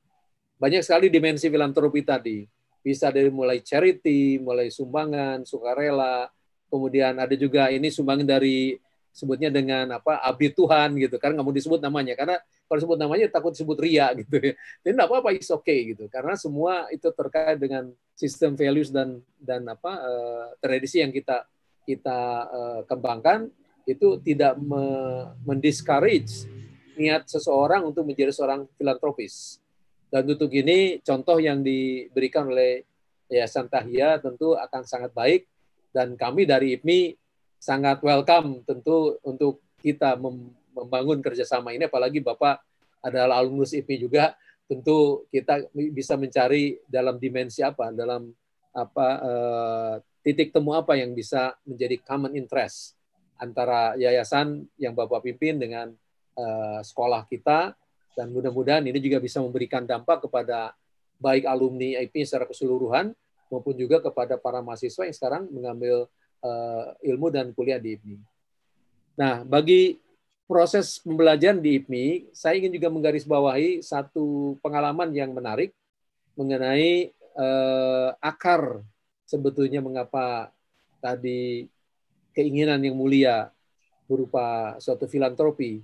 Banyak sekali dimensi filantropi tadi. Bisa dari mulai charity, mulai sumbangan, sukarela, kemudian ada juga ini sumbangan dari sebutnya dengan apa abdi Tuhan gitu karena nggak mau disebut namanya karena kalau disebut namanya takut disebut ria gitu ya jadi nggak apa-apa is okay gitu karena semua itu terkait dengan sistem values dan dan apa uh, tradisi yang kita kita uh, kembangkan itu tidak me mendiscourage niat seseorang untuk menjadi seorang filantropis. Dan untuk ini contoh yang diberikan oleh Yayasan Tahia tentu akan sangat baik dan kami dari IPMI sangat welcome tentu untuk kita membangun kerjasama ini apalagi Bapak adalah alumnus IPMI juga tentu kita bisa mencari dalam dimensi apa dalam apa uh, titik temu apa yang bisa menjadi common interest antara yayasan yang Bapak pimpin dengan uh, sekolah kita dan mudah-mudahan ini juga bisa memberikan dampak kepada baik alumni IP secara keseluruhan maupun juga kepada para mahasiswa yang sekarang mengambil uh, ilmu dan kuliah di IPMI. Nah, bagi proses pembelajaran di IPMI, saya ingin juga menggarisbawahi satu pengalaman yang menarik mengenai uh, akar sebetulnya mengapa tadi keinginan yang mulia berupa suatu filantropi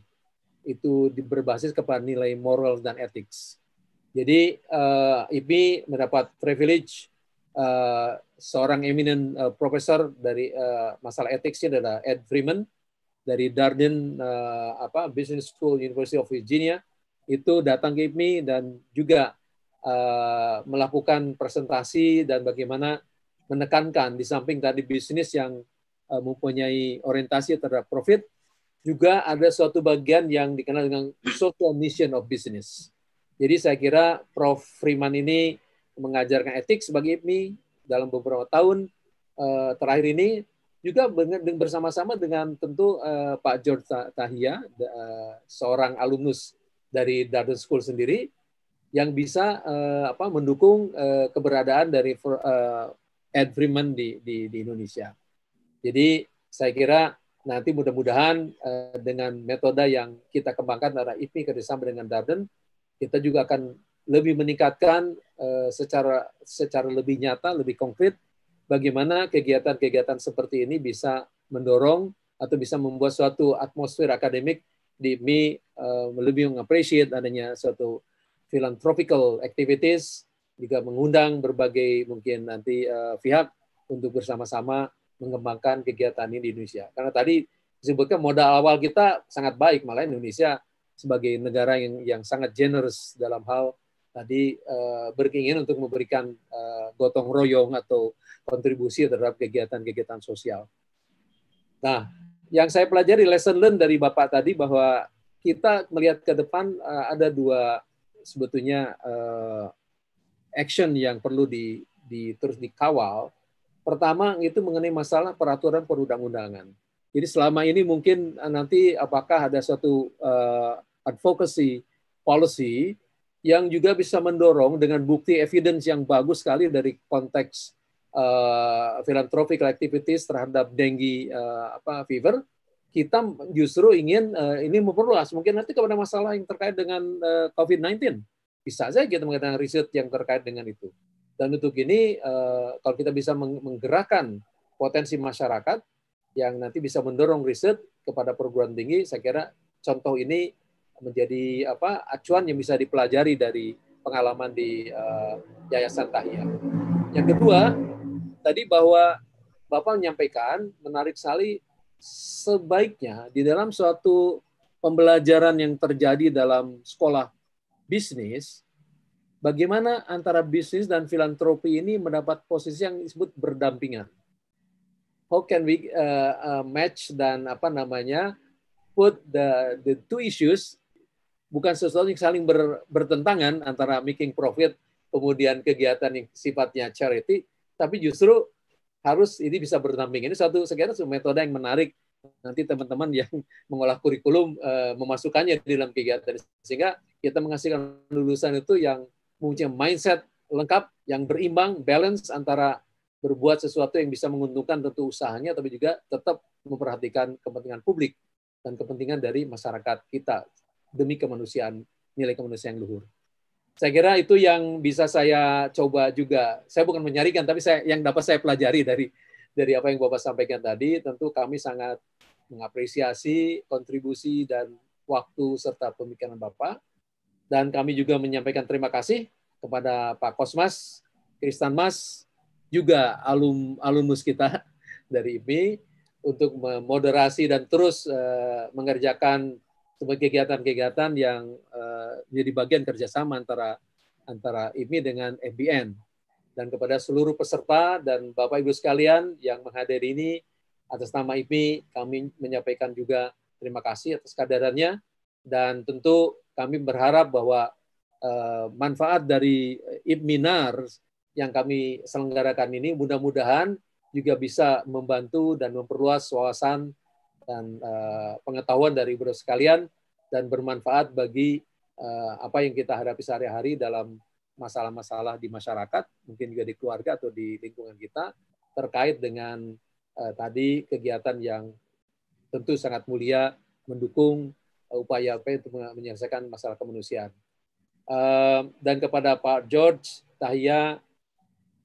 itu berbasis kepada nilai moral dan etik. Jadi uh, eh, IPI mendapat privilege uh, seorang eminent uh, profesor dari uh, masalah etiknya adalah Ed Freeman dari Darden uh, apa Business School University of Virginia itu datang ke IPMI dan juga uh, melakukan presentasi dan bagaimana menekankan di samping tadi bisnis yang Eh, mempunyai orientasi terhadap profit, juga ada suatu bagian yang dikenal dengan social mission of business. Jadi saya kira Prof. Freeman ini mengajarkan etik sebagai IPMI dalam beberapa tahun eh, terakhir ini juga bersama-sama dengan tentu eh, Pak George Tahia, seorang alumnus dari Darden School sendiri, yang bisa apa, mendukung keberadaan dari Ed Freeman di, di, di Indonesia. Jadi saya kira nanti mudah-mudahan uh, dengan metode yang kita kembangkan antara IPI kerjasama dengan Darden, kita juga akan lebih meningkatkan uh, secara secara lebih nyata, lebih konkret bagaimana kegiatan-kegiatan seperti ini bisa mendorong atau bisa membuat suatu atmosfer akademik di uh, lebih mengapresiasi adanya suatu philanthropical activities juga mengundang berbagai mungkin nanti uh, pihak untuk bersama-sama mengembangkan kegiatan ini di Indonesia. Karena tadi disebutkan modal awal kita sangat baik, malah Indonesia sebagai negara yang, yang sangat generous dalam hal tadi uh, berkeinginan untuk memberikan eh, gotong royong atau kontribusi terhadap kegiatan-kegiatan sosial. Nah, yang saya pelajari lesson learn dari Bapak tadi bahwa kita melihat ke depan eh, ada dua sebetulnya action yang perlu di, di terus dikawal Pertama itu mengenai masalah peraturan perundang-undangan. Jadi selama ini mungkin eh, nanti apakah ada suatu uh, eh, advocacy policy yang juga bisa mendorong dengan bukti evidence yang bagus sekali dari konteks uh, philanthropic activities terhadap dengue uh, apa fever kita justru ingin uh, ini memperluas mungkin nanti kepada masalah yang terkait dengan uh, COVID-19 bisa saja kita mengatakan riset yang terkait dengan itu. Dan untuk ini eh, kalau kita bisa menggerakkan potensi masyarakat yang nanti bisa mendorong riset kepada perguruan tinggi, saya kira contoh ini menjadi apa acuan yang bisa dipelajari dari pengalaman di uh, Yayasan Tahia. Yang kedua, tadi bahwa Bapak menyampaikan menarik sekali sebaiknya di dalam suatu pembelajaran yang terjadi dalam sekolah bisnis bagaimana antara bisnis dan filantropi ini mendapat posisi yang disebut berdampingan. How can we uh, uh, match dan apa namanya put the the two issues bukan sesuatu yang saling ber, bertentangan antara making profit kemudian kegiatan yang sifatnya charity, tapi justru harus ini bisa berdampingan. Ini satu sekian satu metode yang menarik nanti teman-teman yang mengolah kurikulum uh, memasukkannya di dalam kegiatan sehingga kita menghasilkan lulusan itu yang mempunyai mindset lengkap yang berimbang, balance antara berbuat sesuatu yang bisa menguntungkan tentu usahanya, tapi juga tetap memperhatikan kepentingan publik dan kepentingan dari masyarakat kita demi kemanusiaan, nilai kemanusiaan yang luhur. Saya kira itu yang bisa saya coba juga. Saya bukan menyarikan, tapi saya yang dapat saya pelajari dari dari apa yang Bapak sampaikan tadi. Tentu kami sangat mengapresiasi kontribusi dan waktu serta pemikiran Bapak dan kami juga menyampaikan terima kasih kepada Pak Kosmas, Kristen Mas, juga alum alumnus kita dari IPI untuk memoderasi dan terus uh, mengerjakan sebagai kegiatan-kegiatan yang uh, eh, menjadi bagian kerjasama antara antara IMI dengan FBN dan kepada seluruh peserta dan Bapak Ibu sekalian yang menghadiri ini atas nama IMI kami menyampaikan juga terima kasih atas kehadirannya dan tentu kami berharap bahwa eh, manfaat dari Ibminar yang kami selenggarakan ini mudah-mudahan juga bisa membantu dan memperluas wawasan dan eh, pengetahuan dari ibu-ibu sekalian dan bermanfaat bagi eh, apa yang kita hadapi sehari-hari dalam masalah-masalah di masyarakat, mungkin juga di keluarga atau di lingkungan kita terkait dengan tadi kegiatan yang tentu sangat mulia mendukung Uh, upaya upaya untuk menyelesaikan masalah kemanusiaan. Uh, dan kepada Pak George Tahia,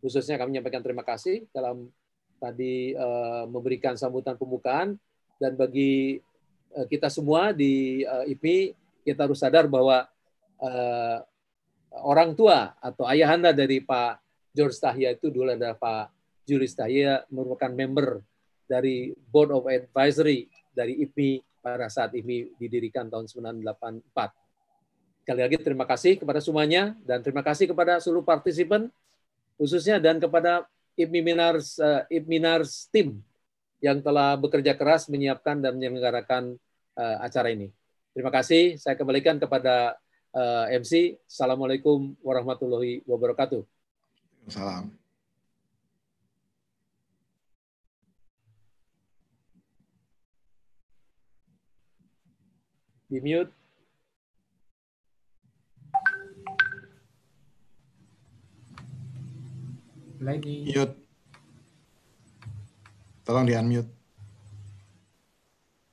khususnya kami menyampaikan terima kasih dalam tadi uh, memberikan sambutan pembukaan dan bagi kita semua di IPI kita harus sadar bahwa orang tua atau ayahanda dari Pak George Tahia itu dulu adalah Pak Julius Tahia merupakan member dari Board of Advisory dari IPI pada saat ini didirikan tahun 1984. Sekali lagi terima kasih kepada semuanya dan terima kasih kepada seluruh partisipan khususnya dan kepada IPMI Minars, uh, eh, IPMI Minars tim yang telah bekerja keras menyiapkan dan menyelenggarakan uh, acara ini. Terima kasih. Saya kembalikan kepada uh, eh, MC. Assalamualaikum warahmatullahi wabarakatuh. Salam. Di mute. Lagi. Mute. Tolong di unmute.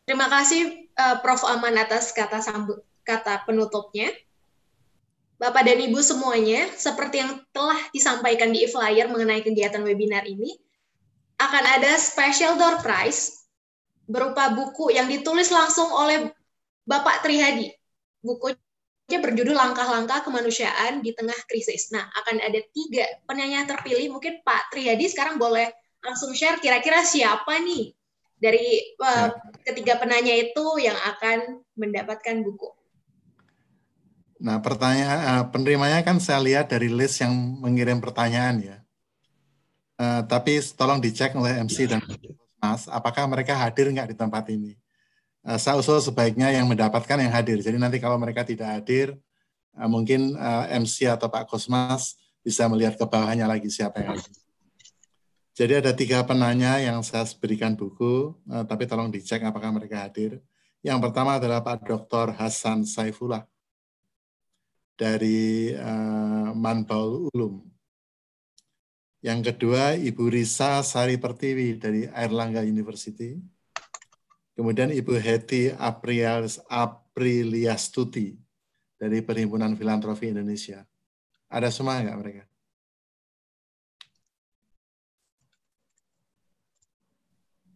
Terima kasih uh, Prof Aman atas kata sambut kata penutupnya. Bapak dan Ibu semuanya, seperti yang telah disampaikan di e-flyer mengenai kegiatan webinar ini, akan ada special door prize berupa buku yang ditulis langsung oleh Bapak Trihadi. Bukunya berjudul Langkah-Langkah Kemanusiaan di Tengah Krisis. Nah, akan ada tiga penanya terpilih. Mungkin Pak Trihadi sekarang boleh langsung share kira-kira siapa nih dari uh, ketiga penanya itu yang akan mendapatkan buku. Nah, pertanyaan uh, eh, penerimanya kan saya lihat dari list yang mengirim pertanyaan ya. Uh, tapi tolong dicek oleh MC ya. dan Mas, apakah mereka hadir nggak di tempat ini? Eh, saya usul sebaiknya yang mendapatkan yang hadir. Jadi nanti kalau mereka tidak hadir, eh, mungkin eh, MC atau Pak Kosmas bisa melihat ke bawahnya lagi siapa yang hadir. Jadi ada tiga penanya yang saya berikan buku, tapi tolong dicek apakah mereka hadir. Yang pertama adalah Pak Dr. Hasan Saifullah dari Manbaul Ulum. Yang kedua Ibu Risa Sari Pertiwi dari Airlangga University Kemudian Ibu Heti Aprilias, Apriliastuti dari Perhimpunan Filantrofi Indonesia. Ada semua nggak mereka?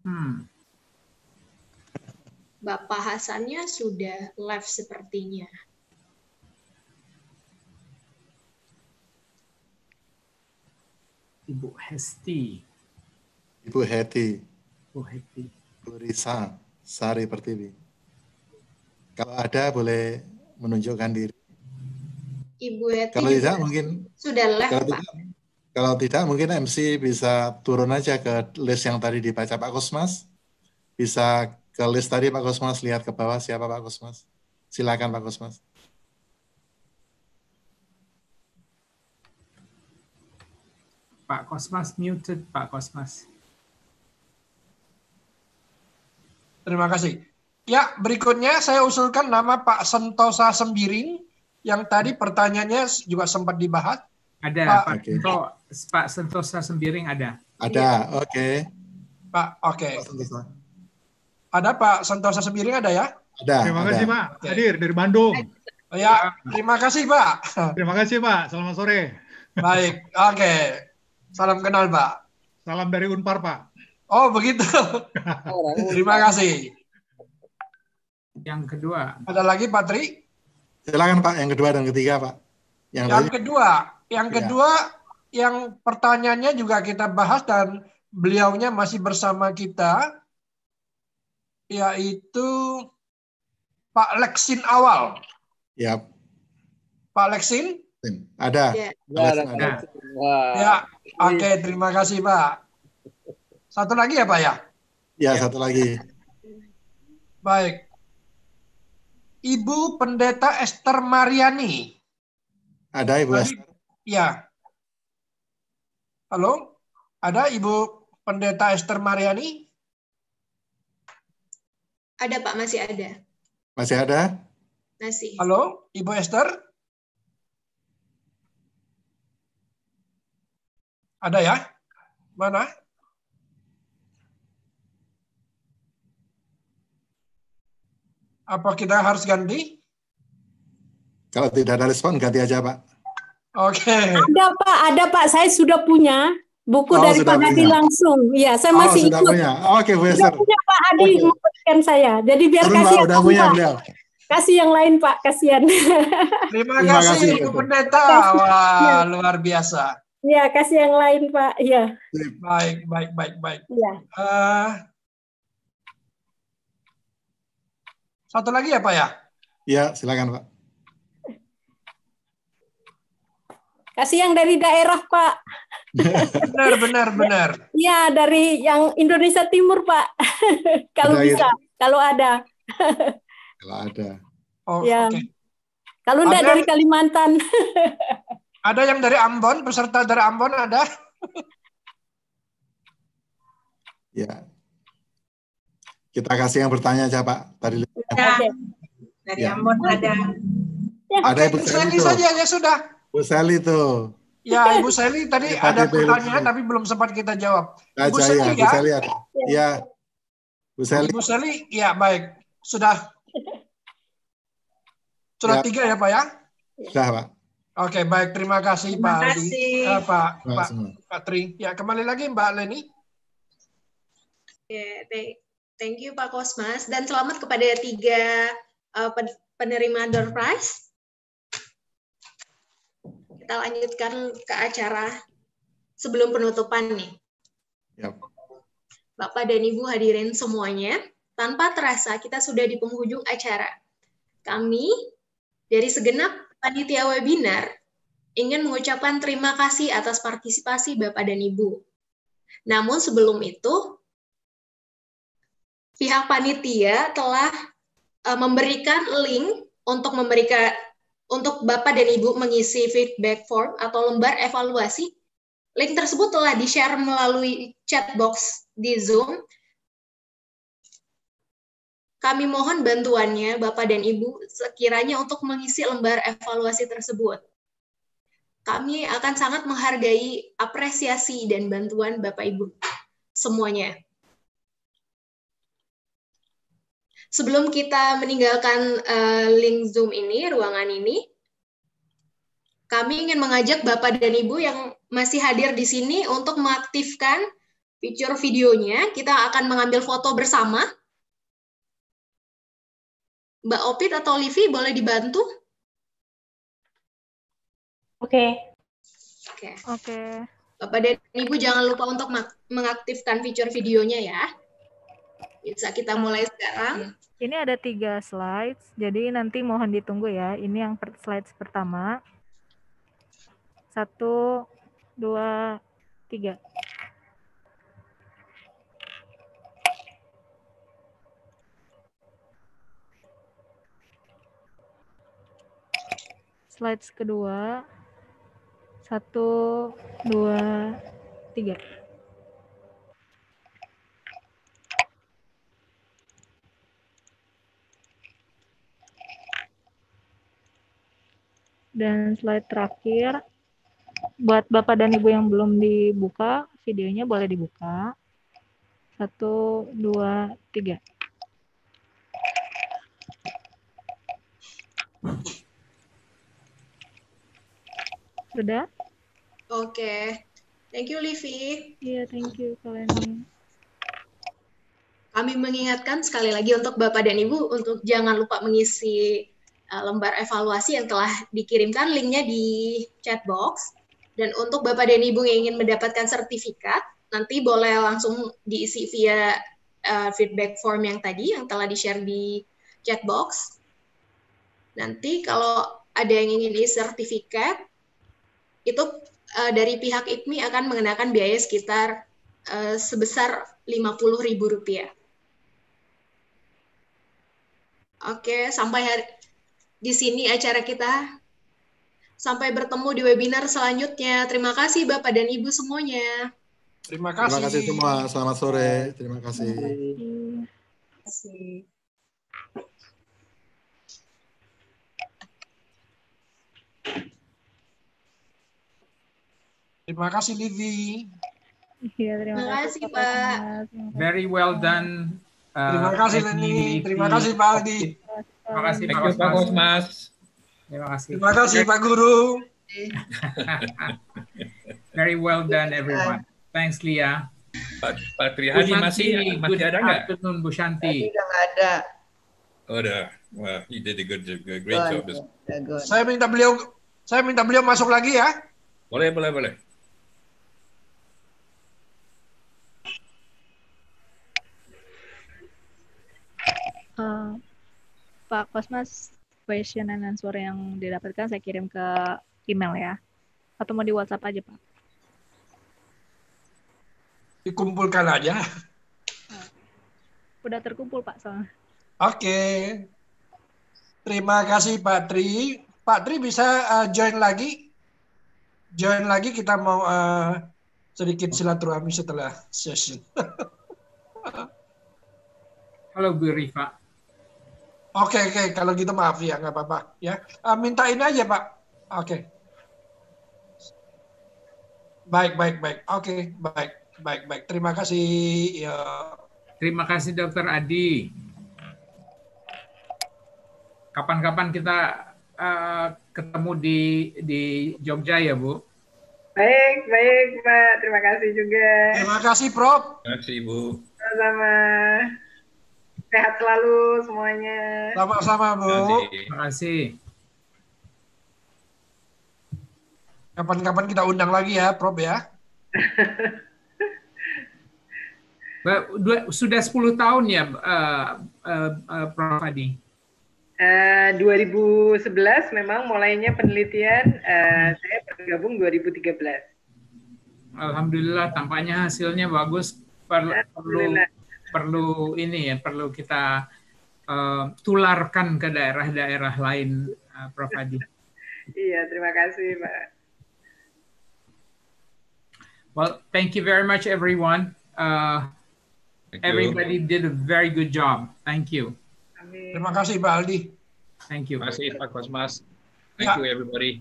Hmm. Bapak Hasannya sudah live sepertinya. Ibu Hesti. Ibu Heti. Ibu Heti. Ibu Risa. Sari Pertiwi. Kalau ada boleh menunjukkan diri. Ibu Heti kalau tidak mungkin Sudahlah. kalau Tidak, kalau tidak mungkin MC bisa turun aja ke list yang tadi dibaca Pak Kosmas. Bisa ke list tadi Pak Kosmas lihat ke bawah siapa Pak Kosmas. Silakan Pak Kosmas. Pak Kosmas muted Pak Kosmas. Terima kasih. Ya, berikutnya saya usulkan nama Pak Sentosa Sembiring yang tadi pertanyaannya juga sempat dibahas. Ada Pak, Pak, okay. Sento, Pak Sentosa Sembiring ada. Ada, iya. oke. Okay. Pak, oke. Okay. ada Pak Sentosa Sembiring ada ya? Ada. Terima ada. kasih Pak. Okay. Hadir dari Bandung. Ya, terima kasih Pak. Terima kasih Pak. Selamat sore. Baik, oke. Okay. Salam kenal Pak. Salam dari Unpar Pak. Oh begitu. Terima kasih. Yang kedua. Ada lagi Pak Tri? Silakan Pak. Yang kedua dan ketiga Pak. Yang, yang kedua, yang ya. kedua, yang pertanyaannya juga kita bahas dan beliaunya masih bersama kita, yaitu Pak Lexin awal. Ya. Pak Lexin. Ada. Ya, ada. Ya, oke. terima kasih Pak. Satu lagi ya Pak ya? Ya, satu lagi. Baik. Ibu Pendeta Esther Mariani. Ada Ibu Esther? Ya. Halo? Ada Ibu Pendeta Esther Mariani? Ada Pak, masih ada. Masih ada? Masih. Halo, Ibu Esther? Ada ya? Mana? Apa kita harus ganti? Kalau tidak ada respon, ganti aja, Pak. Oke. Okay. Ada, Pak. Ada, Pak. Saya sudah punya buku oh, dari Pak Hadi langsung. Iya, saya oh, masih ikut. Punya. Oke, Bu Sudah punya Pak Hadi okay. saya. Jadi biar Terus, kasih. Pak, udah punya beliau. Kasih yang lain Pak, kasihan. Terima, Terima kasih Ibu Pendeta. Wah, iya. luar biasa. Iya, kasih yang lain Pak. Iya. Baik, baik, baik, baik. Iya. Uh, Satu lagi ya Pak ya? Iya, silakan Pak. Kasih yang dari daerah Pak. benar, benar, benar. Iya, dari yang Indonesia Timur Pak. kalau bisa, kalau ada. kalau ada. Oh, ya. Okay. Kalau enggak dari Kalimantan. ada yang dari Ambon, peserta dari Ambon ada? ya, kita kasih yang bertanya aja Pak. Tadi ya. dari ya. Ambon ada. Ya, ada Ibu Seli itu. saja ya sudah. Ibu Seli itu. Ya Ibu Seli tadi ya, ada pertanyaan tapi belum sempat kita jawab. Nah, Ibu Seli ya. Ibu ya? Seli ya Ya. Ibu Seli. Ibu Seli ya baik. Sudah. Sudah ya. tiga ya Pak ya? Sudah Pak. Oke, baik. Terima kasih Terima Pak kasih. Adi. Eh, Pak, Terima Pak, Pak Tri. Ya, kembali lagi Mbak Leni. Oke, baik. Thank you Pak Kosmas dan selamat kepada tiga uh, penerima door prize. Kita lanjutkan ke acara sebelum penutupan nih. Yep. Bapak dan Ibu hadirin semuanya, tanpa terasa kita sudah di penghujung acara. Kami dari segenap panitia webinar ingin mengucapkan terima kasih atas partisipasi Bapak dan Ibu. Namun sebelum itu, pihak panitia telah uh, memberikan link untuk memberikan untuk Bapak dan Ibu mengisi feedback form atau lembar evaluasi. Link tersebut telah di-share melalui chat box di Zoom. Kami mohon bantuannya Bapak dan Ibu sekiranya untuk mengisi lembar evaluasi tersebut. Kami akan sangat menghargai apresiasi dan bantuan Bapak Ibu semuanya. Sebelum kita meninggalkan uh, link Zoom ini, ruangan ini, kami ingin mengajak Bapak dan Ibu yang masih hadir di sini untuk mengaktifkan fitur videonya. Kita akan mengambil foto bersama. Mbak Opit atau Livi boleh dibantu? Oke. Okay. Oke. Okay. Okay. Bapak dan Ibu jangan lupa untuk mengaktifkan fitur videonya ya bisa kita mulai sekarang. Iya. Ini ada tiga slides, jadi nanti mohon ditunggu ya. Ini yang per slides pertama. Satu, dua, tiga. Slides kedua. Satu, dua, tiga. Dan slide terakhir, buat Bapak dan Ibu yang belum dibuka, videonya boleh dibuka. Satu, dua, tiga. Sudah? Oke. Okay. Thank you, Livi. Iya, yeah, thank you, kalian. Kami mengingatkan sekali lagi untuk Bapak dan Ibu untuk jangan lupa mengisi Eh, lembar evaluasi yang telah dikirimkan, linknya di chat box. Dan untuk Bapak dan Ibu yang ingin mendapatkan sertifikat, nanti boleh langsung diisi via uh, feedback form yang tadi yang telah di-share di chat box. Nanti kalau ada yang ingin di sertifikat, itu uh, dari pihak IPMI akan mengenakan biaya sekitar uh, sebesar Rp50.000. Oke, sampai hari di sini acara kita. Sampai bertemu di webinar selanjutnya. Terima kasih Bapak dan Ibu semuanya. Terima kasih. Terima kasih semua. Selamat sore. Terima kasih. Terima kasih. Terima kasih Livi. Ya, terima, kasih Pak. Very well done. Uh, terima kasih Leni. Terima kasih Pak Aldi. Terima kasih Thank Pak Kosmas. Pak Terima kasih. Terima kasih Pak Guru. Very well done everyone. Thanks Lia. Pak, Pak Trihadi masih, masih ada nggak? Afternoon Bu Shanti. Udah ada. ada. Oh, Wah, Well, he did a good, good great good, job. good. Saya minta beliau saya minta beliau masuk lagi ya. Boleh, boleh, boleh. Uh. Pak Kosmas question and answer yang didapatkan saya kirim ke email ya. Atau mau di WhatsApp aja, Pak? Dikumpulkan aja. Udah terkumpul, Pak, soalnya. Oke. Terima kasih, Pak Tri. Pak Tri bisa uh, join lagi? Join lagi, kita mau uh, sedikit silaturahmi setelah session. Halo, Bu Rifa. Oke oke kalau gitu maaf ya nggak apa-apa ya. Uh, ini aja Pak. Oke. Okay. Baik baik baik. Oke okay, baik baik baik. Terima kasih. Ya. Terima kasih Dokter Adi. Kapan-kapan kita uh, ketemu di di Jogja ya Bu. Baik, baik, Pak. Terima kasih juga. Terima kasih, Prof. Terima kasih, Ibu. Sama-sama. Sehat selalu semuanya. Sama-sama, Bu. Terima kasih. Kapan-kapan kita undang lagi ya, Prof ya. Sudah 10 tahun ya, eh, eh, Prof Adi? 2011 eh, memang mulainya penelitian, saya bergabung 2013. Alhamdulillah, tampaknya hasilnya bagus. Perlu perlu ini ya perlu kita uh, tularkan ke daerah-daerah lain, uh, Prof Adi. Iya, terima kasih, Pak. Well, thank you very much, everyone. Uh, everybody did a very good job. Thank you. Amin. Terima kasih, Pak Aldi. Thank you. Terima kasih, Pak Kosmas. Ya. Thank ya. you, everybody.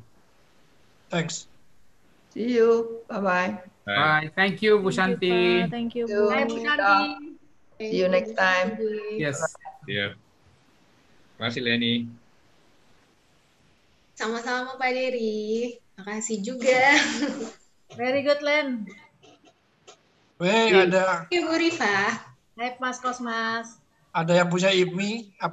Thanks. See you. Bye-bye. Bye. Thank you, Bu Santi. Thank you, Thank Bu Santi. See you next time. Yes. Yeah. Terima kasih Leni. Sama-sama Pak terima kasih juga. Very good Len. Weh, iya. ada. Ibu Rifa. Hai Mas Kosmas. Ada yang punya IMI apa